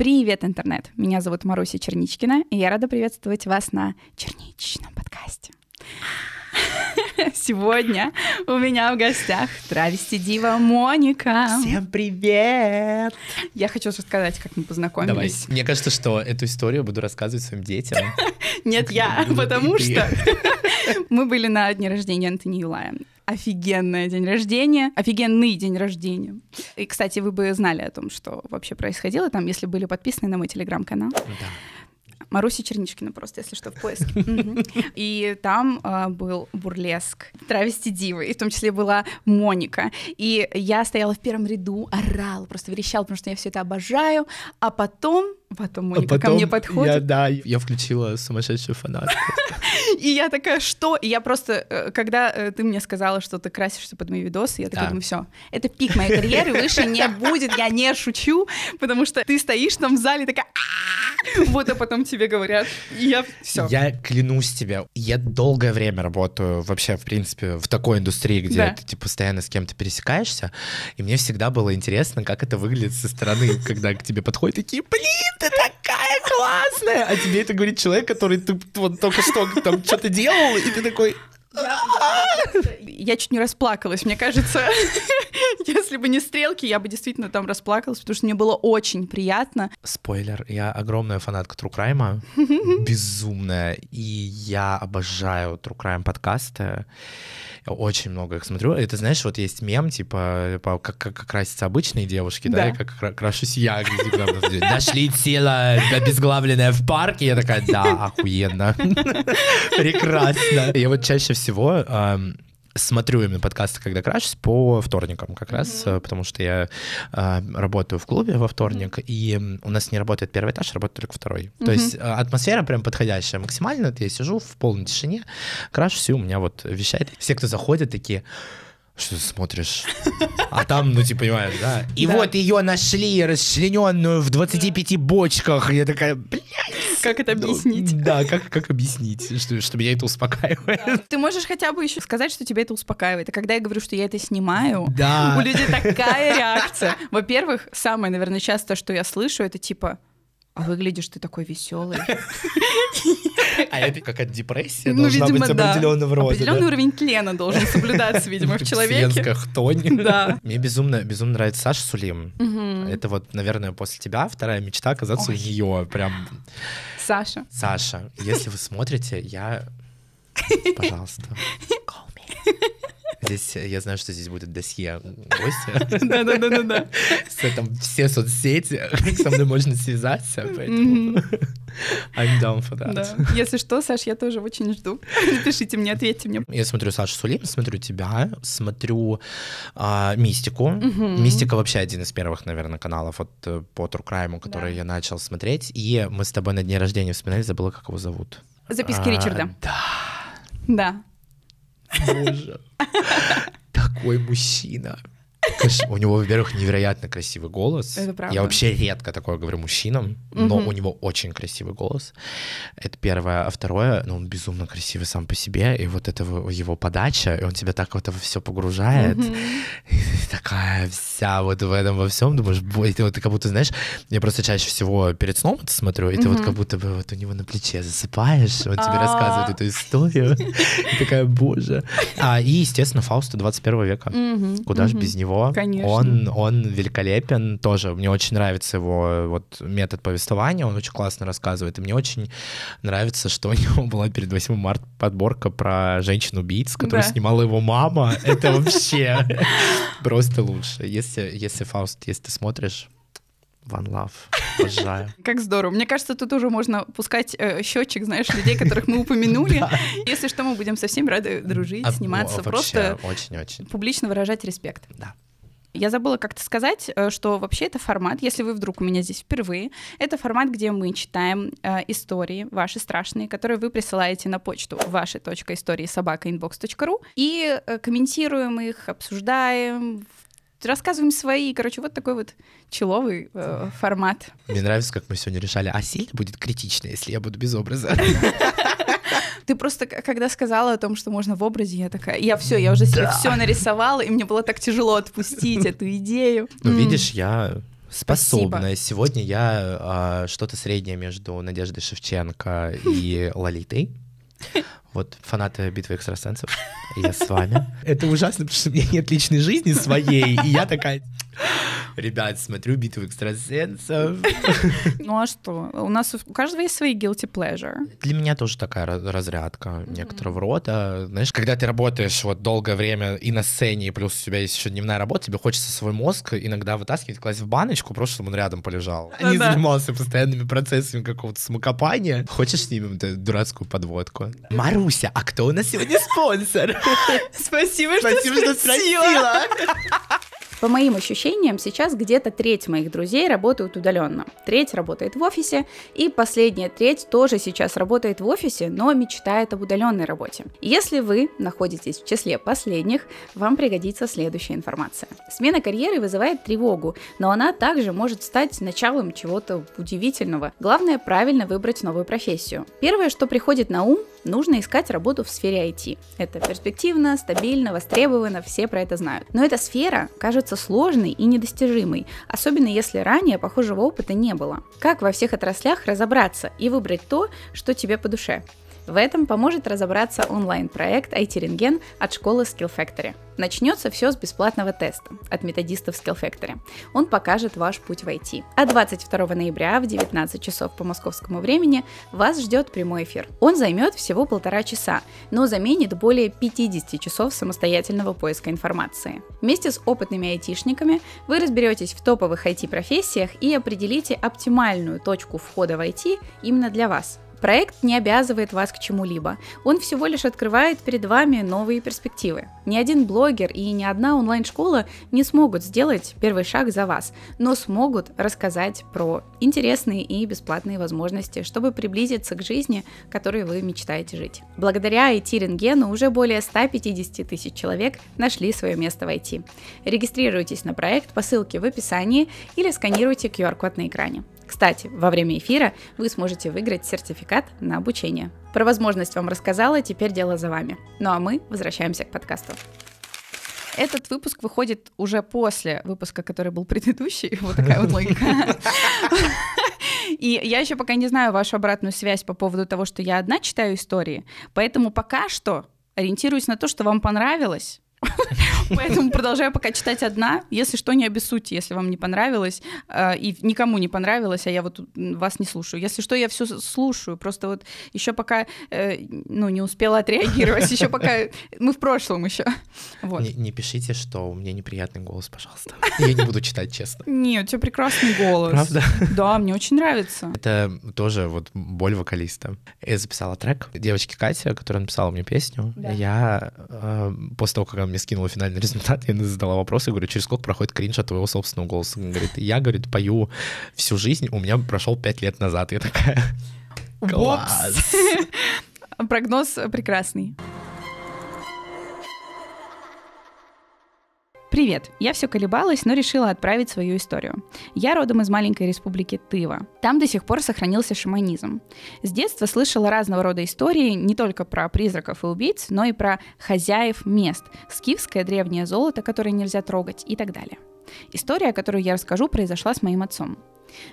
Привет, интернет! Меня зовут Маруся Черничкина, и я рада приветствовать вас на Черничном подкасте. Сегодня у меня в гостях травести Дива Моника. Всем привет! Я хочу рассказать, как мы познакомились. Давай. Мне кажется, что эту историю буду рассказывать своим детям. Нет, я, потому что мы были на дне рождения Антони Юлая офигенное день рождения, офигенный день рождения. И, кстати, вы бы знали о том, что вообще происходило там, если были подписаны на мой телеграм-канал. Да. Маруся Черничкина просто, если что, в поиске. И там а, был бурлеск, травести дивы, и в том числе была Моника. И я стояла в первом ряду, орала, просто верещала, потому что я все это обожаю. А потом Потом а Моника а потом ко мне подходит. Я, да, я включила сумасшедшую фанатку. И я такая, что? И я просто, э, когда э, ты мне сказала, что ты красишься под мои видосы, я такая ну все, это пик моей карьеры, выше не будет, я не шучу, потому что ты стоишь там в зале такая, вот, а потом тебе говорят, и я все. Я клянусь тебе, я долгое время работаю вообще, в принципе, в такой индустрии, где ты типа, постоянно с кем-то пересекаешься, и мне всегда было интересно, как это выглядит со стороны, когда к тебе подходят такие, блин, такая классная! А тебе это говорит человек, который ты вот только что там что-то делал, и ты такой я чуть не расплакалась, мне кажется. Если бы не стрелки, я бы действительно там расплакалась, потому что мне было очень приятно. Спойлер, я огромная фанатка True Crime, безумная, и я обожаю True Crime подкасты. Очень много их смотрю. Это знаешь, вот есть мем, типа, как, как, как красятся обычные девушки, да, да и как крашусь я. Типа, Нашли тело обезглавленное в парке. Я такая, да, охуенно. Прекрасно. Я вот чаще всего эм, смотрю именно подкасты, когда крашусь, по вторникам как mm-hmm. раз, э, потому что я э, работаю в клубе во вторник, mm-hmm. и у нас не работает первый этаж, работает только второй. Mm-hmm. То есть э, атмосфера прям подходящая максимально. Вот я сижу в полной тишине, крашусь, все, у меня вот вещает. Все, кто заходит, такие что ты смотришь? А там, ну, типа, понимаешь, да? И да. вот ее нашли расчлененную в 25 бочках. Я такая, блядь. Как это ну, объяснить? Ну, да, как, как объяснить, что, что меня это успокаивает? Да. Ты можешь хотя бы еще сказать, что тебя это успокаивает. А когда я говорю, что я это снимаю, да. у людей такая реакция. Во-первых, самое, наверное, часто, что я слышу, это типа, а выглядишь ты такой веселый. А это какая от депрессии ну, должна быть определенного рода. Определенный уровень тлена должен соблюдаться, видимо, в человеке. Вселенская хтонь. Да. Мне безумно, безумно нравится Саша Сулим. Это вот, наверное, после тебя вторая мечта оказаться у нее прям... Саша. Саша, если вы смотрите, я... Пожалуйста. Call me. Здесь, э, я знаю, что здесь будет досье гостя. Да-да-да-да. да, все Там все соцсети, со мной можно связаться, поэтому I'm down for that. Да. Если что, Саш, я тоже очень жду. Напишите мне, ответьте мне. Я смотрю Сашу Сулим, смотрю тебя, смотрю э, Мистику. Угу. Мистика вообще один из первых, наверное, каналов от э, по True Crime, который да. я начал смотреть. И мы с тобой на дне рождения вспоминали, забыла, как его зовут. Записки а, Ричарда. Да. Да. Боже. Такой мужчина. У него, во-первых, невероятно красивый голос. Это правда. Я вообще редко такое говорю мужчинам, но у него очень красивый голос. Это первое. А второе, ну, он безумно красивый сам по себе, и вот это его подача, и он тебя так вот все погружает. такая вся вот в этом во всем, думаешь, бой, ты вот как будто, знаешь, я просто чаще всего перед сном это смотрю, и ты вот как будто бы вот у него на плече засыпаешь, он тебе а. рассказывает эту историю. такая, боже. А, и, естественно, Фауста 21 века. Куда же без него? Конечно. Он, он великолепен тоже. Мне очень нравится его вот метод повествования, он очень классно рассказывает. И мне очень нравится, что у него была перед 8 марта подборка про женщин-убийц, которую да. снимала его мама. Это вообще просто лучше. Если, если Фауст, если ты смотришь, One Love. Обожаю. Как здорово. Мне кажется, тут уже можно пускать э, счетчик, знаешь, людей, которых мы упомянули. Если что, мы будем совсем рады дружить, сниматься. Просто очень-очень. Публично выражать респект. Да. Я забыла как-то сказать, э, что вообще это формат, если вы вдруг у меня здесь впервые, это формат, где мы читаем э, истории ваши страшные, которые вы присылаете на почту ваши.истории собакаинбокс.ру и э, комментируем их, обсуждаем, рассказываем свои. Короче, вот такой вот человый э, формат. Мне нравится, как мы сегодня решали. А сильно будет критично, если я буду без образа? Ты просто, когда сказала о том, что можно в образе, я такая, я все, я уже себе да. все нарисовала, и мне было так тяжело отпустить эту идею. Ну, видишь, я способная. Спасибо. Сегодня я а, что-то среднее между Надеждой Шевченко и Лолитой. Вот фанаты битвы экстрасенсов. Я с вами. Это ужасно, потому что у меня нет личной жизни своей, и я такая, Ребят, смотрю битву экстрасенсов. Ну а что? У нас у каждого есть свои guilty pleasure. Для меня тоже такая разрядка некоторого рода. Знаешь, когда ты работаешь вот долгое время и на сцене, и плюс у тебя есть еще дневная работа, тебе хочется свой мозг иногда вытаскивать, класть в баночку, просто чтобы он рядом полежал. Не занимался постоянными процессами какого-то самокопания. Хочешь снимем эту дурацкую подводку? Маруся, а кто у нас сегодня спонсор? Спасибо, что спросила. По моим ощущениям, сейчас где-то треть моих друзей работают удаленно, треть работает в офисе, и последняя треть тоже сейчас работает в офисе, но мечтает об удаленной работе. Если вы находитесь в числе последних, вам пригодится следующая информация. Смена карьеры вызывает тревогу, но она также может стать началом чего-то удивительного. Главное правильно выбрать новую профессию. Первое, что приходит на ум, нужно искать работу в сфере IT. Это перспективно, стабильно, востребовано, все про это знают. Но эта сфера кажется сложной и недостижимой, особенно если ранее похожего опыта не было. Как во всех отраслях разобраться и выбрать то, что тебе по душе? В этом поможет разобраться онлайн-проект IT-рентген от школы Skill Factory. Начнется все с бесплатного теста от методистов Skill Factory. Он покажет ваш путь в IT. А 22 ноября в 19 часов по московскому времени вас ждет прямой эфир. Он займет всего полтора часа, но заменит более 50 часов самостоятельного поиска информации. Вместе с опытными айтишниками вы разберетесь в топовых IT-профессиях и определите оптимальную точку входа в IT именно для вас – Проект не обязывает вас к чему-либо. Он всего лишь открывает перед вами новые перспективы. Ни один блогер и ни одна онлайн-школа не смогут сделать первый шаг за вас, но смогут рассказать про интересные и бесплатные возможности, чтобы приблизиться к жизни, которой вы мечтаете жить. Благодаря IT-рентгену уже более 150 тысяч человек нашли свое место в IT. Регистрируйтесь на проект по ссылке в описании или сканируйте QR-код на экране. Кстати, во время эфира вы сможете выиграть сертификат на обучение. Про возможность вам рассказала, теперь дело за вами. Ну а мы возвращаемся к подкасту. Этот выпуск выходит уже после выпуска, который был предыдущий. Вот такая вот логика. И я еще пока не знаю вашу обратную связь по поводу того, что я одна читаю истории, поэтому пока что ориентируюсь на то, что вам понравилось, Поэтому продолжаю пока читать одна. Если что, не обессудьте, если вам не понравилось. Э, и никому не понравилось, а я вот вас не слушаю. Если что, я все слушаю. Просто вот еще пока э, ну, не успела отреагировать, еще пока мы в прошлом еще. Вот. Не, не пишите, что у меня неприятный голос, пожалуйста. Я не буду читать, честно. Нет, у тебя прекрасный голос. Правда? Да, мне очень нравится. Это тоже вот боль вокалиста. Я записала трек девочки Катя, которая написала мне песню. Да. Я э, после того, как она мне скинула финальный результат, я задала вопрос, и говорю, через сколько проходит кринж от твоего собственного голоса? Он говорит, я, говорит, пою всю жизнь, у меня прошел пять лет назад. Я такая, класс. Прогноз прекрасный. Привет! Я все колебалась, но решила отправить свою историю. Я родом из маленькой республики Тыва. Там до сих пор сохранился шаманизм. С детства слышала разного рода истории не только про призраков и убийц, но и про хозяев мест, скифское древнее золото, которое нельзя трогать и так далее. История, которую я расскажу, произошла с моим отцом.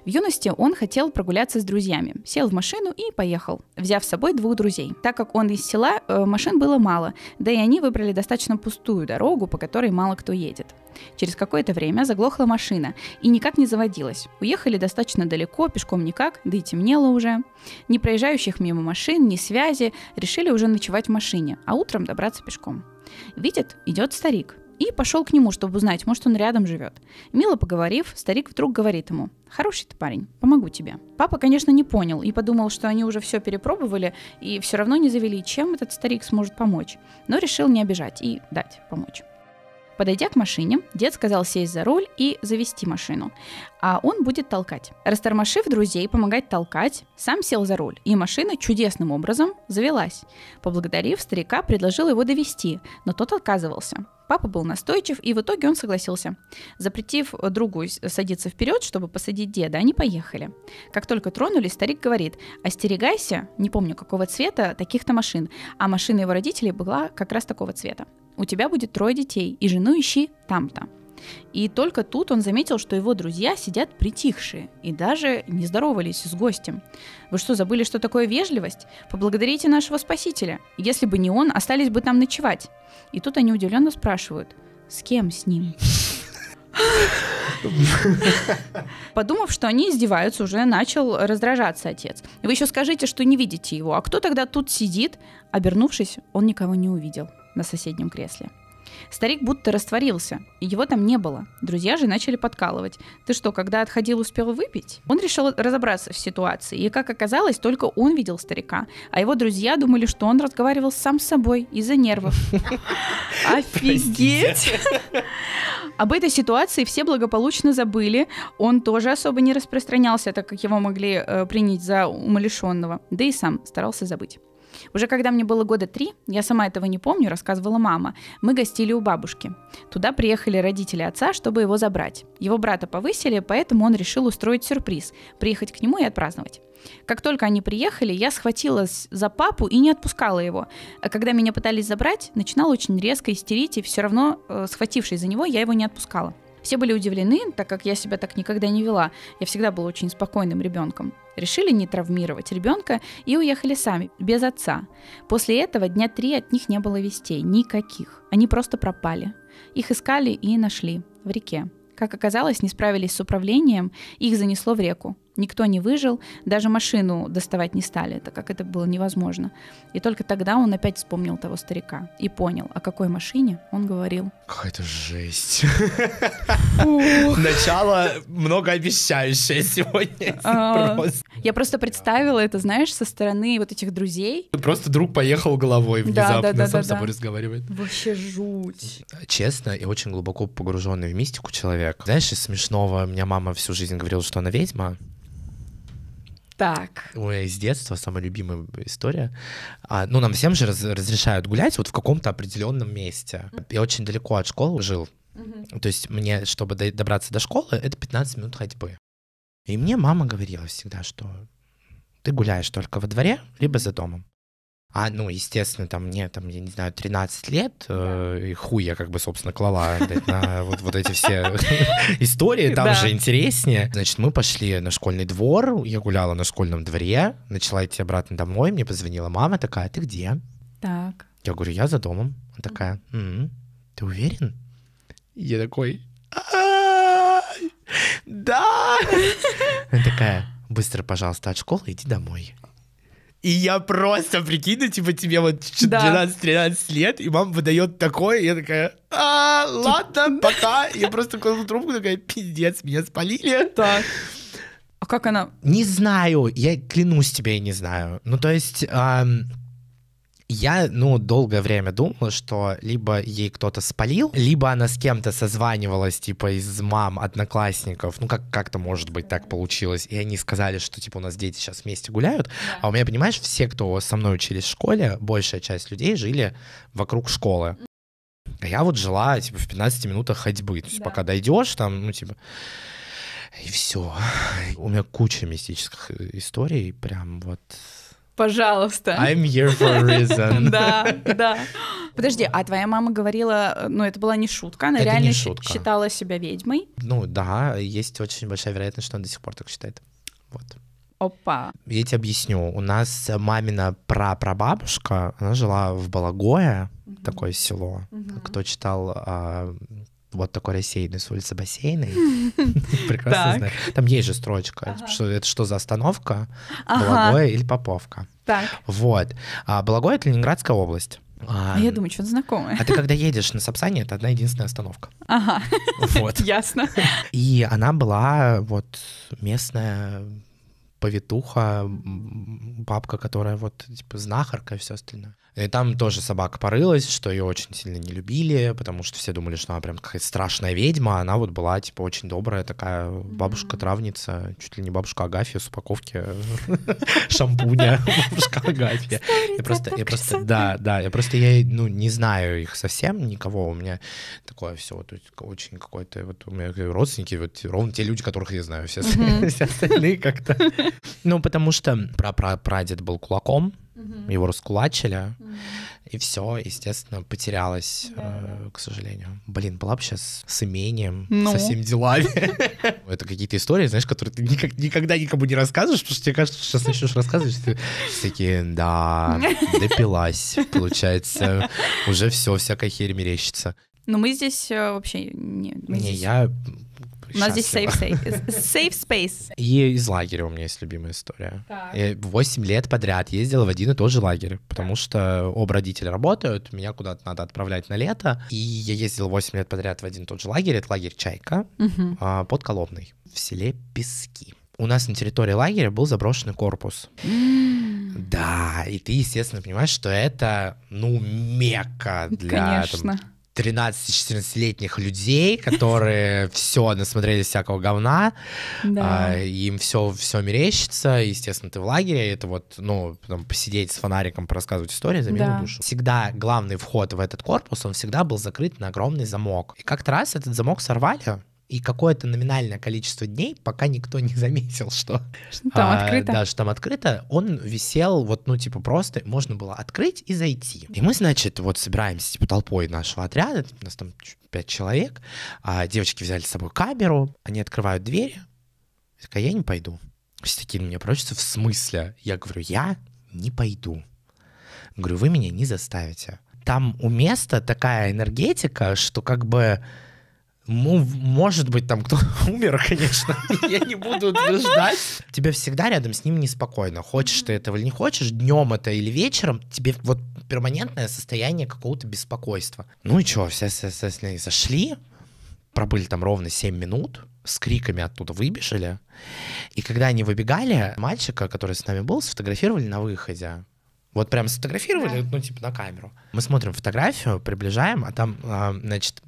В юности он хотел прогуляться с друзьями, сел в машину и поехал, взяв с собой двух друзей. Так как он из села, э, машин было мало, да и они выбрали достаточно пустую дорогу, по которой мало кто едет. Через какое-то время заглохла машина и никак не заводилась. Уехали достаточно далеко, пешком никак, да и темнело уже. Ни проезжающих мимо машин, ни связи, решили уже ночевать в машине, а утром добраться пешком. Видит, идет старик – и пошел к нему, чтобы узнать, может, он рядом живет. Мило поговорив, старик вдруг говорит ему, «Хороший ты парень, помогу тебе». Папа, конечно, не понял и подумал, что они уже все перепробовали и все равно не завели, чем этот старик сможет помочь, но решил не обижать и дать помочь. Подойдя к машине, дед сказал сесть за руль и завести машину, а он будет толкать. Растормошив друзей помогать толкать, сам сел за руль, и машина чудесным образом завелась. Поблагодарив старика, предложил его довести, но тот отказывался. Папа был настойчив, и в итоге он согласился. Запретив э, другу садиться вперед, чтобы посадить деда, они поехали. Как только тронулись, старик говорит, остерегайся, не помню какого цвета, таких-то машин, а машина его родителей была как раз такого цвета. У тебя будет трое детей, и жену ищи там-то. И только тут он заметил, что его друзья сидят притихшие и даже не здоровались с гостем. «Вы что, забыли, что такое вежливость? Поблагодарите нашего спасителя. Если бы не он, остались бы там ночевать». И тут они удивленно спрашивают, с кем с ним? Подумав, что они издеваются, уже начал раздражаться отец. Вы еще скажите, что не видите его. А кто тогда тут сидит? Обернувшись, он никого не увидел на соседнем кресле. Старик будто растворился, и его там не было. Друзья же начали подкалывать. Ты что, когда отходил, успел выпить? Он решил разобраться в ситуации, и, как оказалось, только он видел старика, а его друзья думали, что он разговаривал сам с собой из-за нервов. Офигеть! Об этой ситуации все благополучно забыли. Он тоже особо не распространялся, так как его могли э, принять за умалишенного. Да и сам старался забыть. Уже когда мне было года три, я сама этого не помню, рассказывала мама, мы гостили у бабушки. Туда приехали родители отца, чтобы его забрать. Его брата повысили, поэтому он решил устроить сюрприз, приехать к нему и отпраздновать. Как только они приехали, я схватилась за папу и не отпускала его. А когда меня пытались забрать, начинал очень резко истерить, и все равно, э, схватившись за него, я его не отпускала. Все были удивлены, так как я себя так никогда не вела. Я всегда была очень спокойным ребенком. Решили не травмировать ребенка и уехали сами, без отца. После этого дня три от них не было вестей, никаких. Они просто пропали. Их искали и нашли в реке. Как оказалось, не справились с управлением, их занесло в реку. Никто не выжил, даже машину доставать не стали, так как это было невозможно. И только тогда он опять вспомнил того старика и понял, о какой машине он говорил. Какая-то жесть. Начало многообещающее сегодня. А, я просто представила это, знаешь, со стороны вот этих друзей. Просто друг поехал головой внезапно, сам с собой разговаривает. Вообще жуть. Честно и очень глубоко погруженный в мистику человек. Знаешь, из смешного, меня мама всю жизнь говорила, что она ведьма. Так. У меня из детства самая любимая история. А, ну, нам всем же раз, разрешают гулять вот в каком-то определенном месте. Я очень далеко от школы жил. Угу. То есть мне, чтобы до, добраться до школы, это 15 минут ходьбы. И мне мама говорила всегда, что ты гуляешь только во дворе, либо за домом. А, ну, естественно, там мне, там, я не знаю, 13 лет, э, и хуй я как бы, собственно, клала блядь, на вот, вот эти все истории, там же интереснее. Значит, мы пошли на школьный двор, я гуляла на школьном дворе, начала идти обратно домой, мне позвонила мама, такая, ты где? Так. Я говорю, я за домом. Она такая, ты уверен? Я такой, да! Она такая, быстро, пожалуйста, от школы иди домой. И я просто, прикину, ну, типа, тебе вот 12-13 лет, и мама выдает такое, и я такая, а, ладно, типа, пока. Я просто кладу трубку, такая, пиздец, меня спалили. Так. А как она? Не знаю, я клянусь тебе, я не знаю. Ну, то есть... Я, ну, долгое время думал, что либо ей кто-то спалил, либо она с кем-то созванивалась, типа, из мам, одноклассников. Ну, как- как-то, может быть, так получилось. И они сказали, что, типа, у нас дети сейчас вместе гуляют. А у меня, понимаешь, все, кто со мной учились в школе, большая часть людей жили вокруг школы. А я вот жила, типа, в 15 минутах ходьбы. То есть, да. пока дойдешь, там, ну, типа... И все. У меня куча мистических э, историй, прям вот Пожалуйста. I'm here for a reason. Да, да. Подожди, а твоя мама говорила, ну это была не шутка, она это реально шутка. считала себя ведьмой? Ну да, есть очень большая вероятность, что она до сих пор так считает. Вот. Опа. Я тебе объясню. У нас мамина прапрабабушка, она жила в Балагое, угу. такое село. Угу. Кто читал а, вот такой рассеянный с улицы Бассейной. Прекрасно знаю. Там есть же строчка, что это что за остановка, Благое или Поповка. Так. Вот. А благое — это Ленинградская область. А, а я думаю, что-то знакомое. А ты когда едешь на Сапсане, это одна единственная остановка. Ага. Вот. Ясно. И она была вот местная повитуха, бабка, которая вот типа знахарка и все остальное. И там тоже собака порылась, что ее очень сильно не любили, потому что все думали, что она прям какая-то страшная ведьма, а она вот была, типа, очень добрая такая бабушка-травница, чуть ли не бабушка Агафья с упаковки шампуня, бабушка Агафья. Я просто, я просто, да, да, я просто, я, ну, не знаю их совсем, никого, у меня такое все, вот очень какой-то, вот у меня родственники, вот ровно те люди, которых я знаю, все остальные как-то. Ну, потому что прадед был кулаком, угу. его раскулачили, угу. и все, естественно, потерялось, да. э, к сожалению. Блин, была бы сейчас с имением, ну. со всеми делами. Это какие-то истории, знаешь, которые ты никогда никому не рассказываешь, потому что тебе кажется, что сейчас начнешь рассказывать, ты такие, да, допилась, получается, уже все, всякая херь мерещится. Но мы здесь э, вообще не... не, я у ну, нас здесь safe, safe, safe space. И из лагеря у меня есть любимая история. Восемь лет подряд ездила в один и тот же лагерь, потому что оба родителя работают, меня куда-то надо отправлять на лето. И я ездил восемь лет подряд в один и тот же лагерь. Это лагерь «Чайка» угу. под Коломной в селе Пески. У нас на территории лагеря был заброшенный корпус. Да, и ты, естественно, понимаешь, что это, ну, мека для... Конечно. Там, 13-14-летних людей, которые все насмотрелись всякого говна, да. а, им все, все мерещится, естественно, ты в лагере, это вот, ну, там, посидеть с фонариком, рассказывать истории, за да. душу. Всегда главный вход в этот корпус, он всегда был закрыт на огромный замок. И как-то раз этот замок сорвали, и какое-то номинальное количество дней, пока никто не заметил, что что там а, открыто. Да, что там открыто, он висел вот, ну, типа, просто можно было открыть и зайти. И мы, значит, вот собираемся, типа, толпой нашего отряда, типа, у нас там пять человек, а девочки взяли с собой камеру, они открывают двери, я такая, я не пойду. Все такие на меня прочатся, в смысле? Я говорю, я не пойду. Говорю, вы меня не заставите. Там у места такая энергетика, что как бы может быть, там кто умер, конечно. Я не буду утверждать. Тебе всегда рядом с ним неспокойно. Хочешь ты этого или не хочешь, днем это или вечером, тебе вот перманентное состояние какого-то беспокойства. Ну и что, все, все, все, все зашли, пробыли там ровно 7 минут, с криками оттуда выбежали. И когда они выбегали, мальчика, который с нами был, сфотографировали на выходе. Вот прям сфотографировали, да. ну, типа, на камеру. Мы смотрим фотографию, приближаем, а там, а, значит,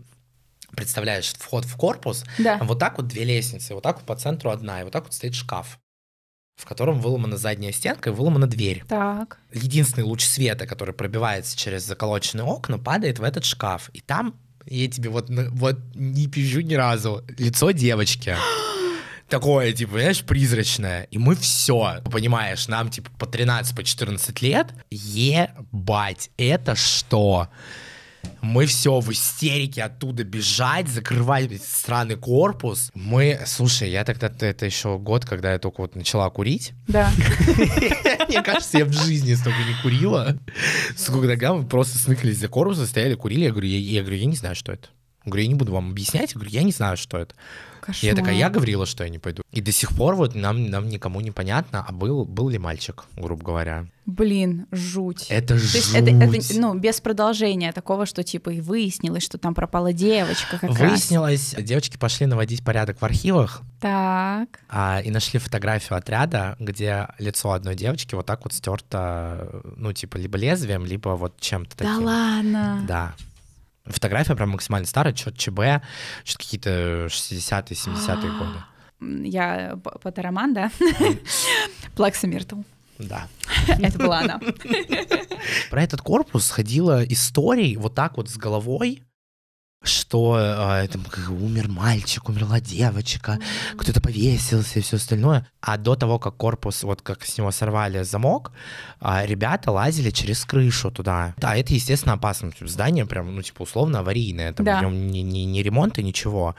представляешь, вход в корпус, да. вот так вот две лестницы, вот так вот по центру одна, и вот так вот стоит шкаф в котором выломана задняя стенка и выломана дверь. Так. Единственный луч света, который пробивается через заколоченные окна, падает в этот шкаф. И там, я тебе вот, вот не пижу ни разу, лицо девочки. Такое, типа, знаешь, призрачное. И мы все, понимаешь, нам, типа, по 13-14 по лет. Ебать, это что? Мы все в истерике оттуда бежать, закрывать странный корпус. Мы, слушай, я тогда это еще год, когда я только вот начала курить. Да. Мне кажется, я в жизни столько не курила. Сколько тогда мы просто смыкались за корпусом, стояли, курили. Я говорю, я говорю, я не знаю, что это. Я говорю, я не буду вам объяснять. Я говорю, я не знаю, что это. Кошмар. я такая, я говорила, что я не пойду. И до сих пор вот нам, нам никому не понятно, а был, был ли мальчик, грубо говоря. Блин, жуть. Это То жуть. Есть это, это, ну, без продолжения такого, что типа и выяснилось, что там пропала девочка как Выяснилось, раз. девочки пошли наводить порядок в архивах. Так. А, и нашли фотографию отряда, где лицо одной девочки вот так вот стерто, ну, типа, либо лезвием, либо вот чем-то да таким. Да ладно? Да. Фотография прям максимально старая, что-то ЧБ, что-то какие-то 60-е, 70-е а, годы. Я Патараман, да? Плакса Миртл. Да. Это была она. Про этот корпус ходила историй вот так вот с головой, что э, там, как, умер мальчик, умерла девочка, mm-hmm. кто-то повесился и все остальное. А до того, как корпус, вот как с него сорвали замок, э, ребята лазили через крышу туда. А это, естественно, опасно. Типа, здание прям, ну, типа, условно аварийное, там да. в нем не, не, не ремонт и ничего.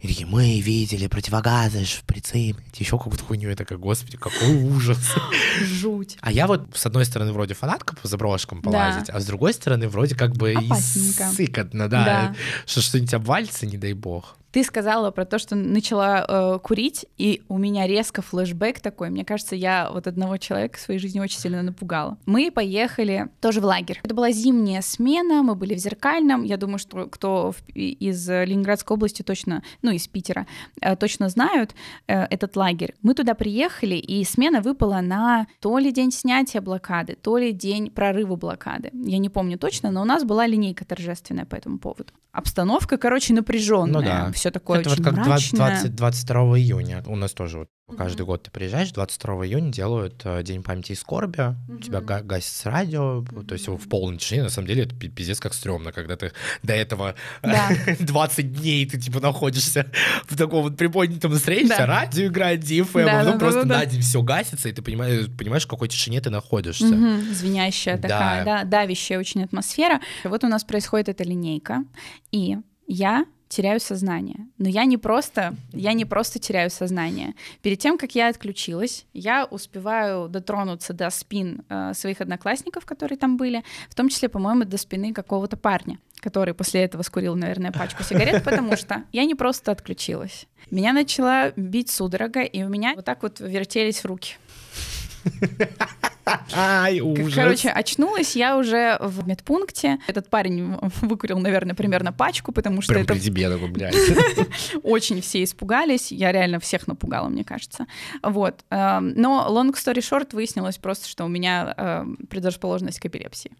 И такие, мы видели противогазы, в шприцы, еще какую-то хуйню. Я такая, господи, какой ужас. Жуть. А я вот, с одной стороны, вроде фанатка по заброшкам полазить, а с другой стороны, вроде как бы и сыкотно, да что что-нибудь обвалится, не дай бог. Ты сказала про то, что начала э, курить, и у меня резко флешбэк такой. Мне кажется, я вот одного человека в своей жизни очень сильно напугала. Мы поехали тоже в лагерь. Это была зимняя смена, мы были в Зеркальном. Я думаю, что кто в, из Ленинградской области точно, ну, из Питера, э, точно знают э, этот лагерь. Мы туда приехали, и смена выпала на то ли день снятия блокады, то ли день прорыва блокады. Я не помню точно, но у нас была линейка торжественная по этому поводу. Обстановка, короче, напряженная. Ну да все такое Это очень вот как мрачное. 20, 22 июня. У нас тоже вот mm-hmm. каждый год ты приезжаешь, 22 июня делают э, День памяти и скорби, mm-hmm. у тебя га- гасится радио, mm-hmm. то есть в полной тишине, на самом деле это пиздец как стрёмно, когда ты до этого да. 20 дней ты типа находишься в таком вот приподнятом настроении, да. радио играет, DFM, эм, да, а потом да, просто да, да. на день все гасится, и ты понимаешь, понимаешь, в какой тишине ты находишься. Mm-hmm. Звенящая да. такая, да, давящая очень атмосфера. Вот у нас происходит эта линейка, и я теряю сознание. Но я не просто, я не просто теряю сознание. Перед тем, как я отключилась, я успеваю дотронуться до спин э, своих одноклассников, которые там были, в том числе, по-моему, до спины какого-то парня, который после этого скурил, наверное, пачку сигарет, потому что я не просто отключилась. Меня начала бить судорога, и у меня вот так вот вертелись руки. Ай, ужас. Короче, очнулась я уже в медпункте. Этот парень выкурил, наверное, примерно пачку, потому что Прям это... тебе такой, блядь. Очень все испугались. Я реально всех напугала, мне кажется. Вот. Эм, но long story short выяснилось просто, что у меня эм, предрасположенность к эпилепсии.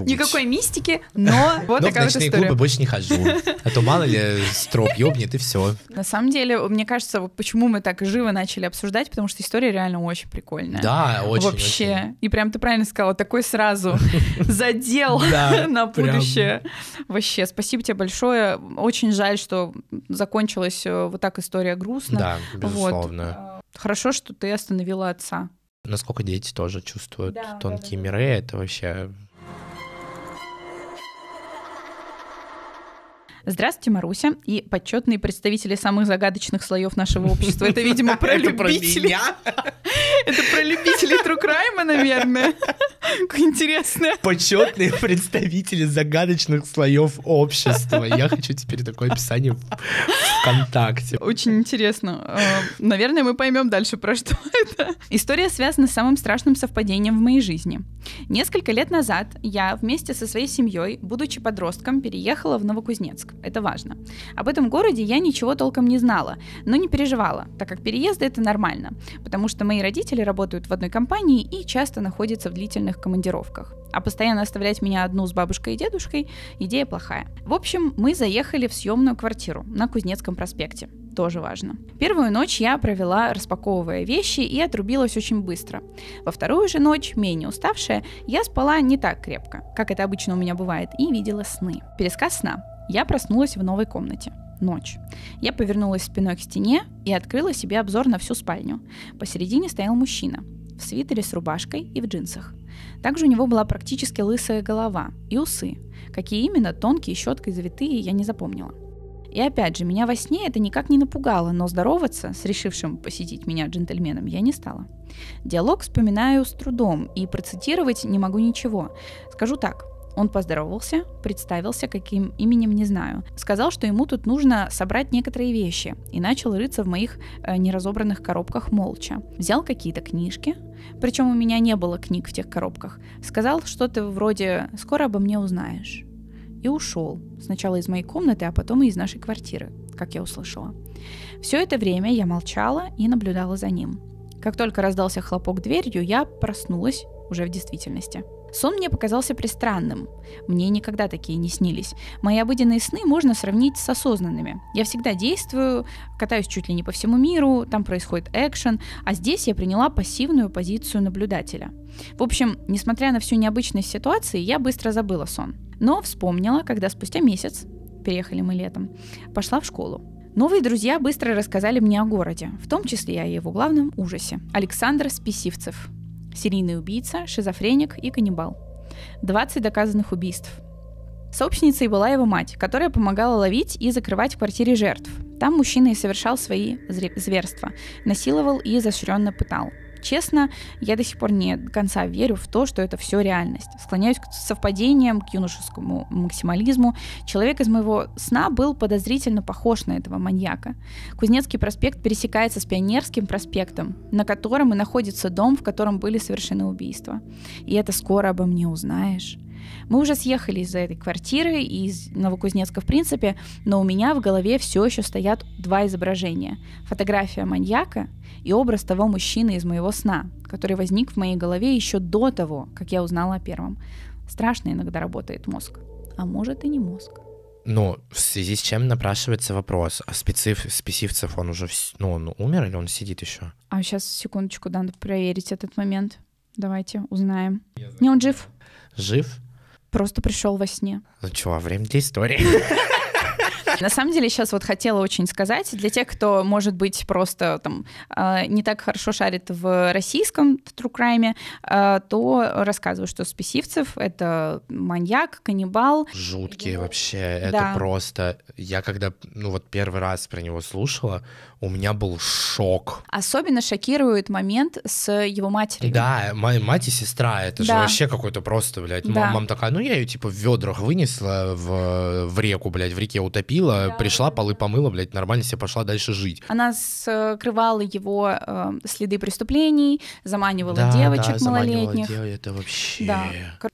Никакой мистики, но ну, вот такая вот история. в клубы больше не хожу. А то мало ли строп ёбнет, и все. На самом деле, мне кажется, почему мы так живо начали обсуждать, потому что история реально очень прикольная. Да, очень. Вообще. Очень. И прям ты правильно сказала, такой сразу задел на будущее. Вообще, спасибо тебе большое. Очень жаль, что закончилась э, вот так история грустно. Да, безусловно. Хорошо, что ты остановила отца. Насколько дети тоже чувствуют тонкие миры, это вообще Здравствуйте, Маруся и почетные представители самых загадочных слоев нашего общества. Это, видимо, про любителей. Это про любителей Трукрайма, наверное. Интересно. Почетные представители загадочных слоев общества. Я хочу теперь такое описание ВКонтакте. Очень интересно. Э, наверное, мы поймем дальше, про что это. История связана с самым страшным совпадением в моей жизни. Несколько лет назад я вместе со своей семьей, будучи подростком, переехала в Новокузнецк. Новосибирск. Это важно. Об этом городе я ничего толком не знала, но не переживала, так как переезды это нормально, потому что мои родители работают в одной компании и часто находятся в длительных командировках. А постоянно оставлять меня одну с бабушкой и дедушкой – идея плохая. В общем, мы заехали в съемную квартиру на Кузнецком проспекте тоже важно. Первую ночь я провела, распаковывая вещи, и отрубилась очень быстро. Во вторую же ночь, менее уставшая, я спала не так крепко, как это обычно у меня бывает, и видела сны. Пересказ сна. Я проснулась в новой комнате. Ночь. Я повернулась спиной к стене и открыла себе обзор на всю спальню. Посередине стоял мужчина в свитере с рубашкой и в джинсах. Также у него была практически лысая голова и усы. Какие именно, тонкие, щеткой завитые, я не запомнила. И опять же, меня во сне это никак не напугало, но здороваться с решившим посетить меня джентльменом я не стала. Диалог вспоминаю с трудом и процитировать не могу ничего. Скажу так, он поздоровался, представился, каким именем не знаю. Сказал, что ему тут нужно собрать некоторые вещи, и начал рыться в моих э, неразобранных коробках молча. Взял какие-то книжки, причем у меня не было книг в тех коробках. Сказал что-то вроде «скоро обо мне узнаешь». И ушел. Сначала из моей комнаты, а потом и из нашей квартиры, как я услышала. Все это время я молчала и наблюдала за ним. Как только раздался хлопок дверью, я проснулась уже в действительности. Сон мне показался пристранным. Мне никогда такие не снились. Мои обыденные сны можно сравнить с осознанными. Я всегда действую, катаюсь чуть ли не по всему миру, там происходит экшен, а здесь я приняла пассивную позицию наблюдателя. В общем, несмотря на всю необычность ситуации, я быстро забыла сон. Но вспомнила, когда спустя месяц, переехали мы летом, пошла в школу. Новые друзья быстро рассказали мне о городе, в том числе и о его главном ужасе – Александр Списивцев – серийный убийца, шизофреник и каннибал. 20 доказанных убийств. Сообщницей была его мать, которая помогала ловить и закрывать в квартире жертв. Там мужчина и совершал свои зверства, насиловал и изощренно пытал. Честно, я до сих пор не до конца верю в то, что это все реальность. Склоняюсь к совпадениям, к юношескому максимализму. Человек из моего сна был подозрительно похож на этого маньяка. Кузнецкий проспект пересекается с Пионерским проспектом, на котором и находится дом, в котором были совершены убийства. И это скоро обо мне узнаешь. Мы уже съехали из этой квартиры, из Новокузнецка в принципе, но у меня в голове все еще стоят два изображения. Фотография маньяка и образ того мужчины из моего сна, который возник в моей голове еще до того, как я узнала о первом. Страшно иногда работает мозг. А может и не мозг. Ну, в связи с чем напрашивается вопрос, а специф, спесивцев он уже, ну, он умер или он сидит еще? А сейчас, секундочку, надо проверить этот момент. Давайте узнаем. Не, он жив. Жив? Просто пришел во сне. Ну что, время для истории. На самом деле, сейчас вот хотела очень сказать для тех, кто, может быть, просто там а, не так хорошо шарит в российском трукрайме, то рассказываю, что Списивцев — это маньяк, каннибал. Жуткие вообще, да. это просто... Я когда, ну вот первый раз про него слушала, у меня был шок. Особенно шокирует момент с его матерью. Да, моя мать и сестра, это да. же вообще какой-то просто, блядь. Да. Мама такая, ну я ее типа в ведрах вынесла в, в реку, блядь, в реке утопила, да. пришла, полы помыла, блядь, нормально себе пошла дальше жить. Она скрывала его э, следы преступлений, заманивала да, девочек да, малолетних. Заманивала дев... это вообще... Да.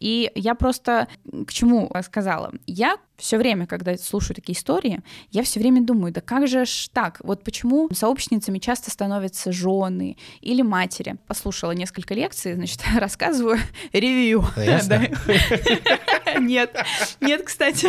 И я просто к чему сказала? Я все время, когда слушаю такие истории, я все время думаю, да как же ж так? Вот почему почему сообщницами часто становятся жены или матери. Послушала несколько лекций, значит, рассказываю ревью. Нет, нет, кстати.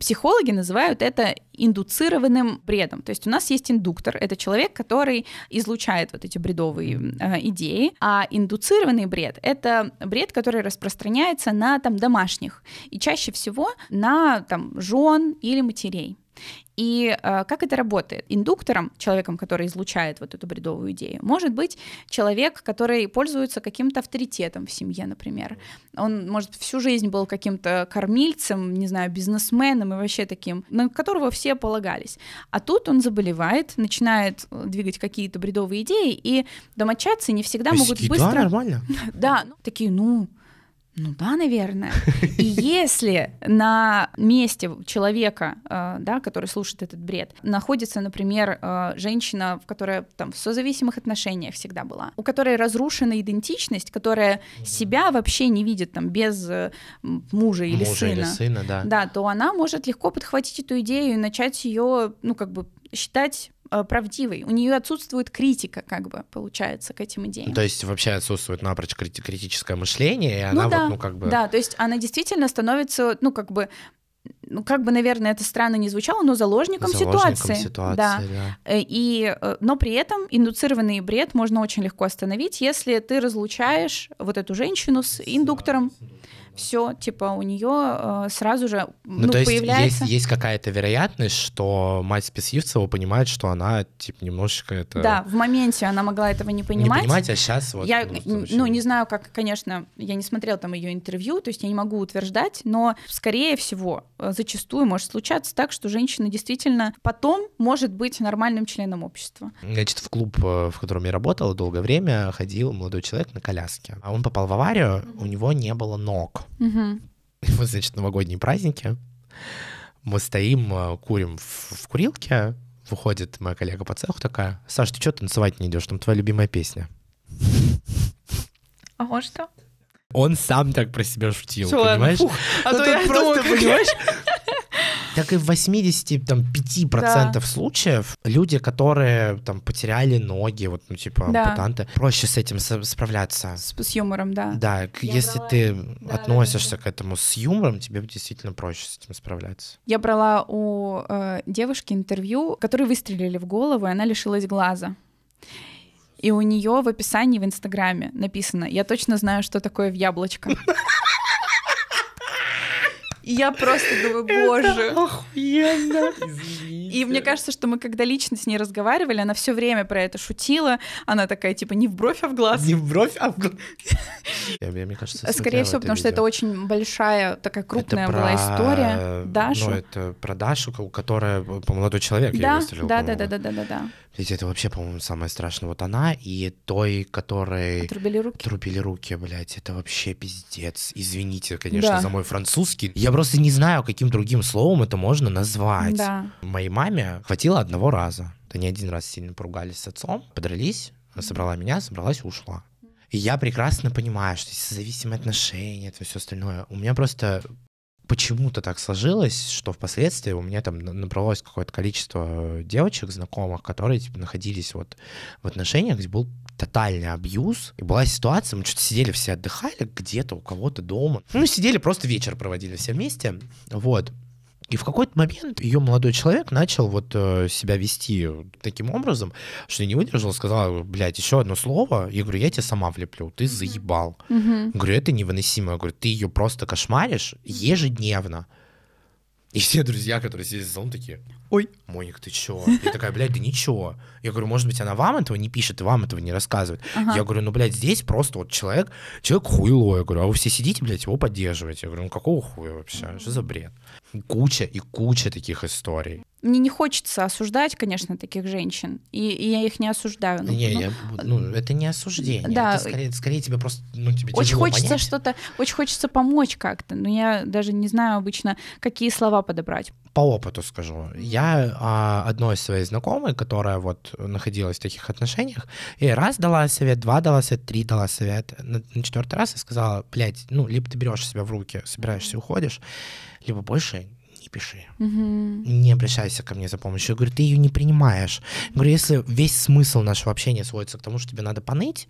Психологи называют это индуцированным бредом. То есть у нас есть индуктор, это человек, который излучает вот эти бредовые э, идеи, а индуцированный бред — это бред, который распространяется на там домашних, и чаще всего на там жен или матерей. И э, как это работает? Индуктором, человеком, который излучает вот эту бредовую идею, может быть человек, который пользуется каким-то авторитетом в семье, например. Он, может, всю жизнь был каким-то кормильцем, не знаю, бизнесменом и вообще таким, на которого все полагались. А тут он заболевает, начинает э, двигать какие-то бредовые идеи, и домочадцы не всегда То могут быстро... Да, нормально. Ну, да, такие, ну, ну да, наверное. И если на месте человека, э, да, который слушает этот бред, находится, например, э, женщина, в которой там в созависимых отношениях всегда была, у которой разрушена идентичность, которая себя вообще не видит там без э, мужа или мужа сына, или сына да. да, то она может легко подхватить эту идею и начать ее, ну как бы считать Э, правдивой. У нее отсутствует критика, как бы, получается, к этим идеям. То есть вообще отсутствует напрочь крит- критическое мышление, и ну она да, вот, ну, как бы... Да, то есть она действительно становится, ну, как бы, ну, как бы, наверное, это странно не звучало, но заложником, заложником ситуации. ситуации да. да. Э, и, э, но при этом индуцированный бред можно очень легко остановить, если ты разлучаешь вот эту женщину с индуктором. Да, все, типа, у нее э, сразу же ну, ну, то есть появляется... Есть, есть какая-то вероятность, что мать Списивцева понимает, что она, типа, немножечко это... Да, в моменте она могла этого не понимать. Не понимать, а сейчас вот... Я, ну, ну, не знаю, как, конечно, я не смотрела там ее интервью, то есть я не могу утверждать, но, скорее всего, э, зачастую может случаться так, что женщина действительно потом может быть нормальным членом общества. Значит, в клуб, э, в котором я работала долгое время, ходил молодой человек на коляске. А он попал в аварию, у него не было ног. Угу. Вот, значит, новогодние праздники. Мы стоим, э, курим в, в курилке. Выходит моя коллега по цеху такая, Саш, ты что танцевать не идешь? Там твоя любимая песня. А он что? Он сам так про себя шутил, Все, понимаешь? Ладно, а Но ну, то я просто, думала, понимаешь, так и в 85% да. случаев люди, которые там потеряли ноги, вот, ну, типа, да. ампутанты, проще с этим справляться. С, с юмором, да. Да, Я если брала... ты да, относишься да. к этому с юмором, тебе действительно проще с этим справляться. Я брала у э, девушки интервью, которой выстрелили в голову, и она лишилась глаза. И у нее в описании в Инстаграме написано: Я точно знаю, что такое в яблочко. И я просто думаю, боже. охуенно. И мне кажется, что мы когда лично с ней разговаривали, она все время про это шутила. Она такая, типа, не в бровь, а в глаз. Не в бровь, а в глаз. Мне кажется, Скорее всего, потому что это очень большая, такая крупная была история. Ну, Дашу. Ну, это про Дашу, которая э, молодой человек. Да, да, да, да, да, да, да. Ведь это вообще, по-моему, самое страшное. Вот она и той, которой... Отрубили руки. Отрубили руки, блядь. Это вообще пиздец. Извините, конечно, за мой французский. Я просто не знаю, каким другим словом это можно назвать. Да. Моей маме хватило одного раза. Да не один раз сильно поругались с отцом, подрались, собрала меня, собралась и ушла. И я прекрасно понимаю, что зависимые отношения, это все остальное. У меня просто почему-то так сложилось, что впоследствии у меня там набралось какое-то количество девочек, знакомых, которые типа, находились вот в отношениях, где был тотальный абьюз. И была ситуация, мы что-то сидели все отдыхали где-то у кого-то дома. Ну, сидели, просто вечер проводили все вместе. Вот. И в какой-то момент ее молодой человек начал вот э, себя вести таким образом, что я не выдержал, сказал, блядь, еще одно слово. Я говорю, я тебя сама влеплю, ты заебал. Mm-hmm. Говорю, это невыносимо. Я говорю, ты ее просто кошмаришь ежедневно. И все друзья, которые сидят за столом, такие, ой, Моник, ты чё? Я такая, блядь, да ничего. Я говорю, может быть, она вам этого не пишет, вам этого не рассказывает. Ага. Я говорю, ну, блядь, здесь просто вот человек, человек хуйло. Я говорю, а вы все сидите, блядь, его поддерживаете. Я говорю, ну, какого хуя вообще? Что за бред? Куча и куча таких историй. Мне не хочется осуждать, конечно, таких женщин, и, и я их не осуждаю. Ну, не, ну, я, ну это не осуждение. Да, это скорее, скорее тебе просто, ну тебе очень хочется что-то, очень хочется помочь как-то, но я даже не знаю обычно, какие слова подобрать. По опыту скажу. Я а, одной из своей знакомой, которая вот находилась в таких отношениях, и раз дала совет, два дала совет, три дала совет, на, на четвертый раз я сказала, блядь, ну либо ты берешь себя в руки, собираешься, уходишь либо больше не пиши. Угу. Не обращайся ко мне за помощью. Я говорю, ты ее не принимаешь. Я говорю, если весь смысл нашего общения сводится к тому, что тебе надо поныть,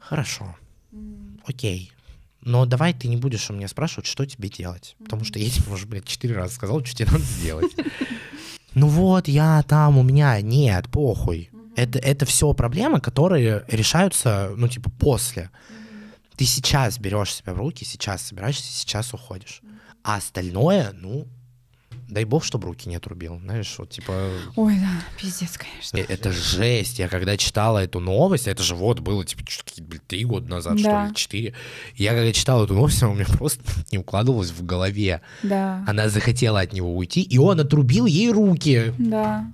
хорошо, окей. Но давай ты не будешь у меня спрашивать, что тебе делать. Потому что я тебе уже, блядь, четыре раза сказал, что тебе надо сделать. Ну вот, я там, у меня нет, похуй. Это, это все проблемы, которые решаются, ну, типа, после. Ты сейчас берешь себя в руки, сейчас собираешься, сейчас уходишь. А остальное, ну, дай бог, чтобы руки не отрубил, знаешь, вот типа... Ой, да, пиздец, конечно. Э, это жесть, я когда читала эту новость, это же вот было, типа, блин, три года назад, да. что ли, четыре, я когда читала эту новость, она у меня просто не укладывалась в голове. Да. Она захотела от него уйти, и он отрубил ей руки. Да.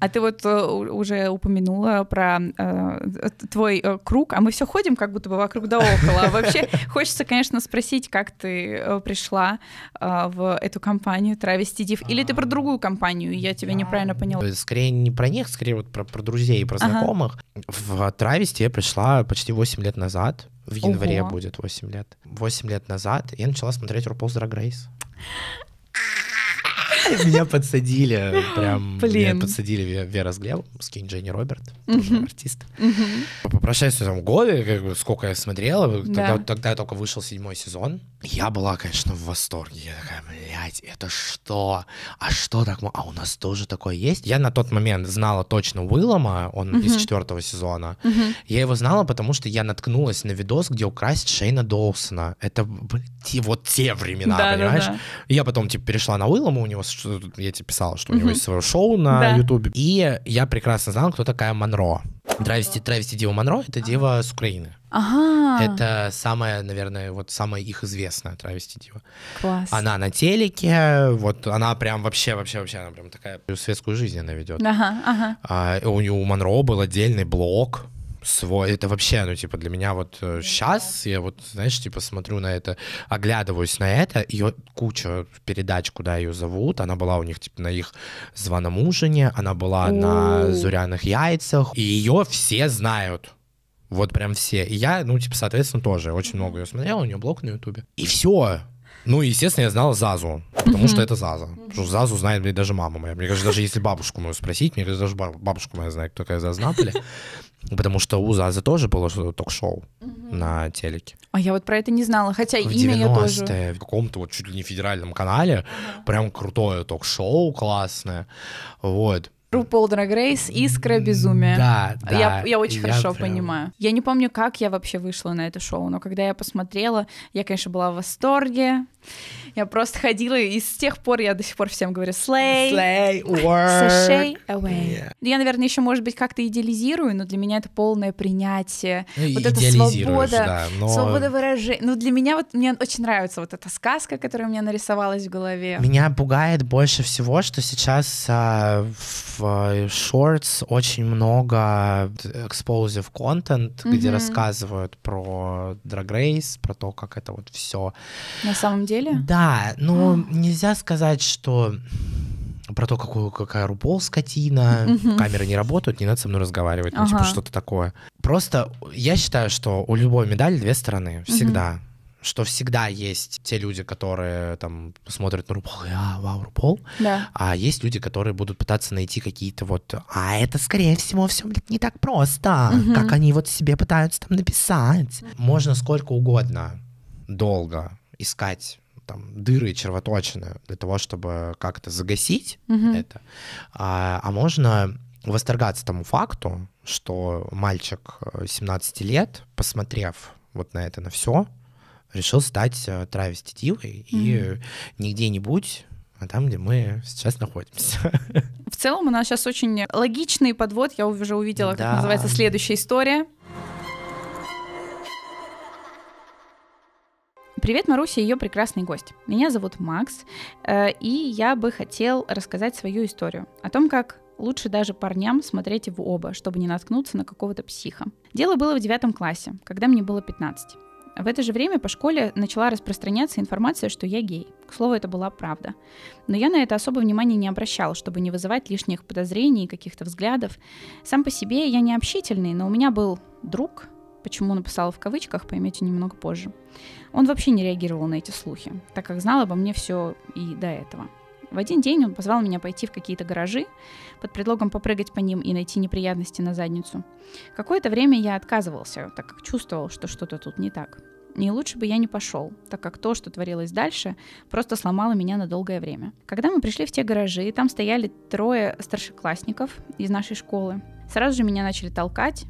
А ты вот э, уже упомянула про э, твой э, круг, а мы все ходим как будто бы вокруг да около. А вообще хочется, конечно, спросить, как ты э, пришла в эту компанию Travesty Div, или ты про а. другую компанию, я тебя неправильно поняла. Скорее не про них, скорее вот про, друзей и про знакомых. В Travesty я пришла почти 8 лет назад, в январе будет 8 лет. 8 лет назад я начала смотреть RuPaul's Drag Race. Меня подсадили, э, прям меня подсадили Вера с Глебом, скинь Дженни Роберт, артист. Угу. Попрощаюсь там Гови, как сколько я смотрела, тогда только вышел седьмой сезон. Я была, конечно, в восторге. Я такая, блядь, это что? А что так? А у нас тоже такое есть? Я на тот момент знала точно Уиллома, он uh-huh. из четвертого сезона. Uh-huh. Я его знала, потому что я наткнулась на видос, где украсть Шейна Доусона. Это блин, вот те времена, да, понимаешь? Да, да. я потом, типа, перешла на Уиллома, у него, я тебе писала, что uh-huh. у него есть свое шоу на Ютубе. Да. И я прекрасно знала, кто такая Монро. Травести, Травести Дива Монро — это дева с Украины. Ага. Это самая, наверное, вот самая их известная Травести Дива. Класс. Она на телеке, вот она прям вообще, вообще, вообще, она прям такая светскую жизнь она ведет. Ага, ага. А, у, у Монро был отдельный блог, свой, это вообще, ну, типа, для меня вот сейчас, э, я вот, знаешь, типа, смотрю на это, оглядываюсь на это, ее куча передач, куда ее зовут, она была у них, типа, на их званом ужине, она была на «Зуряных яйцах», и ее все знают, вот прям все. И я, ну, типа, соответственно, тоже очень много ее смотрел, у нее блог на Ютубе. И все. Ну, естественно, я знал Зазу, потому что это Заза. Потому что Зазу знает, блин, даже мама моя. Мне кажется, даже если бабушку мою спросить, мне кажется, даже бабушку моя знает, кто такая Заза Наполе. Потому что у Зазы тоже было что-то ток-шоу на телеке. А я вот про это не знала, хотя в имя я тоже. В каком-то вот чуть ли не федеральном канале. Прям крутое ток-шоу, классное. Вот. RuPaul Drag Race, искра безумия. Да, да. Я, я очень я хорошо прям... понимаю. Я не помню, как я вообще вышла на это шоу, но когда я посмотрела, я, конечно, была в восторге. Я просто ходила, и с тех пор я до сих пор всем говорю «slay», slay «sashay away». Yeah. Я, наверное, еще, может быть, как-то идеализирую, но для меня это полное принятие. Ну, вот эта свобода, да, но... свобода выражения. Ну, для меня вот, мне очень нравится вот эта сказка, которая у меня нарисовалась в голове. Меня пугает больше всего, что сейчас а, в а, шортс очень много explosive э, контент, mm-hmm. где рассказывают про Drag Race, про то, как это вот все на самом деле? Да, но а. нельзя сказать, что про то, какую, какая Рупол скотина, угу. камеры не работают, не надо со мной разговаривать, ага. ну, типа что-то такое. Просто я считаю, что у любой медали две стороны, всегда. Угу. Что всегда есть те люди, которые там смотрят на Рупол, а, вау, Рупол. Да. А есть люди, которые будут пытаться найти какие-то вот, а это, скорее всего, все не так просто, угу. как они вот себе пытаются там написать. Можно сколько угодно долго искать там дыры червоточины для того, чтобы как-то загасить угу. это, а, а можно восторгаться тому факту, что мальчик 17 э, лет, посмотрев вот на это на все, решил стать э, Травести Дилой mm-hmm. и не где-нибудь, а там, где мы сейчас находимся. В целом у нас сейчас очень логичный подвод. Я уже увидела, да. как называется следующая история. Привет, Маруся и ее прекрасный гость. Меня зовут Макс, э, и я бы хотел рассказать свою историю о том, как лучше даже парням смотреть в оба, чтобы не наткнуться на какого-то психа. Дело было в девятом классе, когда мне было 15. В это же время по школе начала распространяться информация, что я гей. К слову, это была правда. Но я на это особо внимания не обращал, чтобы не вызывать лишних подозрений и каких-то взглядов. Сам по себе я не общительный, но у меня был друг, почему написала в кавычках, поймете немного позже. Он вообще не реагировал на эти слухи, так как знал обо мне все и до этого. В один день он позвал меня пойти в какие-то гаражи под предлогом попрыгать по ним и найти неприятности на задницу. Какое-то время я отказывался, так как чувствовал, что что-то тут не так. И лучше бы я не пошел, так как то, что творилось дальше, просто сломало меня на долгое время. Когда мы пришли в те гаражи, там стояли трое старшеклассников из нашей школы. Сразу же меня начали толкать,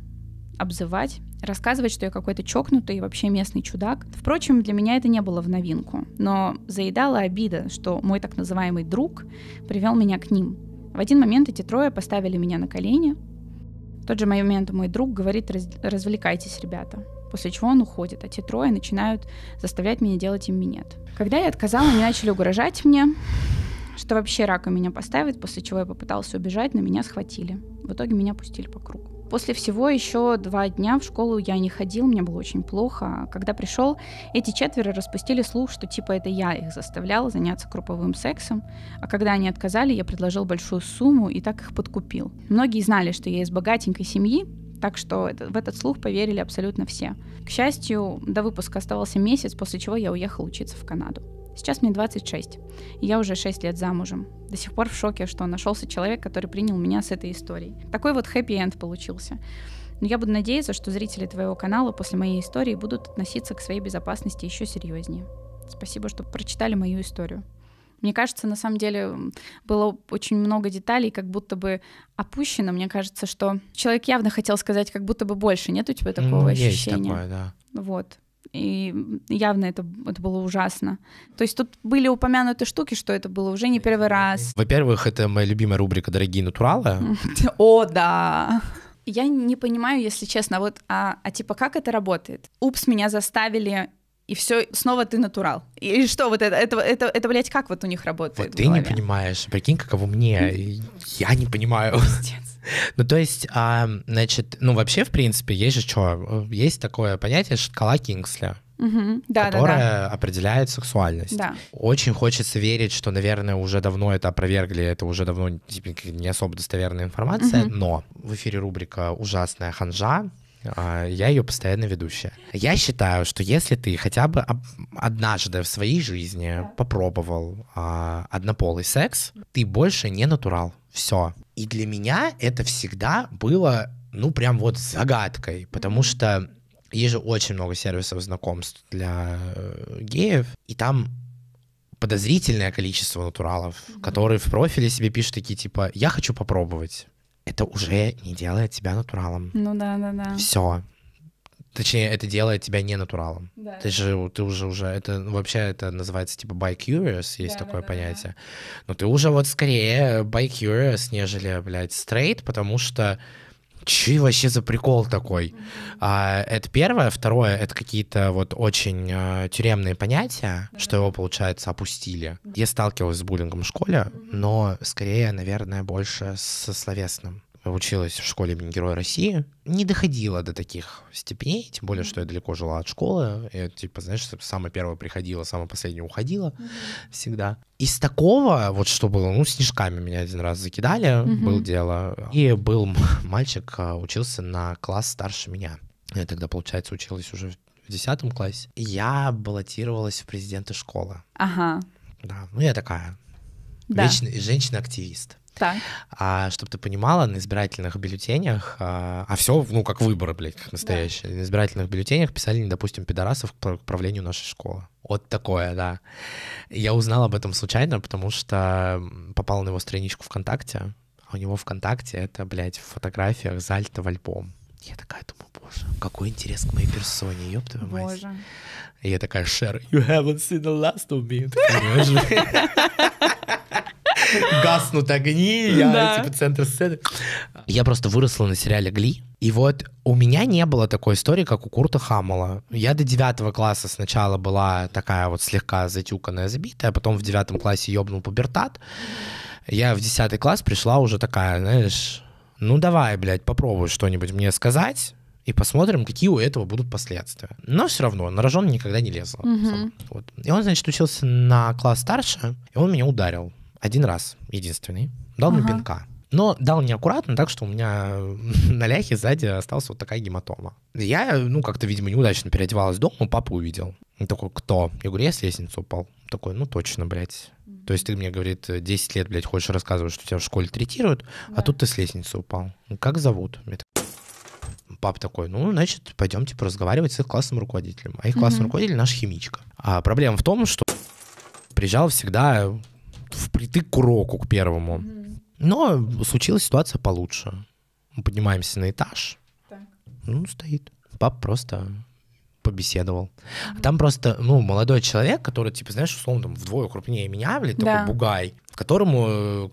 обзывать рассказывать, что я какой-то чокнутый и вообще местный чудак. Впрочем, для меня это не было в новинку, но заедала обида, что мой так называемый друг привел меня к ним. В один момент эти трое поставили меня на колени. В тот же момент мой друг говорит «развлекайтесь, ребята». После чего он уходит, а те трое начинают заставлять меня делать им минет. Когда я отказала, они начали угрожать мне, что вообще рака меня поставит, после чего я попытался убежать, но меня схватили. В итоге меня пустили по кругу. После всего еще два дня в школу я не ходил, мне было очень плохо. Когда пришел, эти четверо распустили слух, что типа это я их заставлял заняться групповым сексом, а когда они отказали, я предложил большую сумму и так их подкупил. Многие знали, что я из богатенькой семьи, так что это, в этот слух поверили абсолютно все. К счастью, до выпуска оставался месяц, после чего я уехал учиться в Канаду. Сейчас мне 26, и я уже 6 лет замужем. До сих пор в шоке, что нашелся человек, который принял меня с этой историей. Такой вот хэппи-энд получился. Но я буду надеяться, что зрители твоего канала после моей истории будут относиться к своей безопасности еще серьезнее. Спасибо, что прочитали мою историю. Мне кажется, на самом деле было очень много деталей, как будто бы опущено. Мне кажется, что человек явно хотел сказать, как будто бы больше. Нет у тебя такого ну, ощущения? Есть такое, да. Вот. И явно это, это было ужасно. То есть тут были упомянуты штуки, что это было уже не первый раз. Во-первых, это моя любимая рубрика «Дорогие натуралы». О, да! Я не понимаю, если честно, вот, а, а типа как это работает? Упс, меня заставили и все, снова ты натурал. И что вот это, это, это, это блядь, как вот у них работает? Вот ты не понимаешь, прикинь, каково мне, я не понимаю. Пиздец. Ну, то есть, а, значит, ну, вообще, в принципе, есть же что? Есть такое понятие шкала Кингсли. Угу. Да, которая да, да. определяет сексуальность. Да. Очень хочется верить, что, наверное, уже давно это опровергли, это уже давно типа, не особо достоверная информация, угу. но в эфире рубрика «Ужасная ханжа», а, я ее постоянно ведущая. Я считаю, что если ты хотя бы однажды в своей жизни попробовал а, однополый секс, ты больше не натурал. Все. И для меня это всегда было, ну, прям вот загадкой, потому что есть же очень много сервисов знакомств для э, геев, и там подозрительное количество натуралов, mm-hmm. которые в профиле себе пишут такие типа «я хочу попробовать». Это уже не делает тебя натуралом. Ну да, да, да. Все. Точнее, это делает тебя не натуралом. Да. Ты же, ты уже уже, это ну, вообще это называется типа by curious, есть да, такое да, понятие. Да, Но ты уже вот скорее by curious, нежели, блядь, straight, потому что Че вообще за прикол такой? Mm-hmm. А, это первое. Второе, это какие-то вот очень э, тюремные понятия, mm-hmm. что его, получается, опустили. Mm-hmm. Я сталкивалась с буллингом в школе, mm-hmm. но скорее, наверное, больше со словесным училась в школе имени Героя России, не доходила до таких степеней, тем более, что я далеко жила от школы. Я, типа, знаешь, самое первое приходила, самое последнее уходила mm-hmm. всегда. Из такого, вот что было, ну, снежками меня один раз закидали, mm-hmm. было дело. И был мальчик, а, учился на класс старше меня. Я тогда, получается, училась уже в десятом классе. Я баллотировалась в президенты школы. Ага. Да, ну я такая да. Вечный, женщина-активист. Так. А чтобы ты понимала, на избирательных бюллетенях, а, а все, ну, как выборы, блядь, как настоящие, да. на избирательных бюллетенях писали, допустим, пидорасов к правлению нашей школы. Вот такое, да. Я узнал об этом случайно, потому что попал на его страничку ВКонтакте. А у него ВКонтакте это, блядь, в фотографиях Зальта в альбом. Я такая думаю, боже, какой интерес к моей персоне, ёб твою мать. Боже. я такая, Шер, you haven't seen the last of me. гаснут огни, я да. типа центр сцены. Я просто выросла на сериале «Гли», и вот у меня не было такой истории, как у Курта Хаммела. Я до девятого класса сначала была такая вот слегка затюканная, забитая, потом в девятом классе ёбнул пубертат. Я в десятый класс пришла уже такая, знаешь, ну давай, блядь, попробуй что-нибудь мне сказать, и посмотрим, какие у этого будут последствия. Но все равно, на рожон никогда не лезла. Mm-hmm. Вот. И он, значит, учился на класс старше, и он меня ударил один раз, единственный, дал ага. мне пинка. Но дал неаккуратно, так что у меня на ляхе сзади осталась вот такая гематома. Я, ну, как-то, видимо, неудачно переодевалась дома, папа увидел. Он такой, кто? Я говорю, я с лестницы упал. Он такой, ну, точно, блядь. То есть ты мне, говорит, 10 лет, блядь, хочешь рассказывать, что тебя в школе третируют, а да. а тут ты с лестницы упал. Как зовут? пап такой, ну, значит, пойдем, типа, разговаривать с их классным руководителем. А их mm-hmm. классный руководитель наш химичка. А проблема в том, что приезжал всегда впритык к уроку, к первому. Но случилась ситуация получше. Мы поднимаемся на этаж. Так. Ну, стоит. Пап просто побеседовал. Mm-hmm. Там просто, ну, молодой человек, который, типа, знаешь, условно, там, вдвое крупнее меня, блядь, да. такой бугай, которому, э,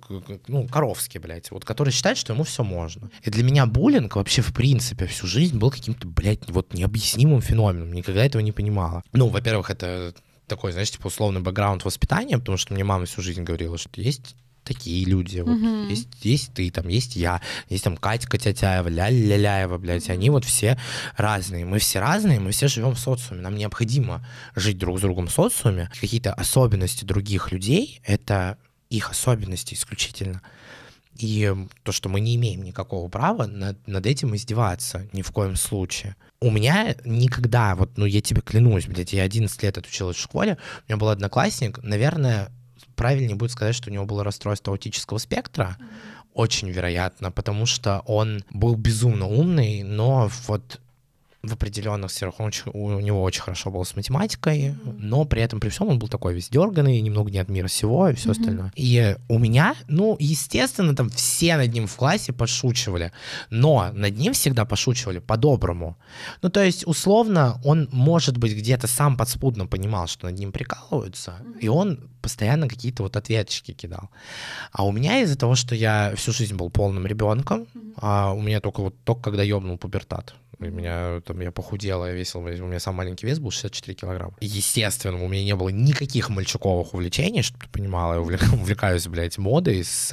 ну, Коровский, блядь, вот, который считает, что ему все можно. И для меня буллинг вообще, в принципе, всю жизнь был каким-то, блядь, вот необъяснимым феноменом. Никогда этого не понимала. Ну, во-первых, это такой, знаешь, типа условный бэкграунд воспитания, потому что мне мама всю жизнь говорила, что есть такие люди, вот mm-hmm. есть, есть ты, там есть я, есть там Катька Тятяева, Ля-Ля-Ляева, блядь, они вот все разные, мы все разные, мы все живем в социуме, нам необходимо жить друг с другом в социуме, какие-то особенности других людей, это их особенности исключительно. И то, что мы не имеем никакого права над, над этим издеваться ни в коем случае. У меня никогда, вот, ну, я тебе клянусь, блядь, я 11 лет отучилась в школе, у меня был одноклассник, наверное, правильнее будет сказать, что у него было расстройство аутического спектра, очень вероятно, потому что он был безумно умный, но вот в определенных сферах. Он, у него очень хорошо было с математикой, mm-hmm. но при этом при всем он был такой весь дерганный, немного не от мира всего и все mm-hmm. остальное. И у меня, ну, естественно, там все над ним в классе подшучивали, но над ним всегда пошучивали по-доброму. Ну, то есть, условно, он, может быть, где-то сам подспудно понимал, что над ним прикалываются, mm-hmm. и он постоянно какие-то вот ответочки кидал. А у меня из-за того, что я всю жизнь был полным ребенком, mm-hmm. а у меня только вот только когда ёбнул пубертат, у меня там я похудела, я весил, у меня сам маленький вес был 64 килограмма. Естественно, у меня не было никаких мальчуковых увлечений, чтобы ты понимала, я увлекаюсь, блядь, модой с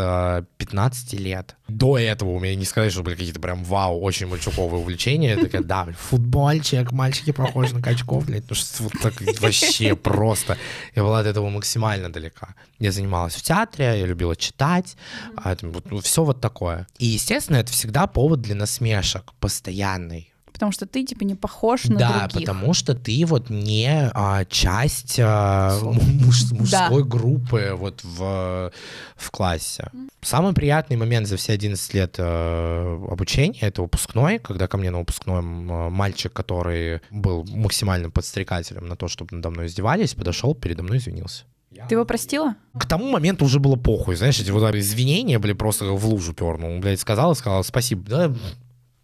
15 а, лет. До этого у меня не сказать, что были какие-то прям вау, очень мальчуковые увлечения. Такая, да, футбольчик, мальчики похожи на качков, блядь, ну что вот так вообще просто. Я была от этого максимально далека. Я занималась в театре, я любила читать, а это, ну, все вот такое. И, естественно, это всегда повод для насмешек, постоянный потому что ты типа не похож на да, других. Да, потому что ты вот не а, часть а, муж, мужской да. группы вот в, в классе. Самый приятный момент за все 11 лет а, обучения — это выпускной, когда ко мне на выпускной а, э, мальчик, который был максимальным подстрекателем на то, чтобы надо мной издевались, подошел, передо мной извинился. Ты его простила? К тому моменту уже было похуй, знаешь, эти вот извинения были просто в лужу пернул. Он, блядь, сказал и сказал спасибо. Да,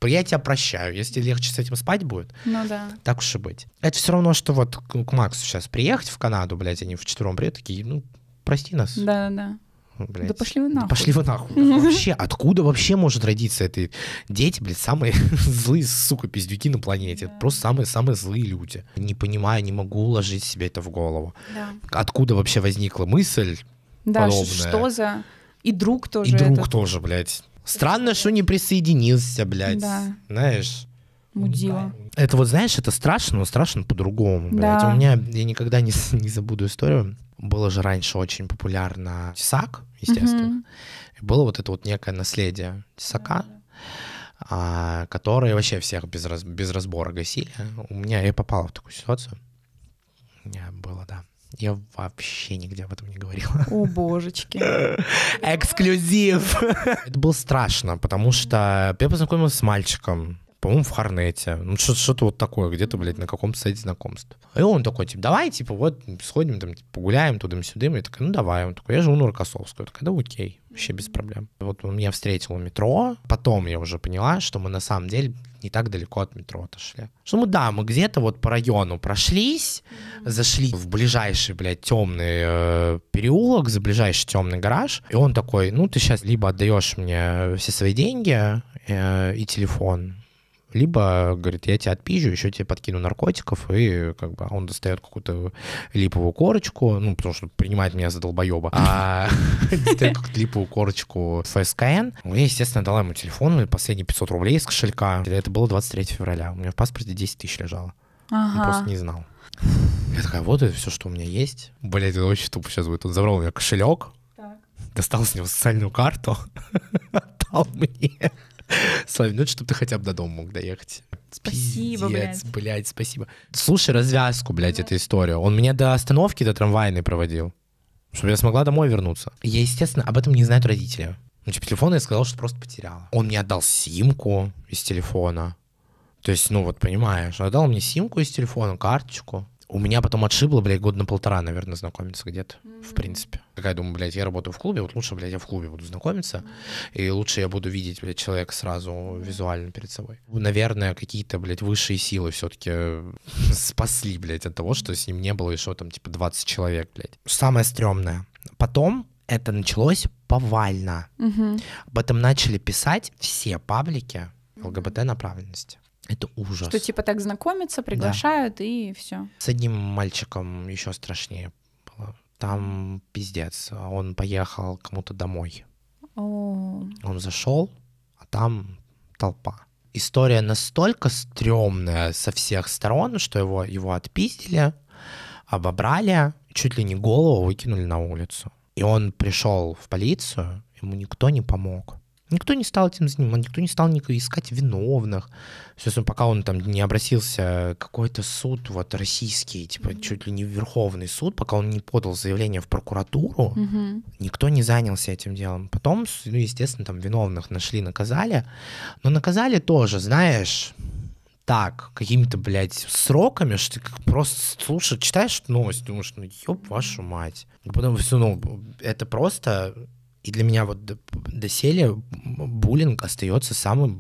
Типа, я тебя прощаю, если легче с этим спать будет. Ну да. Так уж и быть. Это все равно, что вот к, к Максу сейчас приехать в Канаду, блядь, они в четвером приедут, такие, ну, прости нас. Да, да. Ну, блядь. Да пошли вы нахуй. Да пошли вы нахуй. Вообще, откуда вообще может родиться эти дети, блядь, самые злые, сука, пиздюки на планете. Да. Просто самые-самые злые люди. Не понимаю, не могу уложить себе это в голову. Да. Откуда вообще возникла мысль Да, подобная? что за... И друг тоже. И друг этот... тоже, блядь. Странно, что не присоединился, блядь. Да. Знаешь. Мудила. Это вот, знаешь, это страшно, но страшно по-другому, блядь. Да. У меня, я никогда не, не забуду историю. Было же раньше очень популярно тесак, естественно. Угу. было вот это вот некое наследие тесака. Да а, которые вообще всех без, раз, без разбора гасили. У меня я попала в такую ситуацию. У меня было, да. Я вообще нигде об этом не говорил. О, божечки. Эксклюзив! Это было страшно, потому что я познакомился с мальчиком, по-моему, в Харнете. Ну, что-то вот такое, где-то, блядь, на каком-то сайте знакомств. И он такой, типа, давай, типа, вот, сходим там, типа, погуляем туда-сюда. Я такая, ну, давай. Он такой, я живу на Рокоссовскую. Я такая, да окей, вообще без проблем. Вот он меня встретил у метро. Потом я уже поняла, что мы на самом деле не так далеко от метро отошли. Что мы, да, мы где-то вот по району прошлись, зашли в ближайший, блядь, темный э, переулок, за ближайший темный гараж. И он такой, ну, ты сейчас либо отдаешь мне э, все свои деньги э, и телефон, либо говорит, я тебя отпизжу, еще тебе подкину наркотиков, и как бы а он достает какую-то липовую корочку, ну, потому что принимает меня за долбоеба, а достает какую-то липовую корочку с ФСКН. Ну, я, естественно, дала ему телефон, и последние 500 рублей из кошелька. Это было 23 февраля, у меня в паспорте 10 тысяч лежало. Ага. Я просто не знал. Я такая, вот это все, что у меня есть. Блять, это очень тупо сейчас будет. Он забрал у меня кошелек, так. достал с него социальную карту, отдал мне. Славин, ну чтобы ты хотя бы до дома мог доехать. Спасибо, Пиздец, блядь. блядь, спасибо. Слушай развязку, блядь, да. эту историю. Он меня до остановки, до трамвайной проводил, чтобы я смогла домой вернуться. Я, естественно, об этом не знают родители. Ну, типа, телефон я сказал, что просто потеряла. Он мне отдал симку из телефона. То есть, ну вот, понимаешь, отдал мне симку из телефона, карточку. У меня потом отшибло, блядь, год на полтора, наверное, знакомиться где-то, mm-hmm. в принципе. Как думаю, блядь, я работаю в клубе, вот лучше, блядь, я в клубе буду знакомиться, mm-hmm. и лучше я буду видеть, блядь, человека сразу визуально перед собой. Наверное, какие-то, блядь, высшие силы все-таки спасли, блядь, от того, что с ним не было еще там, типа, 20 человек, блядь. Самое стрёмное. Потом это началось повально. Угу. Об этом начали писать все паблики ЛГБТ направленности. Это ужас. Что типа так знакомятся, приглашают да. и все. С одним мальчиком еще страшнее было. Там пиздец. Он поехал кому-то домой. О. Он зашел, а там толпа. История настолько стрёмная со всех сторон, что его, его отпиздили, обобрали, чуть ли не голову выкинули на улицу. И он пришел в полицию, ему никто не помог. Никто не стал этим заниматься, никто не стал искать виновных. Все, ну, пока он там не обратился какой-то суд, вот российский, типа mm-hmm. чуть ли не Верховный суд, пока он не подал заявление в прокуратуру, mm-hmm. никто не занялся этим делом. Потом, ну, естественно, там виновных нашли, наказали. Но наказали тоже, знаешь, так, какими-то, блядь, сроками, что ты просто слушаешь, читаешь новость, думаешь, ну, ёб вашу мать. И потом все, ну, это просто и для меня вот до, доселе буллинг остается самой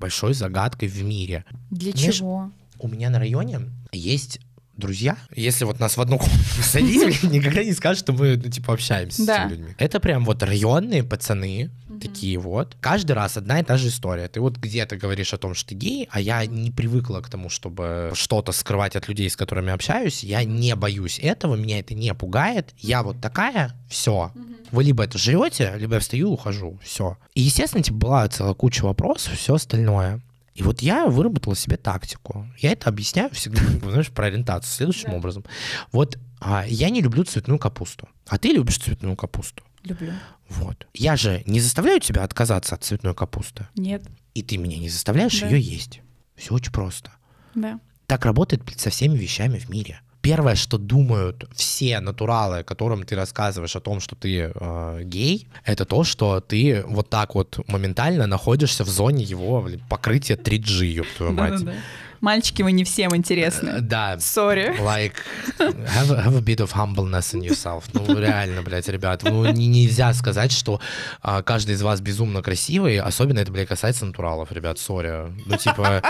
большой загадкой в мире. Для Знаешь, чего? У меня на районе есть друзья. Если вот нас в одну комнату посадить, никогда не скажут, что мы, ну, типа, общаемся да. с этими людьми. Это прям вот районные пацаны, угу. такие вот. Каждый раз одна и та же история. Ты вот где-то говоришь о том, что ты гей, а я не привыкла к тому, чтобы что-то скрывать от людей, с которыми общаюсь. Я не боюсь этого, меня это не пугает. Я вот такая, все. Угу вы либо это жрете, либо я встаю и ухожу. Все. И, естественно, типа, была целая куча вопросов, все остальное. И вот я выработал себе тактику. Я это объясняю всегда, знаешь, про ориентацию следующим образом. Вот а, я не люблю цветную капусту. А ты любишь цветную капусту? Люблю. Вот. Я же не заставляю тебя отказаться от цветной капусты. Нет. И ты меня не заставляешь да. ее есть. Все очень просто. Да. Так работает со всеми вещами в мире первое, что думают все натуралы, которым ты рассказываешь о том, что ты э, гей, это то, что ты вот так вот моментально находишься в зоне его покрытия 3G, ёб твою мать. Да-да-да. Мальчики, вы не всем интересны. Э, да. Sorry. Like, have, have a bit of humbleness in yourself. Ну, реально, блядь, ребят, ну, не, нельзя сказать, что а, каждый из вас безумно красивый, особенно это, блядь, касается натуралов, ребят, сори. Ну, типа,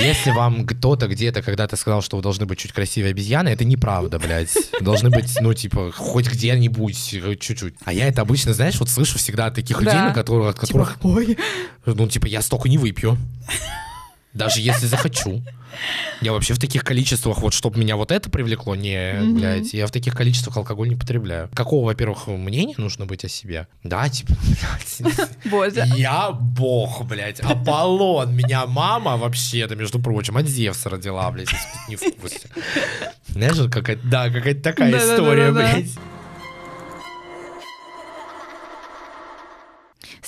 если вам кто-то где-то когда-то сказал, что вы должны быть чуть красивее обезьяны, это неправда, блядь. Должны быть, ну, типа, хоть где-нибудь, чуть-чуть. А я это обычно, знаешь, вот слышу всегда от таких да. людей, на которых, от типа, которых... Типа, ой. Ну, типа, я столько не выпью. Даже если захочу. Я вообще в таких количествах, вот чтобы меня вот это привлекло, не, mm-hmm. блядь, я в таких количествах алкоголь не потребляю. Какого, во-первых, мнения нужно быть о себе? Да, типа, блядь. Я бог, блядь, Аполлон. Меня мама вообще-то, между прочим, от Зевса родила, блядь, не в курсе. Знаешь, какая-то, да, какая-то такая история, блядь.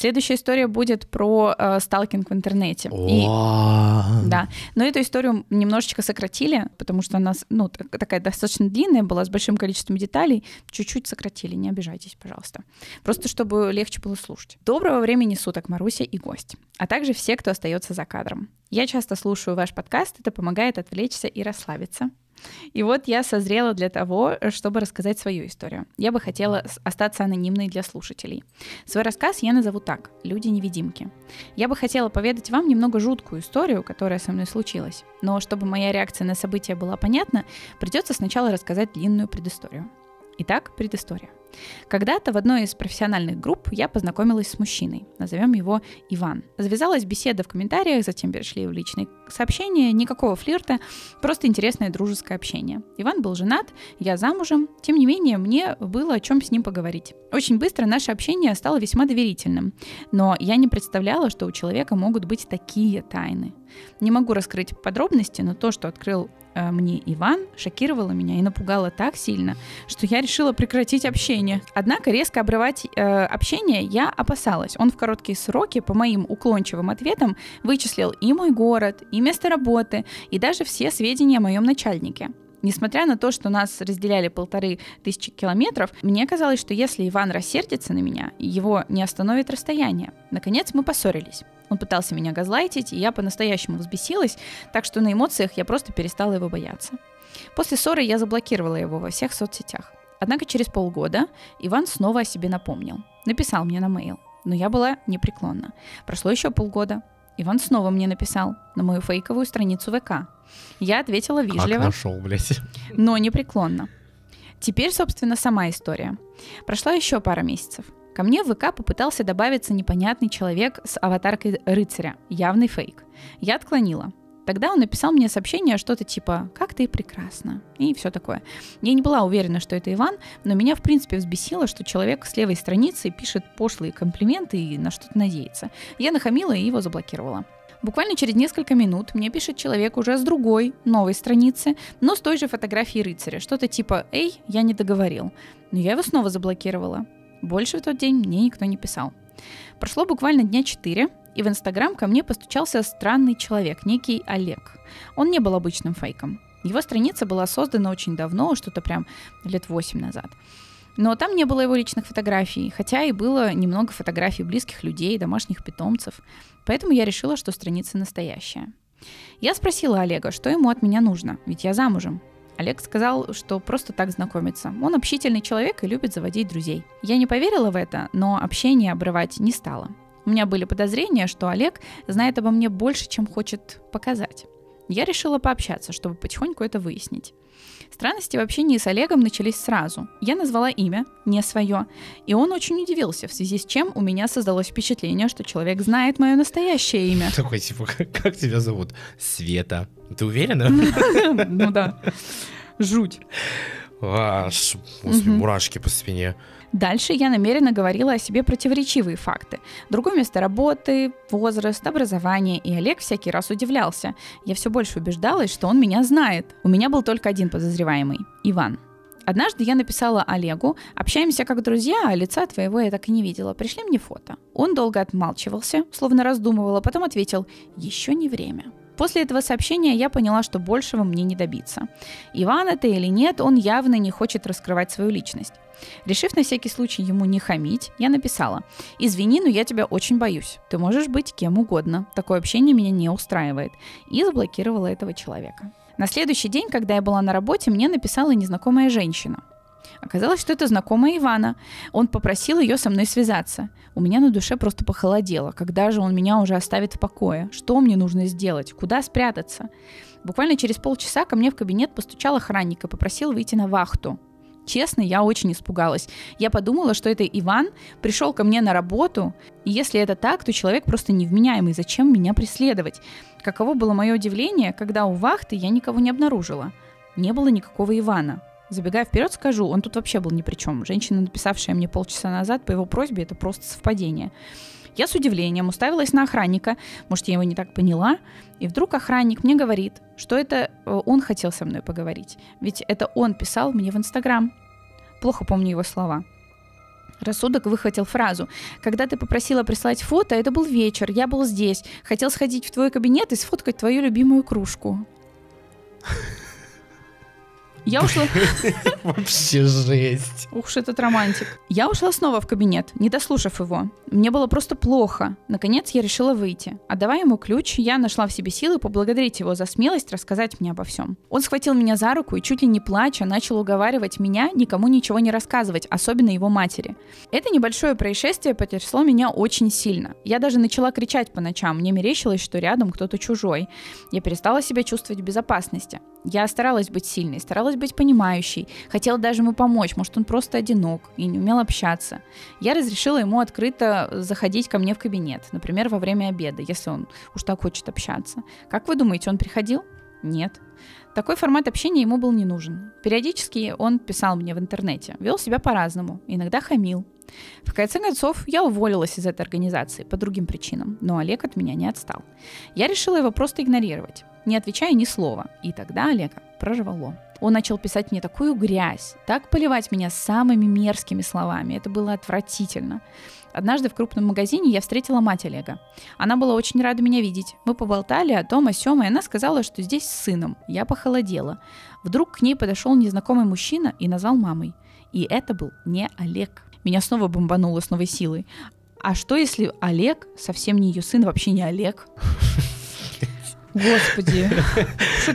Следующая история будет про э, в интернете. И, да. Но эту историю немножечко сократили, потому что она ну, такая достаточно длинная была, с большим количеством деталей. Чуть-чуть сократили, не обижайтесь, пожалуйста. Просто чтобы легче было слушать. Доброго времени суток, Маруся и гость, а также все, кто остается за кадром. Я часто слушаю ваш подкаст, это помогает отвлечься и расслабиться. И вот я созрела для того, чтобы рассказать свою историю. Я бы хотела остаться анонимной для слушателей. Свой рассказ я назову так «Люди-невидимки». Я бы хотела поведать вам немного жуткую историю, которая со мной случилась. Но чтобы моя реакция на события была понятна, придется сначала рассказать длинную предысторию. Итак, предыстория. Когда-то в одной из профессиональных групп я познакомилась с мужчиной, назовем его Иван. Завязалась беседа в комментариях, затем перешли в личные сообщения, никакого флирта, просто интересное дружеское общение. Иван был женат, я замужем, тем не менее мне было о чем с ним поговорить. Очень быстро наше общение стало весьма доверительным, но я не представляла, что у человека могут быть такие тайны. Не могу раскрыть подробности, но то, что открыл Э, мне Иван шокировала меня и напугала так сильно, что я решила прекратить общение. Однако резко обрывать э, общение я опасалась. Он в короткие сроки по моим уклончивым ответам вычислил и мой город, и место работы, и даже все сведения о моем начальнике. Несмотря на то, что нас разделяли полторы тысячи километров, мне казалось, что если Иван рассердится на меня, его не остановит расстояние. Наконец мы поссорились. Он пытался меня газлайтить, и я по-настоящему взбесилась, так что на эмоциях я просто перестала его бояться. После ссоры я заблокировала его во всех соцсетях. Однако через полгода Иван снова о себе напомнил. Написал мне на мейл. Но я была непреклонна. Прошло еще полгода. Иван снова мне написал на мою фейковую страницу ВК. Я ответила вежливо. Как нашел, блядь. Но непреклонно. Теперь, собственно, сама история. Прошла еще пара месяцев. Ко мне в ВК попытался добавиться непонятный человек с аватаркой рыцаря. Явный фейк. Я отклонила. Тогда он написал мне сообщение что-то типа «Как ты прекрасно и все такое. Я не была уверена, что это Иван, но меня в принципе взбесило, что человек с левой страницы пишет пошлые комплименты и на что-то надеется. Я нахамила и его заблокировала. Буквально через несколько минут мне пишет человек уже с другой, новой страницы, но с той же фотографией рыцаря. Что-то типа «Эй, я не договорил». Но я его снова заблокировала. Больше в тот день мне никто не писал. Прошло буквально дня четыре, и в Инстаграм ко мне постучался странный человек, некий Олег. Он не был обычным фейком. Его страница была создана очень давно, что-то прям лет восемь назад. Но там не было его личных фотографий, хотя и было немного фотографий близких людей, домашних питомцев. Поэтому я решила, что страница настоящая. Я спросила Олега, что ему от меня нужно, ведь я замужем. Олег сказал, что просто так знакомится. Он общительный человек и любит заводить друзей. Я не поверила в это, но общение обрывать не стала. У меня были подозрения, что Олег знает обо мне больше, чем хочет показать. Я решила пообщаться, чтобы потихоньку это выяснить. Странности в общении с Олегом начались сразу. Я назвала имя, не свое, и он очень удивился, в связи с чем у меня создалось впечатление, что человек знает мое настоящее имя. Такой, типа, как тебя зовут? Света. Ты уверена? Ну да. Жуть. Аж, мурашки по спине. Дальше я намеренно говорила о себе противоречивые факты. Другое место работы, возраст, образование, и Олег всякий раз удивлялся. Я все больше убеждалась, что он меня знает. У меня был только один подозреваемый – Иван. Однажды я написала Олегу, общаемся как друзья, а лица твоего я так и не видела, пришли мне фото. Он долго отмалчивался, словно раздумывал, а потом ответил «Еще не время». После этого сообщения я поняла, что большего мне не добиться. Иван это или нет, он явно не хочет раскрывать свою личность. Решив на всякий случай ему не хамить, я написала «Извини, но я тебя очень боюсь. Ты можешь быть кем угодно. Такое общение меня не устраивает». И заблокировала этого человека. На следующий день, когда я была на работе, мне написала незнакомая женщина. Оказалось, что это знакомая Ивана. Он попросил ее со мной связаться. У меня на душе просто похолодело. Когда же он меня уже оставит в покое? Что мне нужно сделать? Куда спрятаться? Буквально через полчаса ко мне в кабинет постучал охранник и попросил выйти на вахту. Честно, я очень испугалась. Я подумала, что это Иван пришел ко мне на работу, и если это так, то человек просто невменяемый, зачем меня преследовать? Каково было мое удивление, когда у вахты я никого не обнаружила. Не было никакого Ивана. Забегая вперед, скажу, он тут вообще был ни при чем. Женщина, написавшая мне полчаса назад по его просьбе, это просто совпадение. Я с удивлением уставилась на охранника, может, я его не так поняла, и вдруг охранник мне говорит, что это э, он хотел со мной поговорить, ведь это он писал мне в Инстаграм. Плохо помню его слова. Рассудок выхватил фразу. «Когда ты попросила прислать фото, это был вечер, я был здесь. Хотел сходить в твой кабинет и сфоткать твою любимую кружку». Я ушла... Вообще жесть. Ух, этот романтик. Я ушла снова в кабинет, не дослушав его. Мне было просто плохо. Наконец я решила выйти. Отдавая ему ключ, я нашла в себе силы поблагодарить его за смелость рассказать мне обо всем. Он схватил меня за руку и чуть ли не плача начал уговаривать меня никому ничего не рассказывать, особенно его матери. Это небольшое происшествие потрясло меня очень сильно. Я даже начала кричать по ночам, мне мерещилось, что рядом кто-то чужой. Я перестала себя чувствовать в безопасности. Я старалась быть сильной, старалась быть понимающей, хотела даже ему помочь, может, он просто одинок и не умел общаться. Я разрешила ему открыто заходить ко мне в кабинет, например, во время обеда, если он уж так хочет общаться. Как вы думаете, он приходил? Нет. Такой формат общения ему был не нужен. Периодически он писал мне в интернете, вел себя по-разному, иногда хамил. В конце концов, я уволилась из этой организации по другим причинам, но Олег от меня не отстал. Я решила его просто игнорировать, не отвечая ни слова. И тогда Олега прорвало. Он начал писать мне такую грязь, так поливать меня самыми мерзкими словами. Это было отвратительно. Однажды в крупном магазине я встретила мать Олега. Она была очень рада меня видеть. Мы поболтали о том, о сём, и она сказала, что здесь с сыном. Я похолодела. Вдруг к ней подошел незнакомый мужчина и назвал мамой. И это был не Олег. Меня снова бомбануло с новой силой. А что, если Олег совсем не ее сын, вообще не Олег? Господи.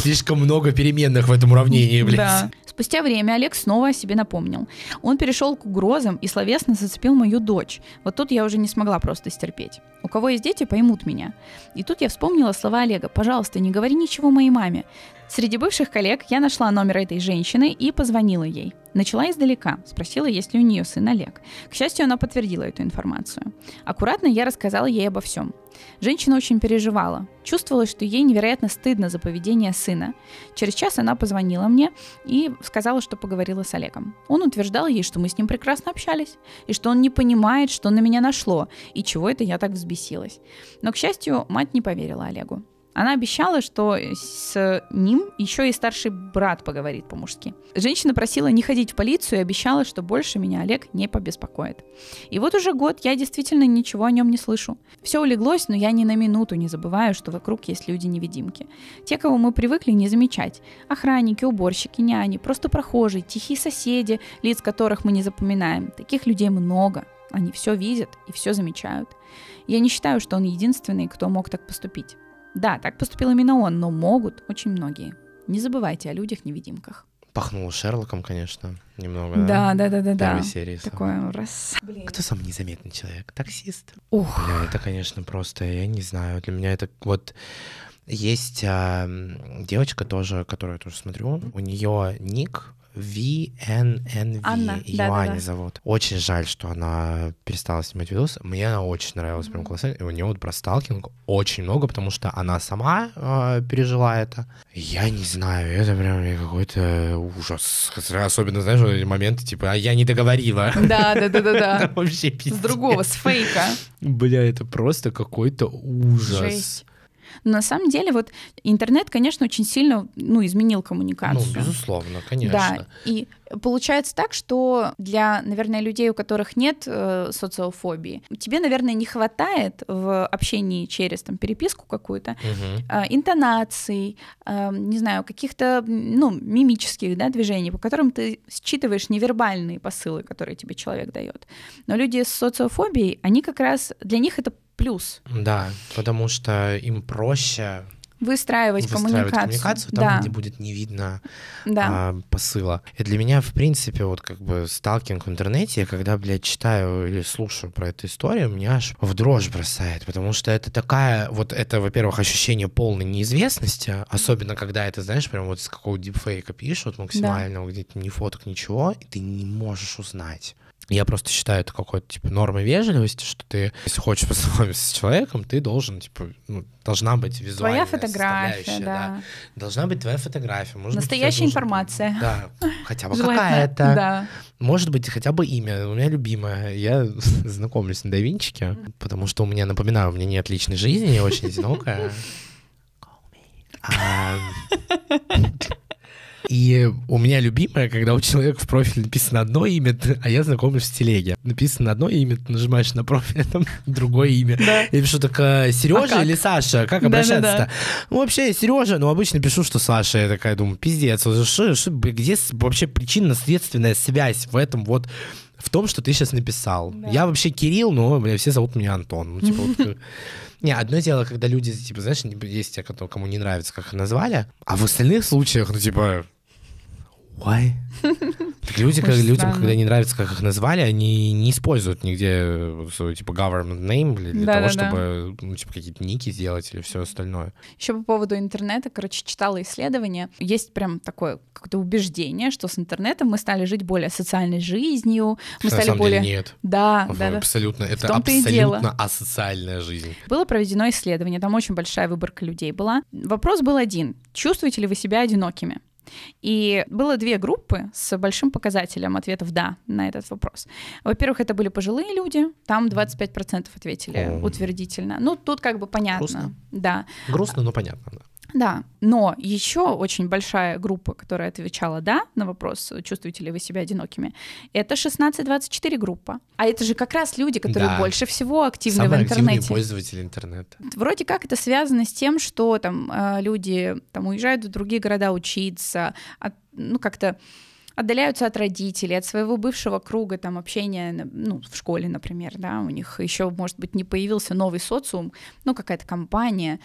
Слишком много переменных в этом уравнении, блядь. Да. Спустя время Олег снова о себе напомнил. Он перешел к угрозам и словесно зацепил мою дочь. Вот тут я уже не смогла просто стерпеть. У кого есть дети, поймут меня. И тут я вспомнила слова Олега. «Пожалуйста, не говори ничего моей маме. Среди бывших коллег я нашла номер этой женщины и позвонила ей. Начала издалека, спросила, есть ли у нее сын Олег. К счастью, она подтвердила эту информацию. Аккуратно я рассказала ей обо всем. Женщина очень переживала, чувствовала, что ей невероятно стыдно за поведение сына. Через час она позвонила мне и сказала, что поговорила с Олегом. Он утверждал ей, что мы с ним прекрасно общались, и что он не понимает, что на меня нашло, и чего это я так взбесилась. Но, к счастью, мать не поверила Олегу. Она обещала, что с ним еще и старший брат поговорит по-мужски. Женщина просила не ходить в полицию и обещала, что больше меня Олег не побеспокоит. И вот уже год я действительно ничего о нем не слышу. Все улеглось, но я ни на минуту не забываю, что вокруг есть люди-невидимки. Те, кого мы привыкли не замечать. Охранники, уборщики, няни, просто прохожие, тихие соседи, лиц которых мы не запоминаем. Таких людей много. Они все видят и все замечают. Я не считаю, что он единственный, кто мог так поступить. Да, так поступил именно он, но могут очень многие. Не забывайте о людях-невидимках. Пахнуло Шерлоком, конечно, немного. Да, да, да, да, да. Первой да. серии. Такое раз. Блин. Кто самый незаметный человек? Таксист. Ух. Бля, это, конечно, просто, я не знаю, для меня это вот есть а, девочка тоже, которую я тоже смотрю. У нее ник VNNV. Анна, Ее да, Аня да, да. зовут. Очень жаль, что она перестала снимать видосы. Мне она очень нравилась, mm-hmm. прям колоссально. у нее вот про сталкинг очень много, потому что она сама э, пережила это. Я не знаю, это прям какой-то ужас. Особенно, знаешь, вот эти моменты, типа, а я не договорила. Да, да, да, да, да. Вообще пиздец. С другого, с фейка. Бля, это просто какой-то ужас. Жесть. Но на самом деле вот интернет, конечно, очень сильно ну, изменил ну, коммуникацию. Ну, безусловно, конечно. Да, и получается так, что для, наверное, людей, у которых нет э, социофобии, тебе, наверное, не хватает в общении через там переписку какую-то угу. э, интонаций, э, не знаю, каких-то ну мимических да движений, по которым ты считываешь невербальные посылы, которые тебе человек дает. Но люди с социофобией, они как раз для них это плюс. Да, потому что им проще выстраивать, выстраивать коммуникацию. коммуникацию там, да. где будет не видно да. а, посыла. И для меня, в принципе, вот как бы сталкинг в интернете, когда, блядь, читаю или слушаю про эту историю, меня аж в дрожь бросает, потому что это такая, вот это, во-первых, ощущение полной неизвестности, особенно когда это, знаешь, прям вот с какого дипфейка пишут максимально, да. где-то ни фоток, ничего, и ты не можешь узнать. Я просто считаю это какой-то, типа, нормой вежливости, что ты, если хочешь познакомиться с человеком, ты должен, типа, ну, должна быть визуальная Твоя фотография, да. да. Должна быть твоя фотография. Может Настоящая быть, информация. Быть, да, хотя бы какая-то. Да. Может быть, хотя бы имя. У меня любимое. Я знакомлюсь на Давинчике, потому что у меня, напоминаю, у меня нет личной жизни, я очень одинокая. А, и у меня любимое, когда у человека в профиле написано одно имя, а я знакомлюсь в телеге. Написано одно имя, ты нажимаешь на профиль, а там другое имя. Да. Я пишу так, Сережа а или Саша? Как обращаться-то? Да, да, да. Ну, вообще, Сережа, ну, обычно пишу, что Саша. Я такая думаю, пиздец, шо, шо, где вообще причинно-следственная связь в этом вот в том, что ты сейчас написал. Да. Я вообще Кирилл, но бля, все зовут меня Антон. Ну, типа, вот, Не, одно дело, когда люди, типа, знаешь, есть те, кому не нравится, как их назвали, а в остальных случаях, ну, типа, Why? Так люди, как, людям, когда не нравится, как их назвали, они не используют нигде свой, типа, government name для, для да, того, да, чтобы, да. ну, типа, какие-то ники сделать или все остальное. Еще по поводу интернета, короче, читала исследование. Есть прям такое какое-то убеждение, что с интернетом мы стали жить более социальной жизнью, мы На стали самом более... Деле нет. Да, да, да. Абсолютно. Это абсолютно асоциальная жизнь. Было проведено исследование, там очень большая выборка людей была. Вопрос был один. Чувствуете ли вы себя одинокими? И было две группы с большим показателем ответов «да» на этот вопрос. Во-первых, это были пожилые люди, там 25% ответили О. утвердительно. Ну, тут как бы понятно. Грустно? Да. Грустно, но понятно, да. Да, но еще очень большая группа, которая отвечала «да» на вопрос, чувствуете ли вы себя одинокими, это 16-24 группа. А это же как раз люди, которые да. больше всего активны Самые в интернете. Активные пользователи интернета. Вроде как это связано с тем, что там э, люди там, уезжают в другие города учиться, от, ну как-то отдаляются от родителей, от своего бывшего круга там общения, ну, в школе, например, да, у них еще, может быть, не появился новый социум, ну, какая-то компания,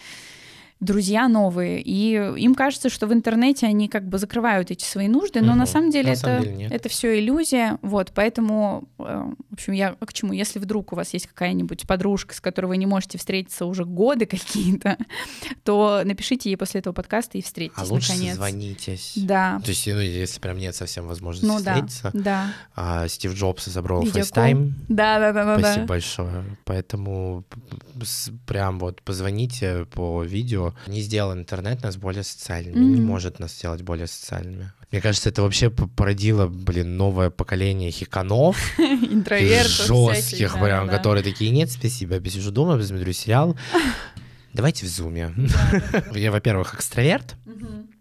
друзья новые, и им кажется, что в интернете они как бы закрывают эти свои нужды, но угу. на самом деле на это, это все иллюзия, вот, поэтому, э, в общем, я к чему, если вдруг у вас есть какая-нибудь подружка, с которой вы не можете встретиться уже годы какие-то, то напишите ей после этого подкаста и встретитесь, А лучше наконец. созвонитесь. Да. То есть, ну, если прям нет совсем возможности ну, встретиться. Да, да. А, Стив Джобс изобрел FaceTime. Да, да, да, да. Спасибо да. большое. Поэтому прям вот позвоните по видео, не сделал интернет нас более социальными, mm-hmm. не может нас сделать более социальными. Мне кажется, это вообще породило, блин, новое поколение хиканов. Интровертов. Жестких, всяких, прям, которые такие, нет, спасибо, я посижу дома, посмотрю сериал. Давайте в зуме. Я, во-первых, экстраверт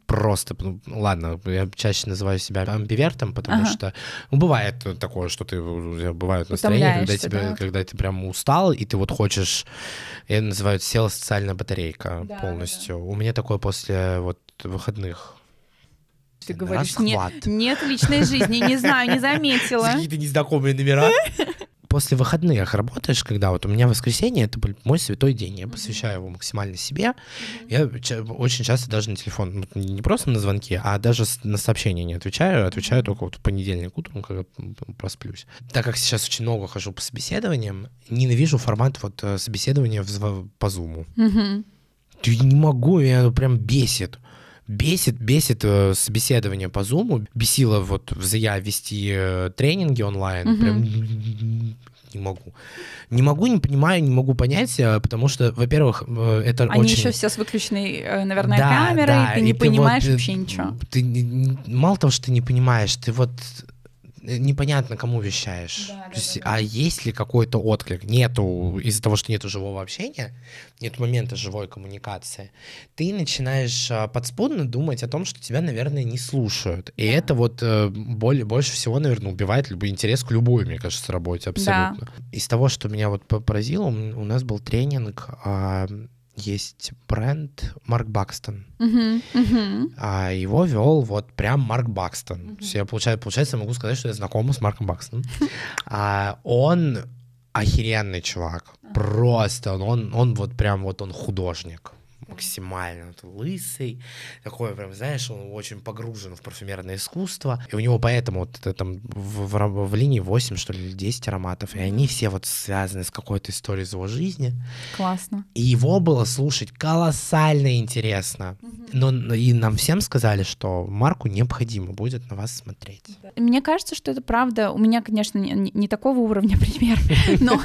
просто, ну, ладно, я чаще называю себя амбивертом, потому ага. что ну, бывает такое, что ты бывают настроения, когда тебе да. когда ты прям устал и ты вот хочешь, я называю села социальная батарейка да, полностью. Да. У меня такое после вот выходных. Ты говоришь, нет, нет личной жизни, не знаю, не заметила. Какие-то незнакомые номера. после выходных работаешь, когда вот у меня воскресенье, это мой святой день, я посвящаю его максимально себе. Я очень часто даже на телефон, не просто на звонки, а даже на сообщения не отвечаю, а отвечаю только вот в понедельник утром, когда просплюсь. Так как сейчас очень много хожу по собеседованиям, ненавижу формат вот э, собеседования по Zoom. Угу. Я не могу, я прям бесит бесит, бесит э, собеседование по Zoom, бесило вот в ЗЯ вести э, тренинги онлайн, угу. прям не могу. Не могу, не понимаю, не могу понять, э, потому что, во-первых, это Они очень... еще все с выключенной, наверное, да, камерой, да, ты не понимаешь вот, вообще ничего. Ты, мало того, что ты не понимаешь, ты вот Э, непонятно, кому вещаешь. Да, То есть, да. А есть ли какой-то отклик? Нету, из-за того, что нету живого общения, нет момента живой коммуникации, ты начинаешь а, подспудно думать о том, что тебя, наверное, не слушают. И да. это вот э, более, больше всего, наверное, убивает любой интерес к любой, мне кажется, работе абсолютно. Да. Из того, что меня вот поразило, у нас был тренинг есть бренд Марк Бакстон. А его вел вот прям Марк Бакстон. я, получается, получается, могу сказать, что я знакома с Марком Бакстоном. А он охеренный чувак. Просто он, он, он вот прям вот он художник максимально. Вот, лысый, такой прям, знаешь, он очень погружен в парфюмерное искусство. И у него поэтому вот это, там в, в, в линии 8, что ли, или 10 ароматов. И они все вот связаны с какой-то историей из его жизни. Классно. И его было слушать колоссально интересно. Угу. Но и нам всем сказали, что Марку необходимо будет на вас смотреть. Да. Мне кажется, что это правда. У меня, конечно, не, не такого уровня пример, но,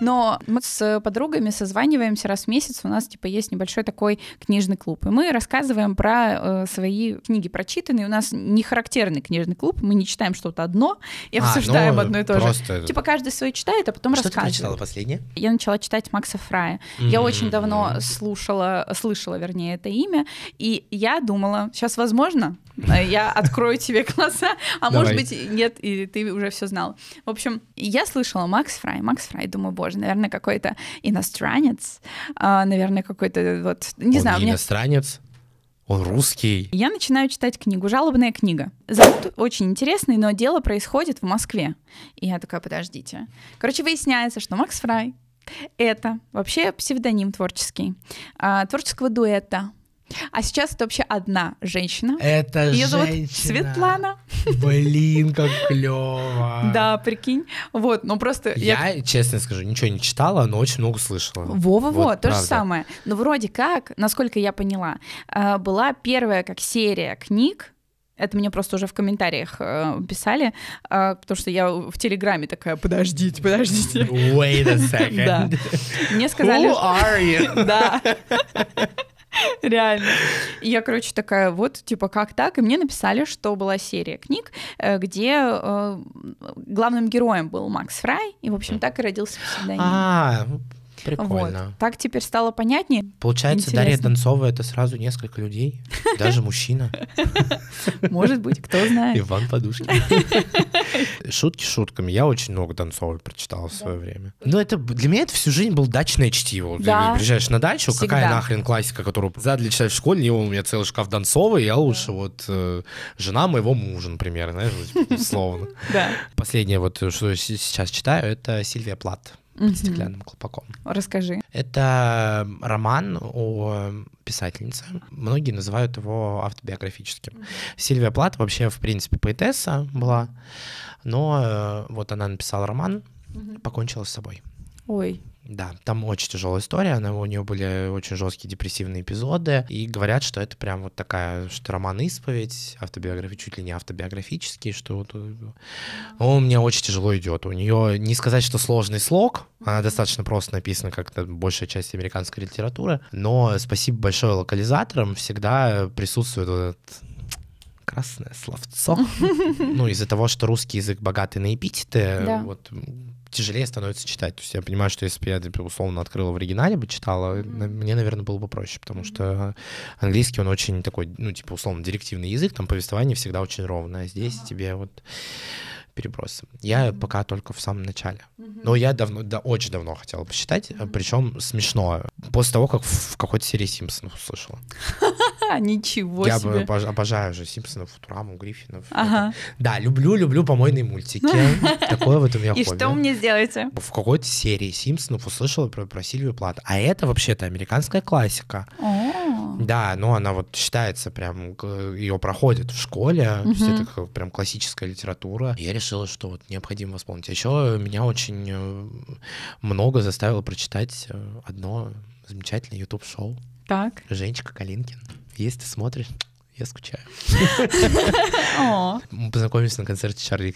но мы с подругами созваниваемся раз в месяц. У нас, типа, есть небольшой такой такой книжный клуб. И мы рассказываем про э, свои книги прочитанные. У нас не характерный книжный клуб, мы не читаем что-то одно и а, ну, обсуждаем ну, одно и то просто... же. Типа каждый свой читает, а потом что рассказывает. Что ты читала последнее? Я начала читать Макса Фрая. Mm-hmm. Я очень давно слушала, слышала, вернее, это имя, и я думала, сейчас возможно, я открою тебе глаза, а может быть нет, и ты уже все знал. В общем, я слышала Макс Фрай, Макс Фрай, думаю, боже, наверное, какой-то иностранец, а, наверное, какой-то вот, не знаю. Не иностранец? Он русский. Я начинаю читать книгу, жалобная книга. Зовут очень интересный, но дело происходит в Москве. И я такая, подождите. Короче, выясняется, что Макс Фрай это вообще псевдоним творческий, а, творческого дуэта а сейчас это вообще одна женщина. Это Ее женщина. зовут Светлана. Блин, как клево. Да, прикинь. Вот, ну просто... Я, я, честно скажу, ничего не читала, но очень много слышала. Во-во-во, вот, то правда. же самое. Но вроде как, насколько я поняла, э, была первая как серия книг, это мне просто уже в комментариях э, писали, э, потому что я в Телеграме такая, подождите, подождите. Wait a second. Да. Мне сказали... Who are you? Да. Реально. я, короче, такая, вот, типа, как так? И мне написали, что была серия книг, э, где э, главным героем был Макс Фрай, и, в общем, так и родился псевдоним. А, Прикольно. Вот. Так теперь стало понятнее. Получается, Интересно. Дарья Донцова — это сразу несколько людей, даже мужчина. Может быть, кто знает. Иван Подушкин. Шутки шутками. Я очень много Донцовой прочитал в свое время. Но ну, это для меня это всю жизнь был дачное чтиво. Ты приезжаешь на дачу, какая нахрен классика, которую задали читать в школе, и у меня целый шкаф Донцовой, я лучше вот э, жена моего мужа, например, знаешь, условно. Да. Последнее вот, что я сейчас читаю, это Сильвия Плат под стеклянным колпаком. Расскажи. Это эм, роман о эм, писательнице. Многие называют его автобиографическим. Сильвия Плат вообще, в принципе, поэтесса была, но э, вот она написала роман, покончила с собой. Ой, да, там очень тяжелая история, она, у нее были очень жесткие депрессивные эпизоды, и говорят, что это прям вот такая, что роман-исповедь, автобиография, чуть ли не автобиографический, что вот... Э, он мне очень тяжело идет. У нее, не сказать, что сложный слог, она достаточно просто написана, как большая часть американской литературы, но спасибо большое локализаторам, всегда присутствует вот этот красное словцо. Ну, из-за того, что русский язык богатый на эпитеты, вот тяжелее становится читать. То есть я понимаю, что если бы я, условно, открыла в оригинале бы читала, э, mm-hmm. мне, наверное, было бы проще, потому что английский, он очень такой, ну, типа, условно, директивный язык, там повествование всегда очень ровное, здесь mm-hmm. тебе вот перебросом. Я mm-hmm. пока только в самом начале. Mm-hmm. Но я давно, да, очень давно хотела посчитать, mm-hmm. Э, причем смешно. После того, как в какой-то серии Симпсонов услышала. Ничего я себе. Я обожаю же Симпсонов, Футураму, Гриффинов. Ага. Да, люблю, люблю помойные мультики. Такое вот у меня хобби. И что мне сделаете? А? В какой-то серии Симпсонов услышала про, Сильвию Плат. А это вообще-то американская классика. Да, но она вот считается прям, э, ее проходит в школе, это прям классическая литература. Я решил решила, что вот необходимо восполнить. А еще меня очень э, много заставило прочитать э, одно замечательное YouTube-шоу. Так. Женечка Калинкин. Если ты смотришь, я скучаю. Мы познакомились на концерте икс Charlie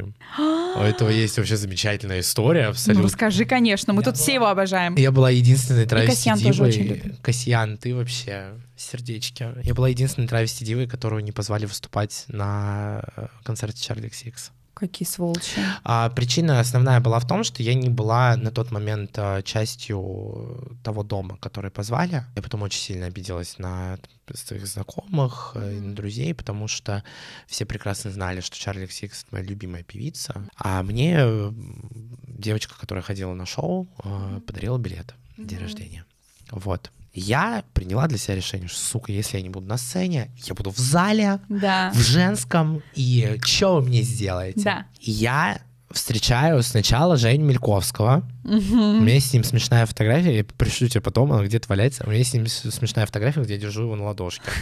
XX. А. У этого есть вообще замечательная история абсолютно. Ну, расскажи, конечно, мы тут все его обожаем. Я была единственной травести дивой. Касьян, ты вообще сердечки. Я была единственной травести дивой, которую не позвали выступать на э, концерте Charlie икс. Какие сволочи. А, причина основная была в том, что я не была на тот момент а, частью того дома, который позвали. Я потом очень сильно обиделась на своих знакомых, mm-hmm. на друзей, потому что все прекрасно знали, что Чарли Сикс моя любимая певица. А мне э, девочка, которая ходила на шоу, mm-hmm. подарила билет mm-hmm. день рождения. Вот я приняла для себя решение, что, сука, если я не буду на сцене, я буду в зале, да. в женском, и что вы мне сделаете? Да. Я встречаю сначала Жень Мельковского. Угу. У меня с ним смешная фотография, я пришлю тебе потом, она где-то валяется. У меня с ним смешная фотография, где я держу его на ладошке.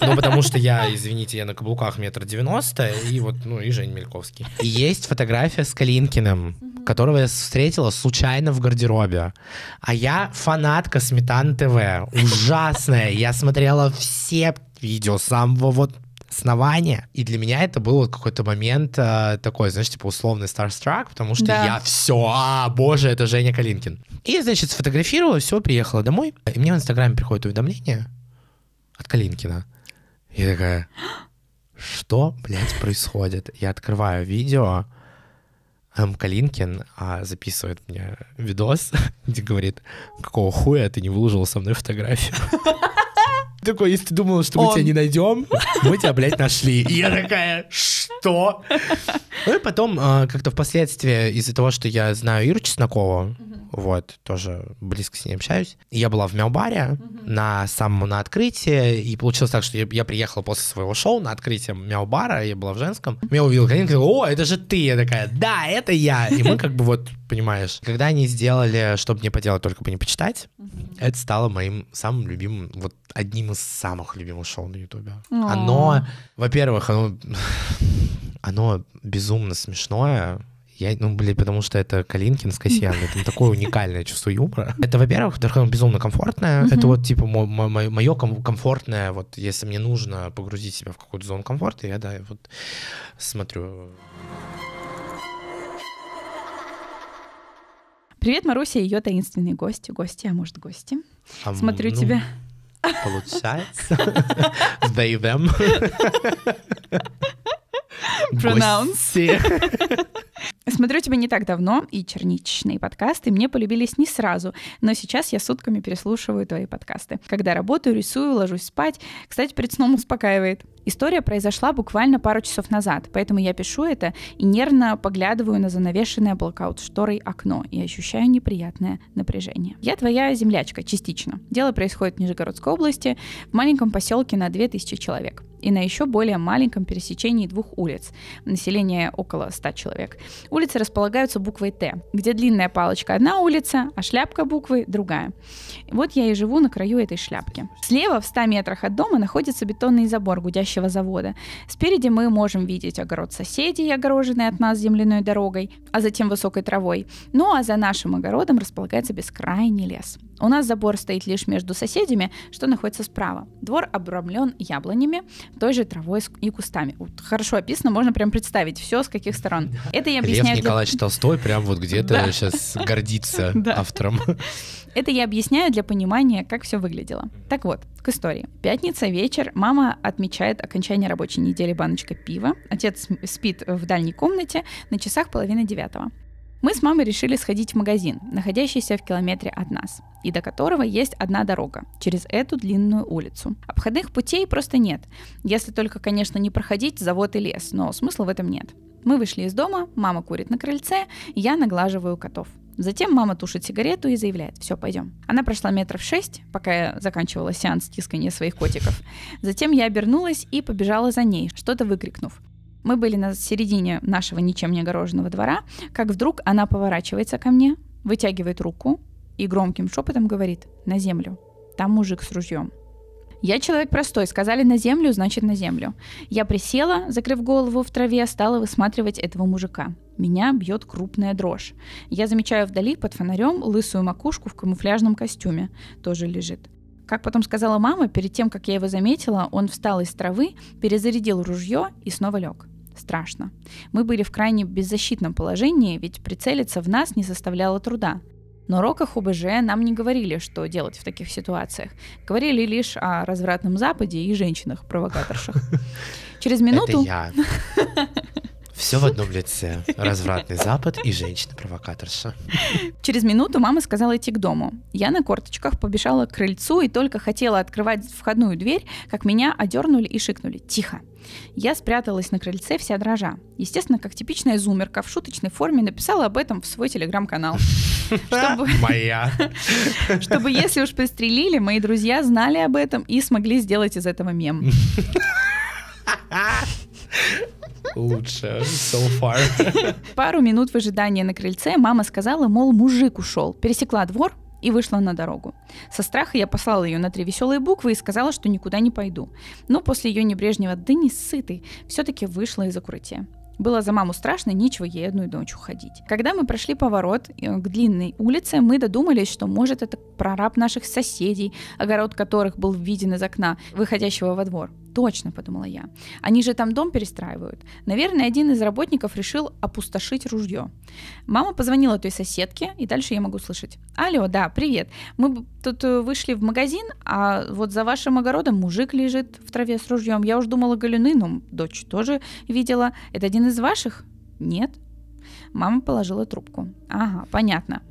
Ну, потому что я, извините, я на каблуках метр девяносто, и вот, ну, и Жень Мельковский. И есть фотография с Калинкиным, которого я встретила случайно в гардеробе. А я фанатка Сметан ТВ, ужасная. Я смотрела все видео с самого вот основания. И для меня это был какой-то момент э, такой, знаешь, типа условный Starstruck, потому что да. я все, а, боже, это Женя Калинкин. И, значит, сфотографировала, все, приехала домой. И мне в Инстаграме приходит уведомление от Калинкина. Я такая, что, блядь, происходит? Я открываю видео, М. Калинкин а, записывает мне видос, где говорит, какого хуя ты не выложил со мной фотографию. такой, если ты думала, что мы Он. тебя не найдем, мы тебя, блядь, нашли. И я такая, что? Ну и потом, а, как-то впоследствии, из-за того, что я знаю Иру Чеснокова, вот, тоже близко с ней общаюсь. Я была в Мелбаре mm-hmm. на самом на открытии, и получилось так, что я, я приехала после своего шоу на открытие Мелбара, я была в женском. Меня увидел Карин, о, это же ты! Я такая, да, это я! И мы как бы вот, понимаешь, когда они сделали, чтобы не поделать, только бы не почитать, mm-hmm. это стало моим самым любимым, вот одним из самых любимых шоу на Ютубе. Mm-hmm. Оно, во-первых, оно, оно безумно смешное, я, ну, блин, потому что это Калинкин с Касьяной, там такое уникальное чувство юмора. Это, во-первых, во-вторых, безумно комфортное. Это вот, типа, мое комфортное, вот, если мне нужно погрузить себя в какую-то зону комфорта, я, да, вот смотрю. Привет, Маруся и ее таинственные гости. Гости, а может, гости. А, Смотрю ну, тебя. Получается. They, them. Pronounce. Смотрю тебя не так давно, и черничные подкасты мне полюбились не сразу, но сейчас я сутками переслушиваю твои подкасты. Когда работаю, рисую, ложусь спать. Кстати, перед сном успокаивает. История произошла буквально пару часов назад, поэтому я пишу это и нервно поглядываю на занавешенное блокаут шторой окно и ощущаю неприятное напряжение. Я твоя землячка, частично. Дело происходит в Нижегородской области, в маленьком поселке на 2000 человек и на еще более маленьком пересечении двух улиц, население около 100 человек. Улицы располагаются буквой «Т», где длинная палочка одна улица, а шляпка буквы другая. Вот я и живу на краю этой шляпки. Слева в 100 метрах от дома находится бетонный забор гудящего завода. Спереди мы можем видеть огород соседей, огороженный от нас земляной дорогой, а затем высокой травой. Ну а за нашим огородом располагается бескрайний лес. У нас забор стоит лишь между соседями, что находится справа. Двор обрамлен яблонями, той же травой и кустами. Вот хорошо описано, можно прям представить все, с каких сторон. Это я объясняю... Лев Николаевич для... Толстой прям вот где-то сейчас гордится автором. Это я объясняю для понимания, как все выглядело. Так вот, к истории. Пятница, вечер, мама отмечает окончание рабочей недели баночка пива, отец спит в дальней комнате, на часах половина девятого. Мы с мамой решили сходить в магазин, находящийся в километре от нас, и до которого есть одна дорога, через эту длинную улицу. Обходных путей просто нет, если только, конечно, не проходить завод и лес, но смысла в этом нет. Мы вышли из дома, мама курит на крыльце, я наглаживаю котов. Затем мама тушит сигарету и заявляет, все, пойдем. Она прошла метров шесть, пока я заканчивала сеанс тискания своих котиков. Затем я обернулась и побежала за ней, что-то выкрикнув. Мы были на середине нашего ничем не огороженного двора, как вдруг она поворачивается ко мне, вытягивает руку и громким шепотом говорит «на землю». Там мужик с ружьем. Я человек простой, сказали на землю, значит на землю. Я присела, закрыв голову в траве, стала высматривать этого мужика. Меня бьет крупная дрожь. Я замечаю вдали под фонарем лысую макушку в камуфляжном костюме. Тоже лежит. Как потом сказала мама, перед тем, как я его заметила, он встал из травы, перезарядил ружье и снова лег страшно. Мы были в крайне беззащитном положении, ведь прицелиться в нас не составляло труда. Но Рока ХУБЖ нам не говорили, что делать в таких ситуациях. Говорили лишь о развратном Западе и женщинах-провокаторшах. Через минуту... Это я. Все в одном лице. Развратный Запад и женщина-провокаторша. Через минуту мама сказала идти к дому. Я на корточках побежала к крыльцу и только хотела открывать входную дверь, как меня одернули и шикнули. Тихо. Я спряталась на крыльце вся дрожа. Естественно, как типичная зумерка, в шуточной форме написала об этом в свой телеграм-канал. Моя. Чтобы, если уж пристрелили, мои друзья знали об этом и смогли сделать из этого мем. Лучше, so far. Пару минут в ожидании на крыльце мама сказала, мол, мужик ушел. Пересекла двор, и вышла на дорогу. Со страха я послала ее на три веселые буквы и сказала, что никуда не пойду. Но после ее небрежнего не сытый" сытой» все-таки вышла из укрытия. Было за маму страшно, нечего ей одной ночью уходить. Когда мы прошли поворот э, к длинной улице, мы додумались, что может это прораб наших соседей, огород которых был виден из окна, выходящего во двор. Точно, подумала я. Они же там дом перестраивают. Наверное, один из работников решил опустошить ружье. Мама позвонила той соседке, и дальше я могу слышать. Алло, да, привет. Мы тут э, вышли в магазин, а вот за вашим огородом мужик лежит в траве с ружьем. Я уж думала, Галюны, но дочь тоже видела. Это один из ваших? Нет, Мама положила трубку. Ага, понятно.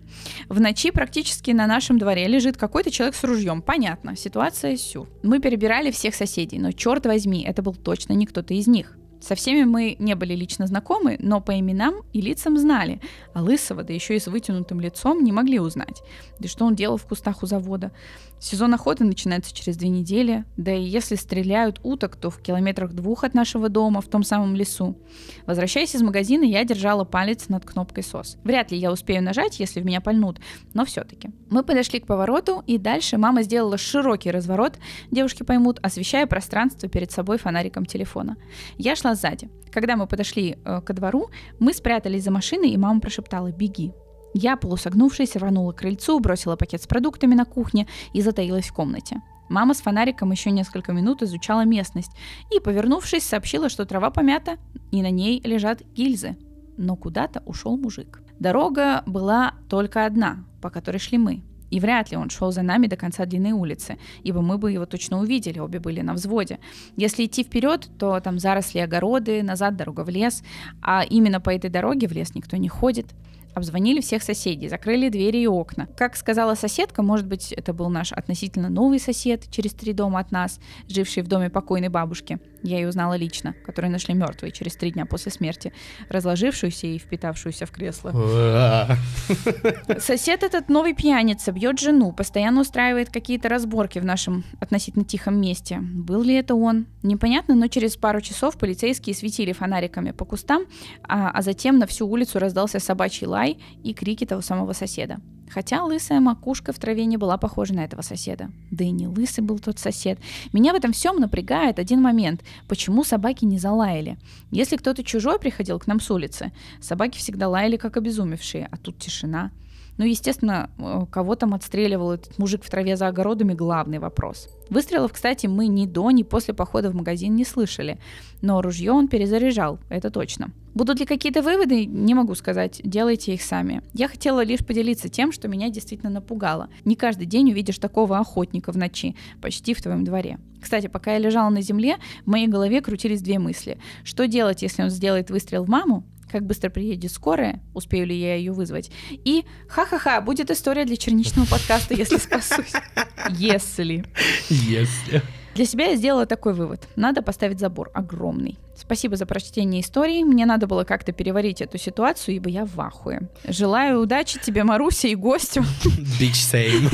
В ночи практически на нашем дворе лежит какой-то человек с ружьем. Понятно, ситуация сюр. Мы перебирали всех соседей, но черт возьми, это был точно не кто-то из них. Со всеми мы не были лично знакомы, но по именам и лицам знали, а Лысого, да еще и с вытянутым лицом, не могли узнать. Да что он делал в кустах у завода? Сезон охоты начинается через две недели, да и если стреляют уток, то в километрах двух от нашего дома, в том самом лесу. Возвращаясь из магазина, я держала палец над кнопкой СОС. Вряд ли я успею нажать, если в меня пальнут, но все-таки. Мы подошли к повороту, и дальше мама сделала широкий разворот, девушки поймут, освещая пространство перед собой фонариком телефона. Я шла сзади. Когда мы подошли э, ко двору, мы спрятались за машиной, и мама прошептала «Беги». Я, полусогнувшись, рванула к крыльцу, бросила пакет с продуктами на кухне и затаилась в комнате. Мама с фонариком еще несколько минут изучала местность и, повернувшись, сообщила, что трава помята, и на ней лежат гильзы. Но куда-то ушел мужик. Дорога была только одна, по которой шли мы. И вряд ли он шел за нами до конца длинной улицы, ибо мы бы его точно увидели, обе были на взводе. Если идти вперед, то там заросли огороды, назад дорога в лес, а именно по этой дороге в лес никто не ходит. Обзвонили всех соседей, закрыли двери и окна. Как сказала соседка, может быть, это был наш относительно новый сосед через три дома от нас, живший в доме покойной бабушки я ее узнала лично, которую нашли мертвой через три дня после смерти, разложившуюся и впитавшуюся в кресло. Сосед этот новый пьяница бьет жену, постоянно устраивает какие-то разборки в нашем относительно тихом месте. Был ли это он? Непонятно, но через пару часов полицейские светили фонариками по кустам, а, а затем на всю улицу раздался собачий лай и крики того самого соседа. Хотя лысая макушка в траве не была похожа на этого соседа. Да и не лысый был тот сосед. Меня в этом всем напрягает один момент. Почему собаки не залаяли? Если кто-то чужой приходил к нам с улицы, собаки всегда лаяли, как обезумевшие, а тут тишина. Ну, естественно, э, кого там отстреливал этот мужик в траве за огородами – главный вопрос. Выстрелов, кстати, мы ни до, ни после похода в магазин не слышали. Но ружье он перезаряжал, это точно. Будут ли какие-то выводы, не могу сказать, делайте их сами. Я хотела лишь поделиться тем, что меня действительно напугало. Не каждый день увидишь такого охотника в ночи, почти в твоем дворе. Кстати, пока я лежала на земле, в моей голове крутились две мысли. Что делать, если он сделает выстрел в маму? как быстро приедет скорая, успею ли я ее вызвать. И ха-ха-ха, будет история для черничного подкаста, если спасусь. Если. Если. Для себя я сделала такой вывод. Надо поставить забор огромный. Спасибо за прочтение истории. Мне надо было как-то переварить эту ситуацию, ибо я в ахуе. Желаю удачи тебе, Маруся, и гостю. Бич сейм.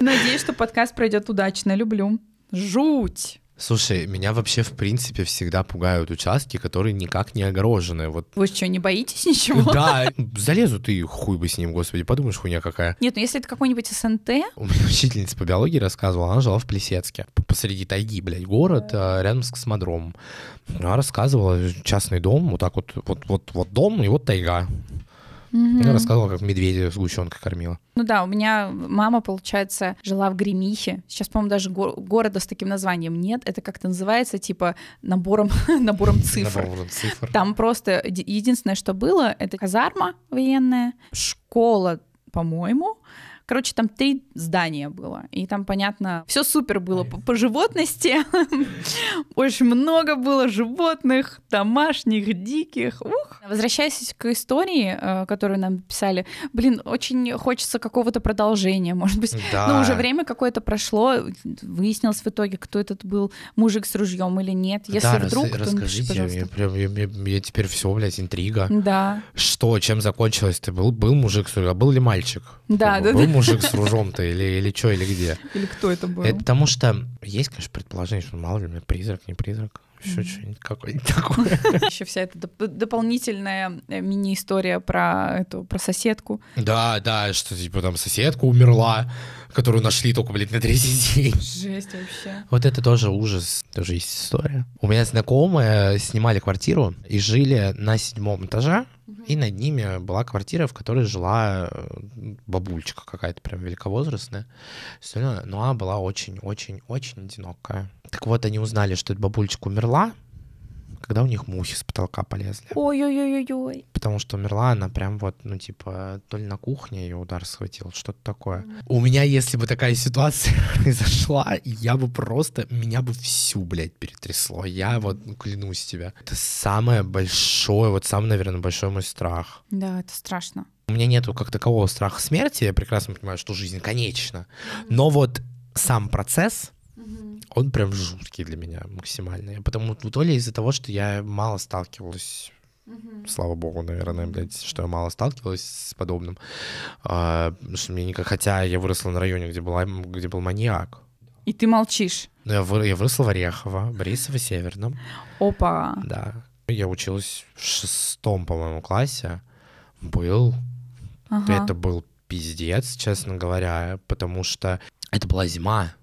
Надеюсь, что подкаст пройдет удачно. Люблю. Жуть! Слушай, меня вообще в принципе всегда пугают участки, которые никак не огорожены. Вот. Вы что, не боитесь ничего? Да, залезу ты, хуй бы с ним, господи, подумаешь, хуйня какая. Нет, ну если это какой-нибудь СНТ... У меня учительница по биологии рассказывала, она жила в Плесецке, посреди тайги, блядь, город, э, рядом с космодромом. Она рассказывала, э, частный дом, вот так вот, вот, вот, вот дом и вот тайга. Угу. Она рассказывала, как медведя сгущенка кормила. Ну да, у меня мама, получается, жила в Гремихе. Сейчас, по-моему, даже го- города с таким названием нет. Это как-то называется, типа, набором, набором цифр. Набором цифр. Там просто единственное, что было, это казарма военная, школа, по-моему, Короче, там три здания было. И там, понятно, все супер было по, по животности. Очень много было животных, домашних, диких. Ух. Возвращаясь к истории, э, которую нам писали, блин, очень хочется какого-то продолжения, может быть. Да. Но уже время какое-то прошло, выяснилось в итоге, кто этот был мужик с ружьем или нет. Если да, вдруг, рас- то напиши, пожалуйста. Я, прям, я, я, я теперь все, блядь, интрига. Да. Что, чем закончилось? Ты был, был мужик с ружьем, а был ли мальчик? Да, да, был да мужик с ружом-то или, или что, или где? Или кто это был? Это потому что есть, конечно, предположение, что ну, мало ли, у меня призрак, не призрак еще что-нибудь какое-нибудь такое. Еще вся эта доп- дополнительная э, мини-история про эту про соседку. Да, да, что типа там соседка умерла, которую нашли только, блядь, на третий день. Жесть вообще. Вот это тоже ужас, тоже есть история. У меня знакомые снимали квартиру и жили на седьмом этаже, угу. и над ними была квартира, в которой жила э, бабульчика какая-то прям великовозрастная. Но ну, она ну, была очень-очень-очень одинокая. Так вот, они узнали, что эта бабульчика умерла, когда у них мухи с потолка полезли. Ой-ой-ой-ой. ой. Потому что умерла она прям вот, ну, типа, то ли на кухне ее удар схватил, что-то такое. У меня, если бы такая ситуация произошла, я бы просто, меня бы всю, блядь, перетрясло. Я вот, ну, клянусь тебе, Это самое большое, вот самый, наверное, большой мой страх. Да, это страшно. У меня нету как такового страха смерти, я прекрасно понимаю, что жизнь конечна. Но вот сам процесс, он прям жуткий для меня максимально. Я потому ну, то ли из-за того, что я мало сталкивалась Угу. Слава богу, наверное, блядь, что я мало сталкивалась с подобным. А, что мне никак, хотя я выросла на районе, где, была, где был маньяк. И ты молчишь. Но ну, я, выр, я выросла в Орехово, Борисово, Северном. Опа. Да. Я училась в шестом, по-моему, классе. Был. Ага. Это был пиздец, честно говоря, потому что это была зима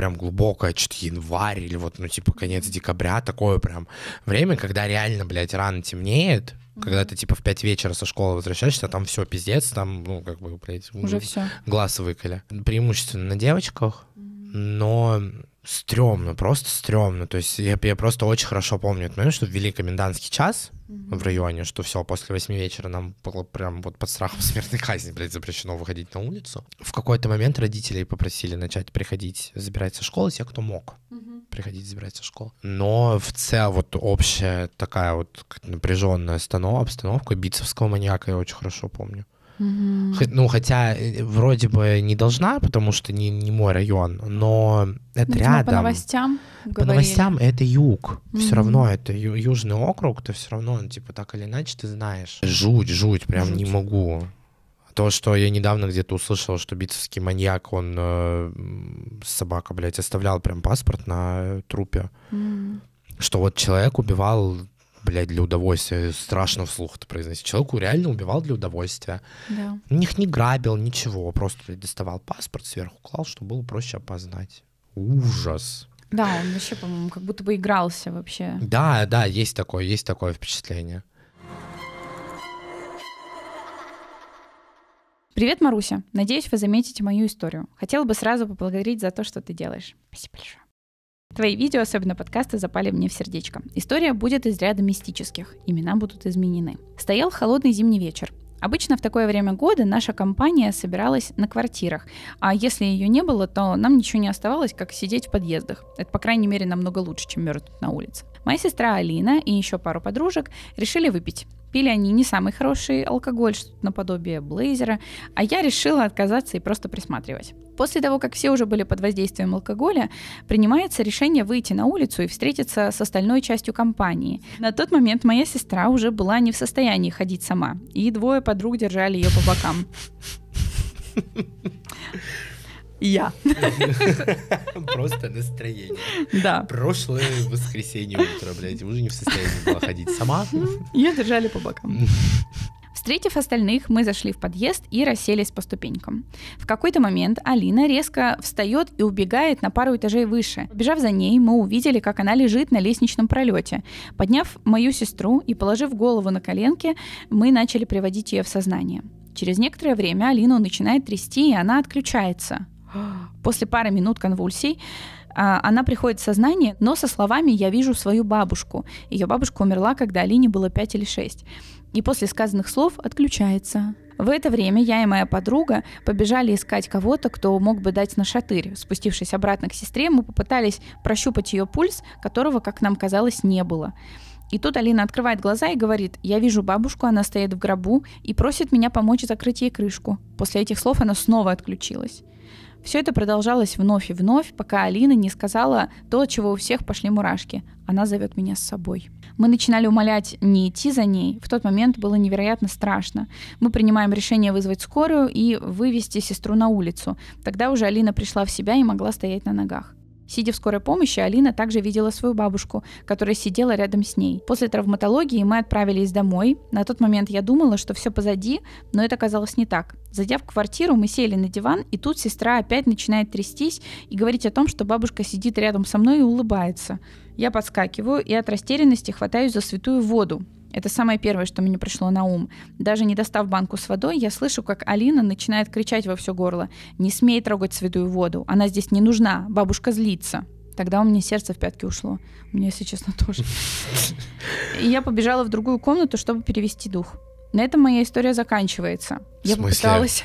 прям глубокое, что-то январь или вот, ну, типа, конец декабря, такое прям время, когда реально, блядь, рано темнеет, когда ты типа в 5 вечера со школы возвращаешься, там все пиздец, там, ну, как бы, блядь, уже, уже все. глаз выколи. Преимущественно на девочках, но стрёмно, просто стрёмно. То есть я, я просто очень хорошо помню этот момент, что ввели комендантский час mm-hmm. в районе, что все после восьми вечера нам было прям вот под страхом смертной казни, блядь, запрещено выходить на улицу. В какой-то момент родителей попросили начать приходить забирать со школы те, кто мог mm-hmm. приходить забирать со школы. Но в целом вот общая такая вот напряженная обстановка бицевского маньяка я очень хорошо помню. Угу. Хоть, ну, хотя э, вроде бы не должна, потому что не, не мой район, но это но рядом. По новостям говорили. По новостям это юг. Угу. Все равно это ю- южный округ, то все равно, ну, типа, так или иначе ты знаешь. Жуть, жуть, прям жуть. не могу. То, что я недавно где-то услышал, что битцевский маньяк, он э, собака, блядь, оставлял прям паспорт на э, трупе. Mm. Что вот человек убивал блядь, для удовольствия. Страшно вслух это произносить. Человеку реально убивал для удовольствия. Да. Них не грабил, ничего. Просто блядь, доставал паспорт, сверху клал, чтобы было проще опознать. Ужас. Да, он вообще, по-моему, как будто бы игрался вообще. Да, да, есть такое, есть такое впечатление. Привет, Маруся. Надеюсь, вы заметите мою историю. Хотела бы сразу поблагодарить за то, что ты делаешь. Спасибо большое. Твои видео, особенно подкасты, запали мне в сердечко. История будет из ряда мистических, имена будут изменены. Стоял холодный зимний вечер. Обычно в такое время года наша компания собиралась на квартирах, а если ее не было, то нам ничего не оставалось, как сидеть в подъездах. Это, по крайней мере, намного лучше, чем мертвить на улице. Моя сестра Алина и еще пару подружек решили выпить. Пили они не самый хороший алкоголь, что-то наподобие блейзера, а я решила отказаться и просто присматривать. После того, как все уже были под воздействием алкоголя, принимается решение выйти на улицу и встретиться с остальной частью компании. На тот момент моя сестра уже была не в состоянии ходить сама, и двое подруг держали ее по бокам я. Просто настроение. Да. Прошлое воскресенье утро, блядь, уже не в состоянии была ходить сама. Ее держали по бокам. Встретив остальных, мы зашли в подъезд и расселись по ступенькам. В какой-то момент Алина резко встает и убегает на пару этажей выше. Бежав за ней, мы увидели, как она лежит на лестничном пролете. Подняв мою сестру и положив голову на коленки, мы начали приводить ее в сознание. Через некоторое время Алину начинает трясти, и она отключается. После пары минут конвульсий а, она приходит в сознание, но со словами «я вижу свою бабушку». Ее бабушка умерла, когда Алине было 5 или 6. И после сказанных слов отключается. В это время я и моя подруга побежали искать кого-то, кто мог бы дать на шатырь. Спустившись обратно к сестре, мы попытались прощупать ее пульс, которого, как нам казалось, не было. И тут Алина открывает глаза и говорит, я вижу бабушку, она стоит в гробу и просит меня помочь закрыть ей крышку. После этих слов она снова отключилась. Все это продолжалось вновь и вновь, пока Алина не сказала то, чего у всех пошли мурашки. Она зовет меня с собой. Мы начинали умолять не идти за ней. В тот момент было невероятно страшно. Мы принимаем решение вызвать скорую и вывести сестру на улицу. Тогда уже Алина пришла в себя и могла стоять на ногах. Сидя в скорой помощи, Алина также видела свою бабушку, которая сидела рядом с ней. После травматологии мы отправились домой. На тот момент я думала, что все позади, но это оказалось не так. Зайдя в квартиру, мы сели на диван, и тут сестра опять начинает трястись и говорить о том, что бабушка сидит рядом со мной и улыбается. Я подскакиваю и от растерянности хватаюсь за святую воду. Это самое первое, что мне пришло на ум. Даже не достав банку с водой, я слышу, как Алина начинает кричать во все горло. «Не смей трогать святую воду! Она здесь не нужна! Бабушка злится!» Тогда у меня сердце в пятки ушло. У меня, если честно, тоже. И я побежала в другую комнату, чтобы перевести дух. На этом моя история заканчивается. Я попыталась...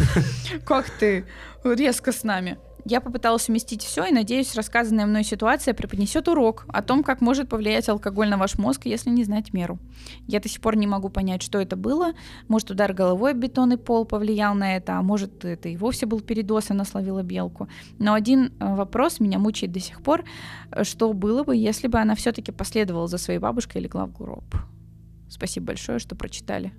Как ты? Резко с нами. Я попыталась уместить все и надеюсь, рассказанная мной ситуация преподнесет урок о том, как может повлиять алкоголь на ваш мозг, если не знать меру. Я до сих пор не могу понять, что это было. Может, удар головой об бетонный пол повлиял на это, а может, это и вовсе был передоз, она словила белку. Но один э, вопрос меня мучает до сих пор, что было бы, если бы она все-таки последовала за своей бабушкой или легла в гроб. Спасибо большое, что прочитали.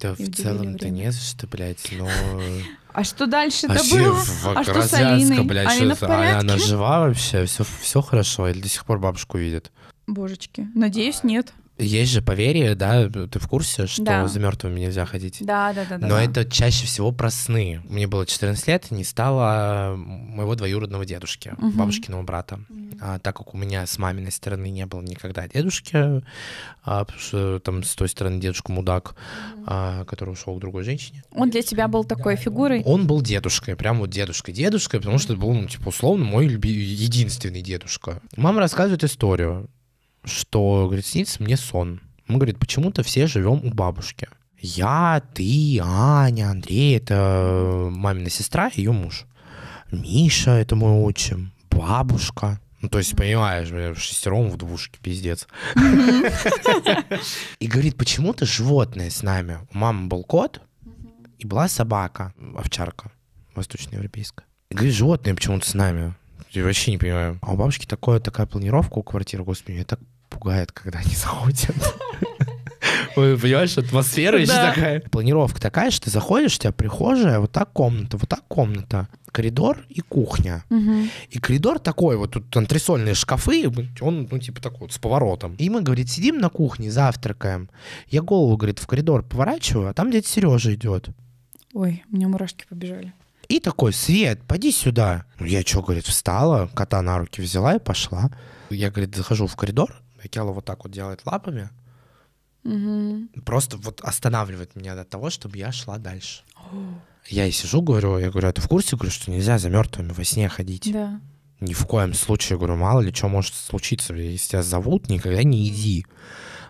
Да и в целом-то не за что, блядь, но... А что дальше-то а было? В, а что с Алиной? Блядь, Алина что, в порядке? Она, она жива вообще? Все, все хорошо? Или до сих пор бабушку видит? Божечки. Надеюсь, а. нет. Есть же поверье, да, ты в курсе, что да. за мертвыми нельзя ходить. Да, да, да. Но да. это чаще всего про сны. Мне было 14 лет, не стало моего двоюродного дедушки, угу. бабушкиного брата. А, так как у меня с маминой стороны не было никогда дедушки, а, потому что там с той стороны дедушка мудак, а, который ушел к другой женщине. Он для тебя был такой да, фигурой? Он, он был дедушкой, прям вот дедушкой, дедушкой, потому что был, ну, типа, условно, мой люби- единственный дедушка. Мама рассказывает историю что, говорит, снится мне сон. Мы, говорит, почему-то все живем у бабушки. Я, ты, Аня, Андрей, это э, мамина сестра, ее муж. Миша, это мой отчим, бабушка. Ну, то есть, понимаешь, в шестером в двушке, пиздец. И говорит, почему-то животные с нами. У мамы был кот, и была собака, овчарка, восточноевропейская. И говорит, животные почему-то с нами. Я вообще не понимаю. А у бабушки такое, такая планировка у квартиры, господи, я так пугает, когда они заходят. Понимаешь, атмосфера еще такая. Планировка такая, что ты заходишь, у тебя прихожая, вот так комната, вот так комната, коридор и кухня. И коридор такой, вот тут антресольные шкафы, он, ну, типа такой, с поворотом. И мы, говорит, сидим на кухне, завтракаем. Я голову, говорит, в коридор поворачиваю, а там дядя Сережа идет. Ой, у меня мурашки побежали. И такой, Свет, поди сюда. Ну, я что, говорит, встала, кота на руки взяла и пошла. Я, говорит, захожу в коридор, хотела вот так вот делать лапами, угу. просто вот останавливает меня до того, чтобы я шла дальше. Я и сижу, говорю, я говорю, а ты в курсе, говорю, что нельзя за мертвыми во сне ходить? Да. Ни в коем случае, говорю, мало ли что может случиться, если тебя зовут, никогда не иди.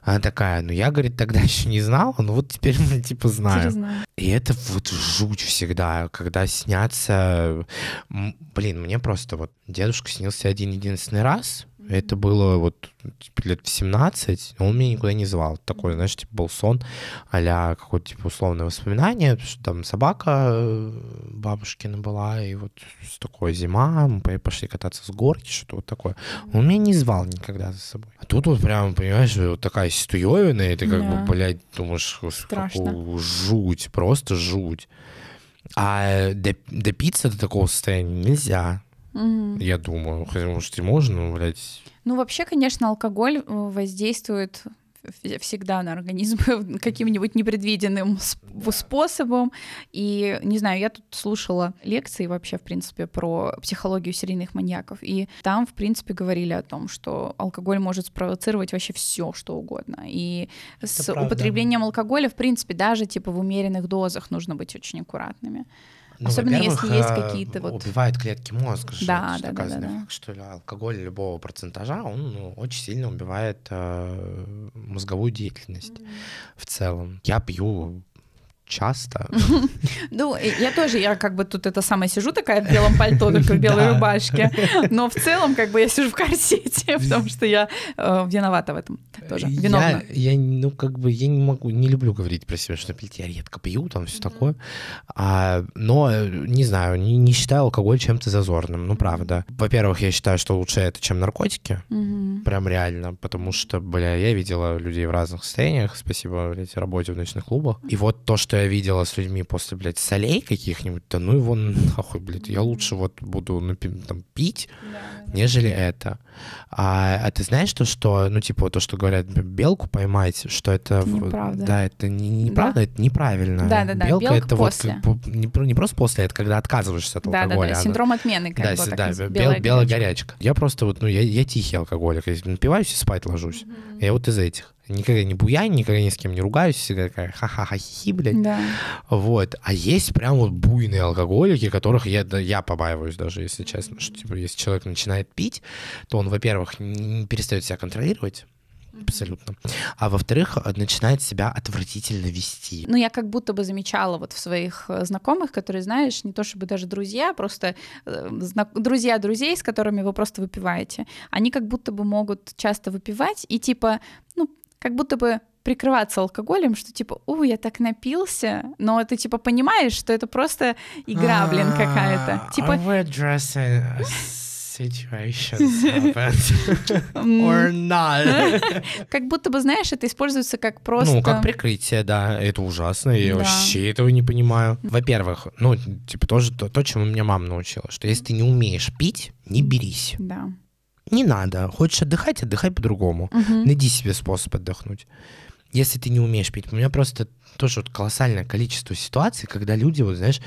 Она такая, ну я, говорит, тогда еще не знала, но вот теперь, мы типа, знаю. знаю. И это вот жуть всегда, когда снятся... Блин, мне просто вот дедушка снился один-единственный раз, это было вот типа, лет в 17, он меня никуда не звал. Такой, знаешь, типа был сон а какое-то типа условное воспоминание, что там собака э, бабушкина была, и вот такое зима, мы пошли кататься с горки, что-то вот такое. Он меня не звал никогда за собой. А тут вот прям, понимаешь, вот такая ситуевина, и ты как да. бы, блядь, думаешь, какую жуть, просто жуть. А э, допиться до такого состояния нельзя. Угу. Я думаю, хотя, может, и можно, но, блядь... Ну, вообще, конечно, алкоголь э, воздействует всегда на организм каким-нибудь непредвиденным да. способом. И, не знаю, я тут слушала лекции вообще, в принципе, про психологию серийных маньяков. И там, в принципе, говорили о том, что алкоголь может спровоцировать вообще все, что угодно. И Это с правда. употреблением алкоголя, в принципе, даже типа в умеренных дозах нужно быть очень аккуратными. Ну, Особенно если есть э, какие-то вот... Убивают клетки мозга. Да, да, да, да, да. Факт, что алкоголь любого процентажа, он ну, очень сильно убивает э, мозговую деятельность mm в целом. Я пью часто. Ну, я тоже, я как бы тут это самое сижу такая в белом пальто, только в белой рубашке. Но в целом, как бы я сижу в корсете, потому что я э, виновата в этом тоже. Я, ну, как бы, я не могу, не люблю говорить про себя, что пить, я редко пью, там все такое. А, но, э, не знаю, не, считаю алкоголь чем-то зазорным, ну, правда. Во-первых, я считаю, что лучше это, чем наркотики. Прям реально, потому что, бля, я видела людей в разных состояниях, спасибо, блядь, работе в ночных клубах. И вот то, что что я видела с людьми после, блядь, солей каких-нибудь, да ну его нахуй, блядь, я лучше вот буду ну, там, пить, нежели это. А, а ты знаешь то, что, ну, типа, то, что говорят, белку поймать, что это... Неправда. Да, это не, неправда, да? это неправильно. Да, да, да. Белка, белка это после. вот не, не просто после, это когда отказываешься от да, алкоголя. Да, да, синдром отмены, как да, бы, да, да, белая, бел, белая горячка. Я просто вот, ну, я, я тихий алкоголик, я напиваюсь и спать ложусь. Mm-hmm. Я вот из этих. Никогда не буянь, никогда ни с кем не ругаюсь, всегда такая ха-ха-ха, хи-хи, блядь. Да. Вот. А есть прям вот буйные алкоголики, которых я, я побаиваюсь даже, если честно, что, типа, если человек начинает начинает пить, то он, во-первых, перестает себя контролировать, Абсолютно. А во-вторых, э, начинает себя отвратительно вести. Ну, я как будто бы замечала вот в своих э, знакомых, которые, знаешь, не то чтобы даже друзья, просто э, друзья друзей, с которыми вы просто выпиваете, они как будто бы могут часто выпивать и типа, ну, как будто бы прикрываться алкоголем, что типа, у, я так напился, но ты типа понимаешь, что это просто игра, блин, какая-то. А, типа... А situations happened. Or not. Как будто бы, знаешь, это используется как просто... Ну, как прикрытие, да. Это ужасно. Я да. вообще этого не понимаю. Во-первых, ну, типа, тоже то, то, чему меня мама научила, что если ты не умеешь пить, не берись. Да. Не надо. Хочешь отдыхать, отдыхай по-другому. Угу. Найди себе способ отдохнуть. Если ты не умеешь пить, у меня просто тоже вот колоссальное количество ситуаций, когда люди, вот, знаешь,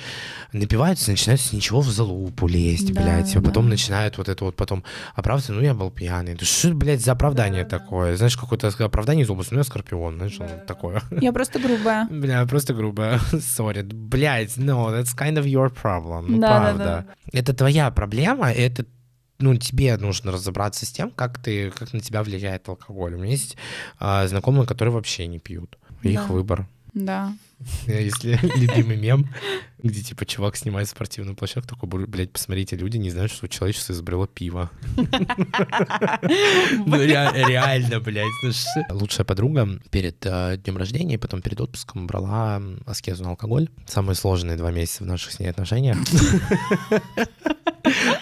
напиваются, начинают с ничего в залупу лезть, да, блядь, а да. потом начинают вот это вот потом оправдываться, ну, я был пьяный. Да что, блядь, за оправдание да, такое? Да. Знаешь, какое-то оправдание из области, ну, я скорпион, знаешь, да. Ну, такое. Я просто грубая. Бля, просто грубая. Sorry. Блядь, no, ну, that's kind of your problem. Ну, да, правда. Да, да. Это твоя проблема, это ну, тебе нужно разобраться с тем, как ты, как на тебя влияет алкоголь. У меня есть а, знакомые, которые вообще не пьют. Да. Их выбор. Да. Если любимый мем, где типа чувак снимает спортивную площадку, такой, блядь, посмотрите, люди не знают, что человечество изобрело пиво. Ну реально, блядь. Ну Лучшая подруга перед э, днем рождения, и потом перед отпуском брала аскезу на алкоголь. Самые сложные два месяца в наших с ней отношениях.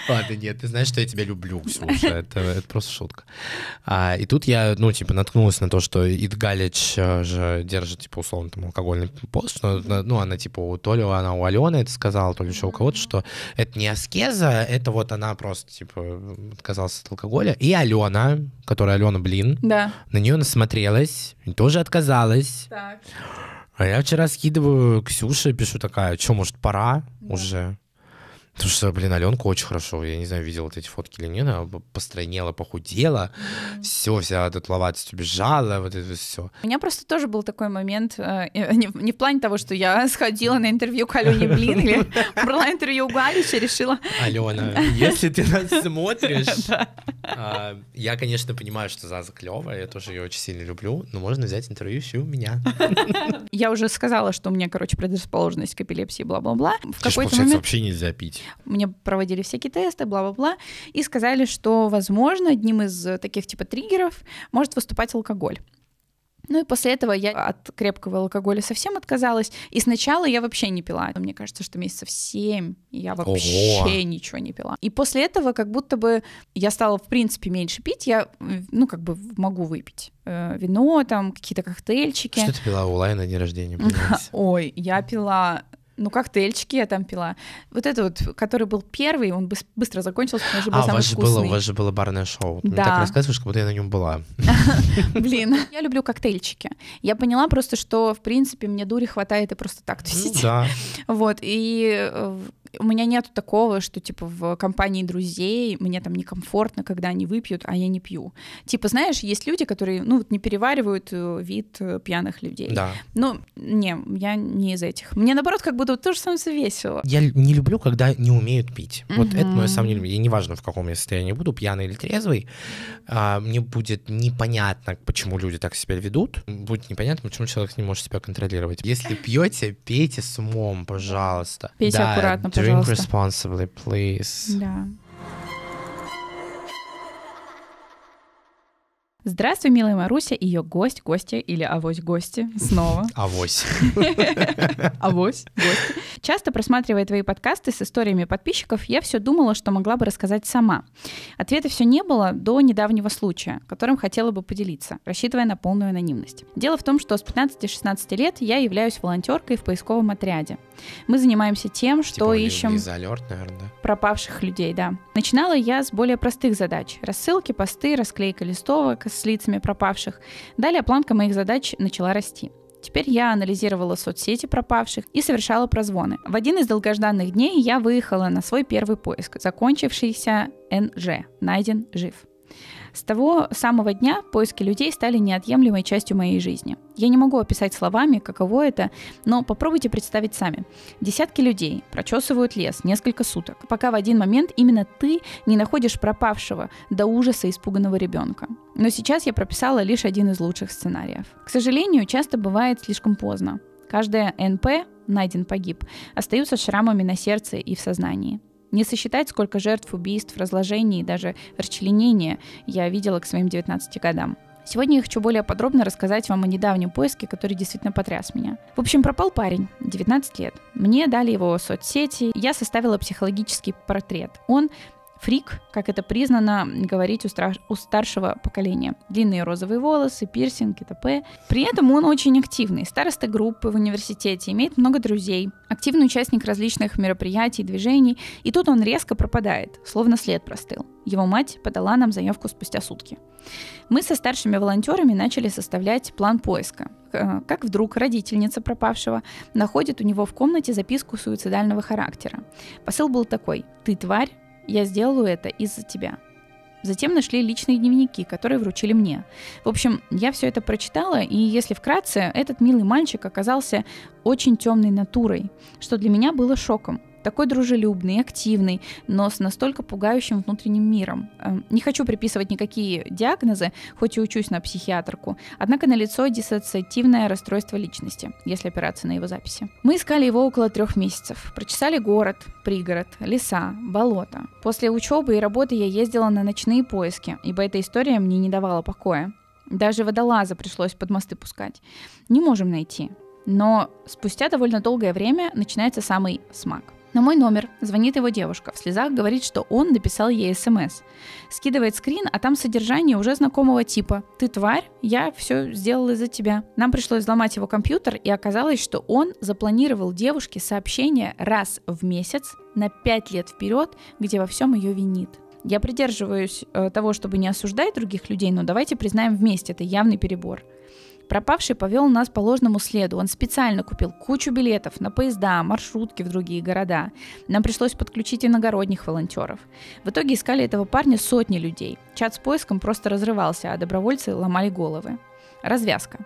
Ладно, нет, ты знаешь, что я тебя люблю, Ксюша, это, это просто шутка. А, и тут я, ну, типа, наткнулась на то, что Ид Галич э, же держит, типа, условно, там, алкогольный пост, но, ну, она, типа, то ли она у Алены это сказала, то ли еще у кого-то, что это не аскеза, это вот она просто, типа, отказалась от алкоголя. И Алена, которая Алена Блин, да. на нее насмотрелась, тоже отказалась. Так. А я вчера скидываю Ксюше, пишу такая, что, может, пора да. уже? Потому что, блин, Аленка очень хорошо. Я не знаю, видел вот эти фотки или нет. Она постройнела, похудела. Mm-hmm. Все, вся дутловатость убежала. Вот это все. У меня просто тоже был такой момент. Э, э не, не в плане того, что я сходила на интервью к Алене Блин или брала интервью у Галича, решила... Алена, если ты нас смотришь... А, я, конечно, понимаю, что Заза клевая. Я тоже ее очень сильно люблю. Но можно взять интервью еще у меня. Я уже сказала, что у меня, короче, предрасположенность к эпилепсии, бла-бла-бла. В какой-то момент... вообще нельзя пить. Мне проводили всякие тесты, бла-бла-бла, и сказали, что, возможно, одним из таких типа триггеров может выступать алкоголь. Ну и после этого я от крепкого алкоголя совсем отказалась. И сначала я вообще не пила. Мне кажется, что месяцев семь я вообще Ого. ничего не пила. И после этого как будто бы я стала, в принципе, меньше пить. Я, ну, как бы могу выпить э, вино, там, какие-то коктейльчики. Что ты пила у Лайна на день рождения? Ой, я пила ну, коктейльчики я там пила. Вот это вот, который был первый, он быстро закончился, потому что был а, самый у вас вкусный. Было, у вас же было барное шоу. Ты да. Мне так рассказываешь, как будто я на нем была. Блин, я люблю коктейльчики. Я поняла просто, что, в принципе, мне дури хватает и просто так тусить. Ну да. Вот, и э, у меня нет такого, что, типа, в компании друзей мне там некомфортно, когда они выпьют, а я не пью. Типа, знаешь, есть люди, которые, ну, вот не переваривают э, вид э, пьяных людей. Да. Ну, не, я не из этих. Мне, наоборот, как будто то же самое весело. Я не люблю, когда не умеют пить. Угу. Вот это, мое я сам не люблю. И неважно, в каком я состоянии буду, пьяный или трезвый, а, мне будет непонятно, почему люди так себя ведут. Будет непонятно, почему человек не может себя контролировать. Если пьете, пейте с умом, пожалуйста. Пейте да, аккуратно, Drink responsibly, please. Да. Здравствуй, милая Маруся, ее гость, гости или авось гости снова. Авось. Авось, гости. Часто просматривая твои подкасты с историями подписчиков, я все думала, что могла бы рассказать сама. Ответа все не было до недавнего случая, которым хотела бы поделиться, рассчитывая на полную анонимность. Дело в том, что с 15-16 лет я являюсь волонтеркой в поисковом отряде. Мы занимаемся тем, что типа, ищем alert, наверное, да? пропавших людей, да. Начинала я с более простых задач. Рассылки, посты, расклейка листовок с лицами пропавших. Далее планка моих задач начала расти. Теперь я анализировала соцсети пропавших и совершала прозвоны. В один из долгожданных дней я выехала на свой первый поиск, закончившийся НЖ, найден жив. С того самого дня поиски людей стали неотъемлемой частью моей жизни. Я не могу описать словами, каково это, но попробуйте представить сами. Десятки людей прочесывают лес несколько суток, пока в один момент именно ты не находишь пропавшего до ужаса испуганного ребенка. Но сейчас я прописала лишь один из лучших сценариев. К сожалению, часто бывает слишком поздно. Каждая НП найден погиб, остаются шрамами на сердце и в сознании. Не сосчитать, сколько жертв убийств, разложений и даже расчленения я видела к своим 19 годам. Сегодня я хочу более подробно рассказать вам о недавнем поиске, который действительно потряс меня. В общем, пропал парень, 19 лет. Мне дали его соцсети, я составила психологический портрет. Он фрик, как это признано говорить у, страш... у старшего поколения. Длинные розовые волосы, пирсинг и т.п. При этом он очень активный, староста группы в университете, имеет много друзей, активный участник различных мероприятий, движений, и тут он резко пропадает, словно след простыл. Его мать подала нам заявку спустя сутки. Мы со старшими волонтерами начали составлять план поиска. Э, как вдруг родительница пропавшего находит у него в комнате записку суицидального характера. Посыл был такой «Ты тварь, я сделаю это из-за тебя. Затем нашли личные дневники, которые вручили мне. В общем, я все это прочитала, и если вкратце, этот милый мальчик оказался очень темной натурой, что для меня было шоком. Такой дружелюбный, активный, но с настолько пугающим внутренним миром. Э, не хочу приписывать никакие диагнозы, хоть и учусь на психиатрку, однако налицо диссоциативное расстройство личности, если опираться на его записи. Мы искали его около трех месяцев. Прочесали город, пригород, леса, болото. После учебы и работы я ездила на ночные поиски, ибо эта история мне не давала покоя. Даже водолаза пришлось под мосты пускать. Не можем найти. Но спустя довольно долгое время начинается самый смак. На мой номер звонит его девушка, в слезах говорит, что он написал ей смс. Скидывает скрин, а там содержание уже знакомого типа. «Ты тварь, я все сделал из-за тебя». Нам пришлось взломать его компьютер, и оказалось, что он запланировал девушке сообщение раз в месяц на пять лет вперед, где во всем ее винит. Я придерживаюсь э, того, чтобы не осуждать других людей, но давайте признаем вместе, это явный перебор. Пропавший повел нас по ложному следу. Он специально купил кучу билетов на поезда, маршрутки в другие города. Нам пришлось подключить иногородних волонтеров. В итоге искали этого парня сотни людей. Чат с поиском просто разрывался, а добровольцы ломали головы. Развязка.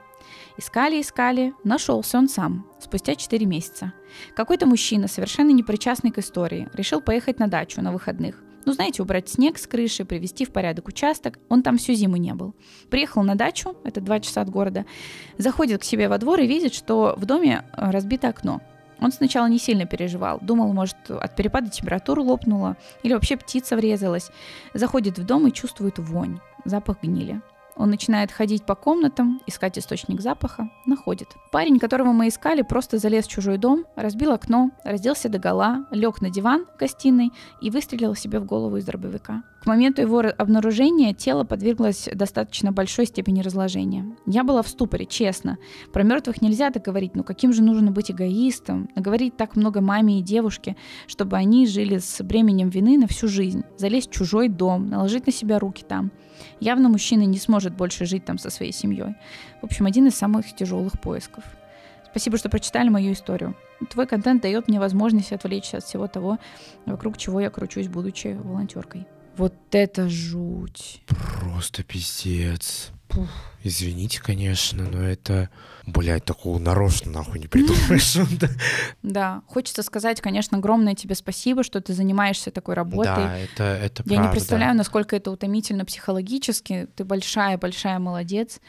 Искали, искали, нашелся он сам, спустя 4 месяца. Какой-то мужчина, совершенно непричастный к истории, решил поехать на дачу на выходных. Ну, знаете, убрать снег с крыши, привести в порядок участок. Он там всю зиму не был. Приехал на дачу, это два часа от города, заходит к себе во двор и видит, что в доме э, разбито окно. Он сначала не сильно переживал, думал, может, от перепада температур лопнула или вообще птица врезалась. Заходит в дом и чувствует вонь, запах гнили. Он начинает ходить по комнатам, искать источник запаха, находит. Парень, которого мы искали, просто залез в чужой дом, разбил окно, разделся до гола, лег на диван в гостиной и выстрелил себе в голову из дробовика. К моменту его обнаружения тело подверглось достаточно большой степени разложения. Я была в ступоре, честно. Про мертвых нельзя так говорить, но ну каким же нужно быть эгоистом, наговорить так много маме и девушке, чтобы они жили с бременем вины на всю жизнь, залезть в чужой дом, наложить на себя руки там. Явно мужчина не сможет больше жить там со своей семьей. В общем, один из самых тяжелых поисков. Спасибо, что прочитали мою историю. Твой контент дает мне возможность отвлечься от всего того, вокруг чего я кручусь, будучи волонтеркой. Вот это жуть. Просто пиздец. Извините, конечно, но это, блядь, такого нарочно нахуй не придумаешь. Да, хочется сказать, конечно, огромное тебе спасибо, что ты занимаешься такой работой. Да, это, это Я не представляю, насколько это утомительно психологически. Ты большая-большая молодец.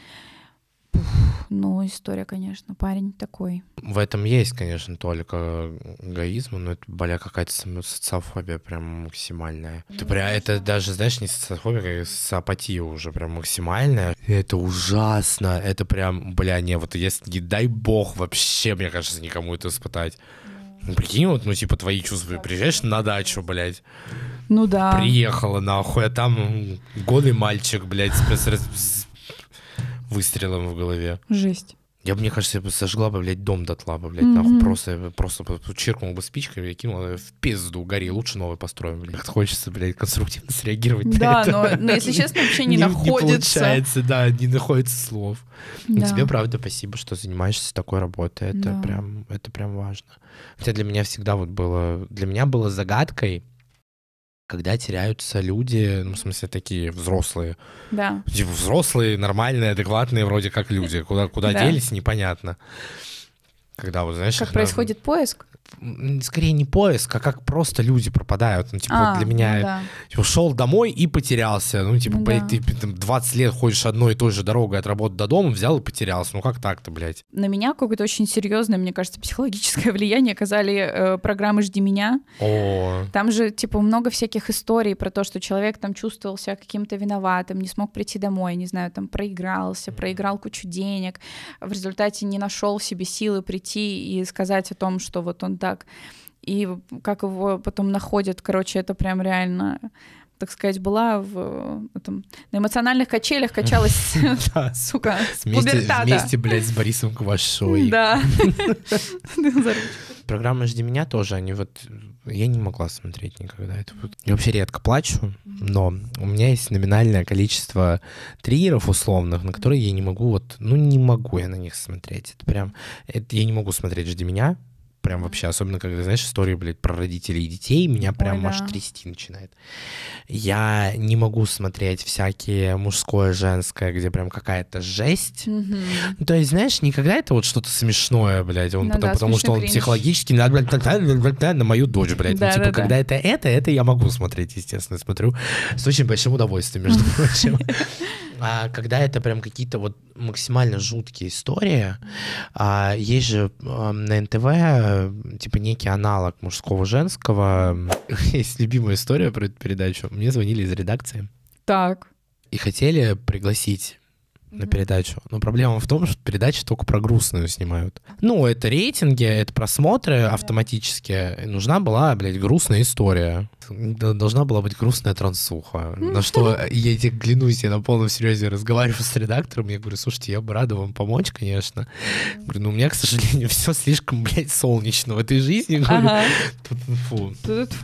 Ну, история, конечно, парень такой. В этом есть, конечно, только эгоизма, но это, бля, какая-то социофобия прям максимальная. Ну, Ты прям, это даже, знаешь, не социофобия, а социопатия уже прям максимальная. Это ужасно, это прям, бля, не, вот если, не дай бог вообще, мне кажется, никому это испытать. Ну, ну прикинь, вот, ну, типа, твои чувства, приезжаешь на дачу, блядь. Ну да. Приехала, нахуй, а там голый мальчик, блядь, с, с, с выстрелом в голове. Жесть. Я бы, мне кажется, я бы сожгла бы, блядь, дом дотла бы, блядь, mm-hmm. нахуй. Просто, я бы просто чиркнул бы спичками и кинул в пизду, гори, лучше новый построим, блядь. Хочется, блядь, конструктивно среагировать да, на но, но, если честно, вообще не, не находится. Не получается, да, не находится слов. Да. Тебе, правда, спасибо, что занимаешься такой работой. Это да. прям, это прям важно. Хотя для меня всегда вот было, для меня было загадкой, когда теряются люди, ну, в смысле, такие взрослые. Да. Типа взрослые, нормальные, адекватные вроде как люди. Куда, куда да. делись, непонятно. Когда вот, знаешь, как когда... происходит поиск? Скорее не поиск, а как просто люди пропадают. Ну, типа, а, вот для меня ну да. ушел типа, домой и потерялся. Ну, типа, ну да. ты там, 20 лет ходишь одной и той же дорогой от работы до дома, взял и потерялся. Ну как так-то, блядь? На меня какое-то очень серьезное, мне кажется, психологическое влияние оказали э, программы Жди меня. О. Там же, типа, много всяких историй про то, что человек там чувствовал себя каким-то виноватым, не смог прийти домой, не знаю, там проигрался, проиграл кучу денег, в результате не нашел в себе силы прийти прийти и сказать о том, что вот он так, и как его потом находят, короче, это прям реально так сказать, была в, этом, на эмоциональных качелях, качалась, сука, с пубертата. Вместе, блядь, с Борисом Квашой. Да. Программа «Жди меня» тоже, они вот я не могла смотреть никогда. Это... Я вообще редко плачу, но у меня есть номинальное количество триеров условных, на которые я не могу вот, ну не могу я на них смотреть. Это прям, это я не могу смотреть «Жди меня», прям вообще, особенно когда, знаешь, история, блядь, про родителей и детей, меня прям Ой, аж да. трясти начинает. Я не могу смотреть всякие мужское, женское, где прям какая-то жесть. Угу. то есть, знаешь, никогда это вот что-то смешное, блядь, он ну, потом, да, потому что он кринж. психологически надо, блядь, так, блядь, блядь, на мою дочь, блядь. Да, ну, типа, да, когда это это, это я могу смотреть, естественно, смотрю с очень большим удовольствием, между прочим. А когда это прям какие-то вот максимально жуткие истории, а, есть же а, на НТВ Э, типа некий аналог мужского-женского. Есть любимая история про эту передачу. Мне звонили из редакции. Так. И хотели пригласить на передачу. Но проблема в том, что передачи только про грустную снимают. Ну, это рейтинги, это просмотры автоматически. И нужна была, блядь, грустная история. Должна была быть грустная трансуха. На что я тебе клянусь, я на полном серьезе разговариваю с редактором. Я говорю, слушайте, я бы рада вам помочь, конечно. Говорю, ну у меня, к сожалению, все слишком, блядь, солнечно в этой жизни. Говорю, ну, фу.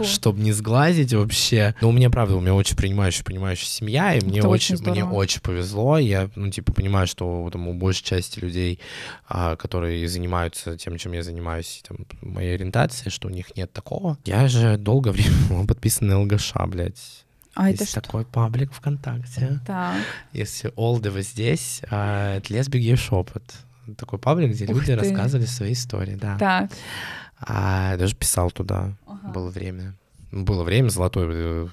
Чтобы не сглазить вообще. Но у меня, правда, у меня очень принимающая, понимающая семья, и мне очень, мне очень повезло. Я, ну, типа, понимаю, что там, у большей части людей, а, которые занимаются тем, чем я занимаюсь, там, моей ориентацией, что у них нет такого. Я же долгое время был подписан на ЛГШ, блядь. А Есть это что? такой паблик ВКонтакте. Да. Если Олдова здесь, а, это лесби шепот Такой паблик, где Ух люди ты. рассказывали свои истории, да. Так. А, даже писал туда. Ага. Было время. Было время золотое э,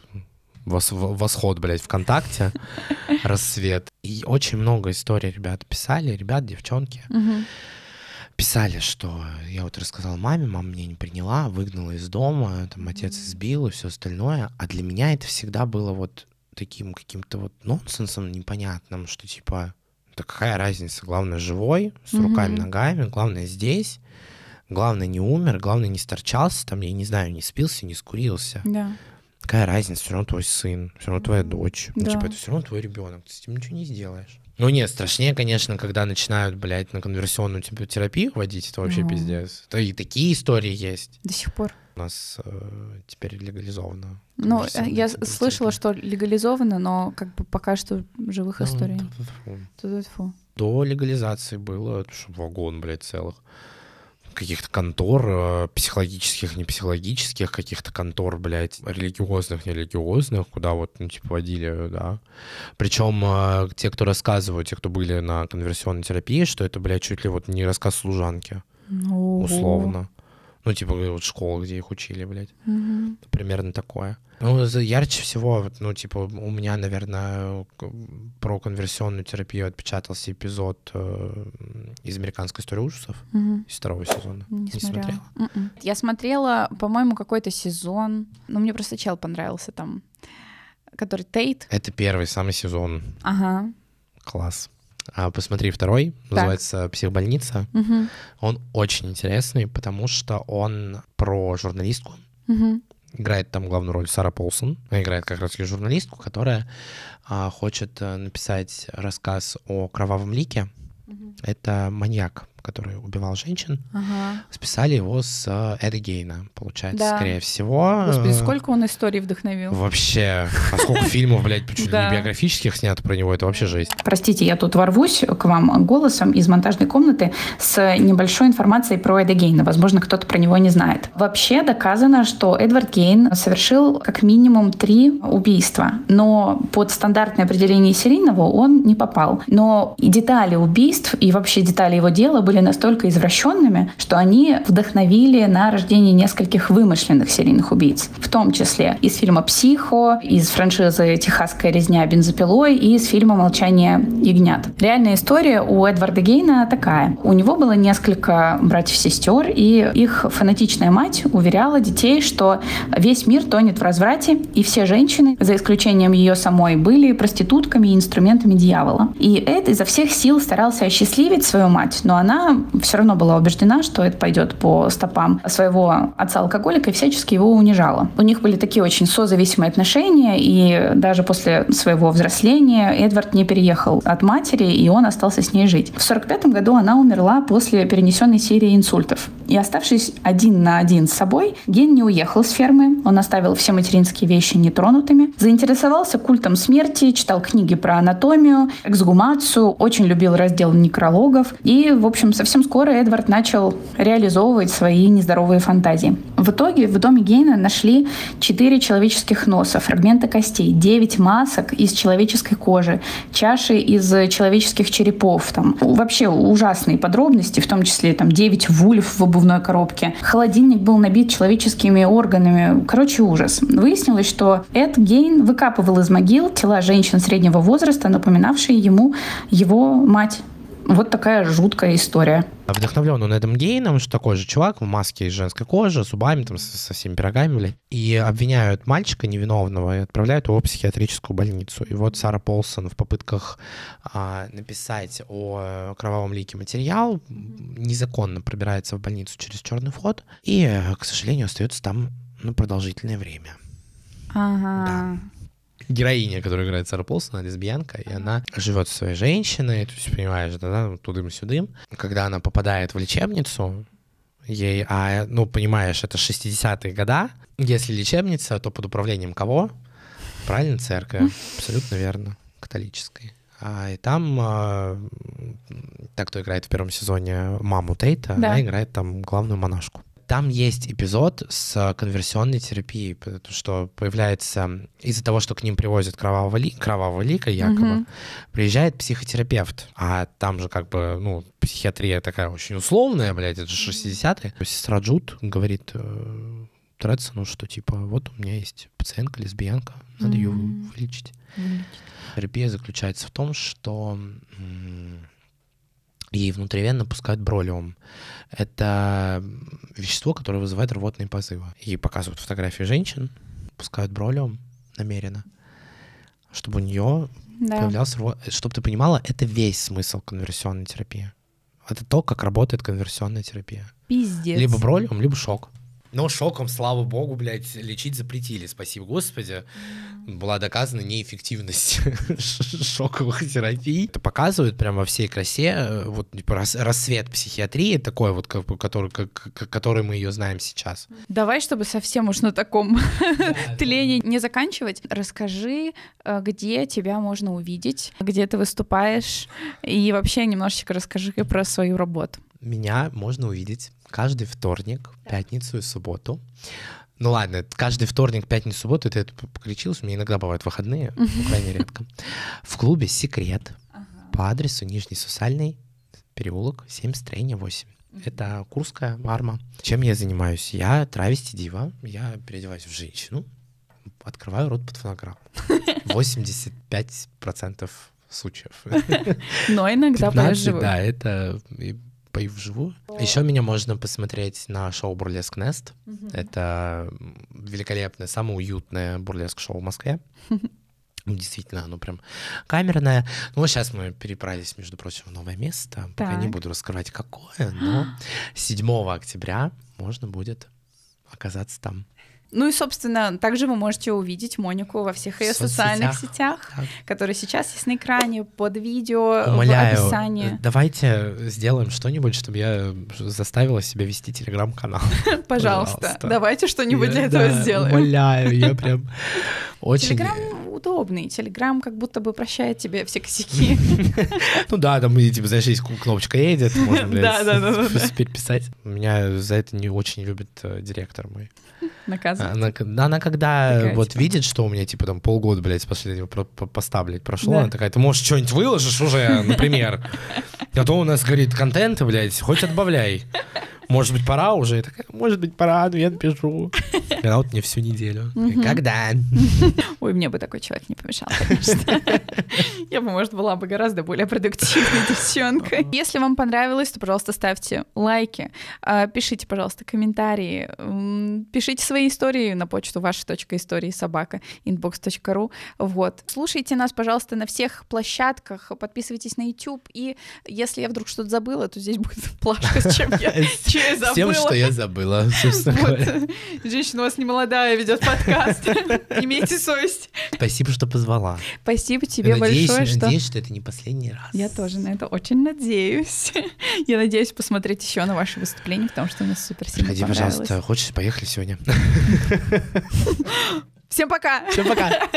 вос, восход, блядь, ВКонтакте, рассвет. И очень много историй ребят писали, ребят, девчонки. Писали, что я вот рассказал маме, мама меня не приняла, выгнала из дома, там отец избил и все остальное. А для меня это всегда было вот таким каким-то вот нонсенсом непонятным, что типа, да «Ну, какая разница, главное живой, с руками, ногами, главное здесь, главное не умер, главное не сторчался, там, я не знаю, не спился, не скурился. Да какая разница, все равно твой сын, все равно твоя дочь. Ну, да. Ну, типа, это все равно твой ребенок, ты с этим ничего не сделаешь. Ну нет, страшнее, конечно, когда начинают, блядь, на конверсионную типа, терапию водить, это вообще ну. пиздец. То и такие истории есть. До сих пор. У нас э, теперь легализовано. Ну, э, я слышала, что легализовано, но как бы пока что живых ну, историй. Ту -ту -ту До легализации было вагон, блядь, целых каких-то контор, э, психологических, не психологических, каких-то контор, блядь, религиозных, нерелигиозных, куда вот, ну, типа, водили, да. Причем э, те, кто рассказывают, те, кто были на конверсионной терапии, что это, блядь, чуть ли вот не рассказ служанки. Ого. Условно. Ну, типа, вот школа, где их учили, блядь. Угу. Примерно такое. Ну, ярче всего, ну, типа, у меня, наверное, про конверсионную терапию отпечатался эпизод э, из «Американской истории ужасов» угу. из второго сезона. Не, Не смотрела? смотрела? М-м. Я смотрела, по-моему, какой-то сезон. Ну, мне просто чел понравился там, который Тейт. Это первый, самый сезон. Ага. Класс. А посмотри второй, так. называется «Психбольница». Угу. Он очень интересный, потому что он про журналистку. Угу. Играет там главную роль Сара Полсон. Она играет как раз журналистку, которая а, хочет э, написать рассказ о кровавом лике. Угу. Это маньяк, который убивал женщин, ага. списали его с э, Эдгейна, получается, да. скорее всего. Господи, э, сколько он историй вдохновил. Вообще, а сколько фильмов, блядь, почему не биографических снято про него, это вообще жесть. Простите, я тут ворвусь к вам голосом из монтажной комнаты с небольшой информацией про Эда Гейна. Возможно, кто-то про него не знает. Вообще доказано, что Эдвард Гейн совершил как минимум три убийства, но под стандартное определение серийного он не попал. Но и детали убийств, и вообще детали его дела были были настолько извращенными, что они вдохновили на рождение нескольких вымышленных серийных убийц, в том числе из фильма «Психо», из франшизы «Техасская резня бензопилой» и из фильма «Молчание ягнят». Реальная история у Эдварда Гейна такая. У него было несколько братьев-сестер, и их фанатичная мать уверяла детей, что весь мир тонет в разврате, и все женщины, за исключением ее самой, были проститутками и инструментами дьявола. И Эд изо всех сил старался осчастливить свою мать, но она она все равно была убеждена, что это пойдет по стопам своего отца-алкоголика и всячески его унижала. У них были такие очень созависимые отношения, и даже после своего взросления Эдвард не переехал от матери, и он остался с ней жить. В 1945 году она умерла после перенесенной серии инсультов. И оставшись один на один с собой, Ген не уехал с фермы, он оставил все материнские вещи нетронутыми, заинтересовался культом смерти, читал книги про анатомию, эксгумацию, очень любил раздел некрологов и, в общем, общем, совсем скоро Эдвард начал реализовывать свои нездоровые фантазии. В итоге в доме Гейна нашли четыре человеческих носа, фрагменты костей, девять масок из человеческой кожи, чаши из человеческих черепов. Там вообще ужасные подробности, в том числе там девять вульф в обувной коробке. Холодильник был набит человеческими органами. Короче, ужас. Выяснилось, что Эд Гейн выкапывал из могил тела женщин среднего возраста, напоминавшие ему его мать. Вот такая жуткая история. А Вдохновлен он Эдом Гейном, что такой же чувак в маске из женской кожи, с зубами, там, со, со всеми пирогами, блин. И обвиняют мальчика невиновного и отправляют его в психиатрическую больницу. И вот Сара Полсон в попытках а, написать о кровавом лике материал незаконно пробирается в больницу через черный вход и, к сожалению, остается там ну, продолжительное время. Ага. Да героиня, которая играет Сара Полсон, она лесбиянка, и она живет со своей женщиной, то есть, понимаешь, да, тудым-сюдым. Когда она попадает в лечебницу, ей, а, ну, понимаешь, это 60-е года, если лечебница, то под управлением кого? Правильно, церковь, абсолютно верно, католической. А, и там э, а, та, кто играет в первом сезоне маму Тейта, да. она играет там главную монашку. Там есть эпизод с э, конверсионной терапией, что появляется из-за того, что к ним привозят кровавого, ли, кровавого лика, якобы, угу. приезжает психотерапевт. А там же как бы, ну, психиатрия такая очень условная, блядь, это же 60-е. Сестра Джуд говорит э, Тредсону, что типа вот у меня есть пациентка, лесбиянка, надо mm ее вылечить. вылечить. Терапия заключается в том, что и внутривенно пускают бролиум. Это вещество, которое вызывает рвотные позывы. И показывают фотографии женщин, пускают бролиум намеренно, чтобы у нее да. появлялся рвот. Чтобы ты понимала, это весь смысл конверсионной терапии. Это то, как работает конверсионная терапия. Пиздец. Либо бролиум, либо шок. Но шоком, слава богу, блядь, лечить запретили, спасибо господи. Была доказана неэффективность шоковых терапий. Это показывает прямо во всей красе э, вот типа, рассвет психиатрии, такой вот, который, который мы ее знаем сейчас. Давай, чтобы совсем уж на таком тлении не заканчивать, расскажи, э, где тебя можно увидеть, где ты выступаешь, и вообще немножечко расскажи про свою работу. Меня можно увидеть каждый вторник, пятницу и субботу. Ну ладно, каждый вторник, пятницу, субботу, это покричился. у меня иногда бывают выходные, но ну, крайне редко. В клубе «Секрет» по адресу Нижний Сусальный, переулок 7, строение 8. Это Курская Марма. Чем я занимаюсь? Я травести дива, я переодеваюсь в женщину, открываю рот под фонограмму. 85% случаев. Но иногда 15, Да, это пою вживую. Еще меня можно посмотреть на шоу «Бурлеск Нест». Угу. Это великолепное, самое уютное бурлеск-шоу в Москве. Действительно, оно прям камерное. Ну, вот сейчас мы переправились, между прочим, в новое место. Так. Пока не буду раскрывать, какое, но 7 октября можно будет оказаться там. Ну и, собственно, также вы можете увидеть Монику во всех ее социальных сетях, да. которые сейчас есть на экране, под видео, Умоляю, в описании. Э, давайте сделаем что-нибудь, чтобы я заставила себя вести телеграм-канал. Пожалуйста, давайте что-нибудь для этого сделаем. Умоляю, я прям очень... Телеграм удобный, Телеграм как будто бы прощает тебе все косяки. Ну да, там, типа, знаешь, есть кнопочка «Edit», можно, блядь, переписать. Меня за это не очень любит э, директор мой. Наказывает. Она, она когда такая, вот типа... видит, что у меня типа там полгода, блядь, с последнего про поста, блядь, прошло, да. она такая, ты, можешь что-нибудь выложишь уже, например? А то у нас, говорит, контент блядь, хоть отбавляй может быть, пора уже? Я такая, может быть, пора, но я напишу. И она вот мне всю неделю. Когда? Ой, мне бы такой человек не помешал, конечно. Я бы, может, была бы гораздо более продуктивной девчонкой. Если вам понравилось, то, пожалуйста, ставьте лайки, а, пишите, пожалуйста, комментарии, пишите свои истории на почту ваша.истории собака inbox.ru. Вот. Слушайте нас, пожалуйста, на всех площадках, подписывайтесь на YouTube, и если я вдруг что-то забыла, то здесь будет плашка, с чем я вообще я забыла. Тем, что я забыла, собственно говоря. Женщина у вас не молодая, ведет подкаст. Имейте совесть. Спасибо, что позвала. Спасибо тебе большое, что... Надеюсь, что это не последний раз. Я тоже на это очень надеюсь. Я надеюсь посмотреть еще на ваше выступление, потому что у нас супер сильно Приходи, пожалуйста. Хочешь, поехали сегодня. Всем пока! Всем пока!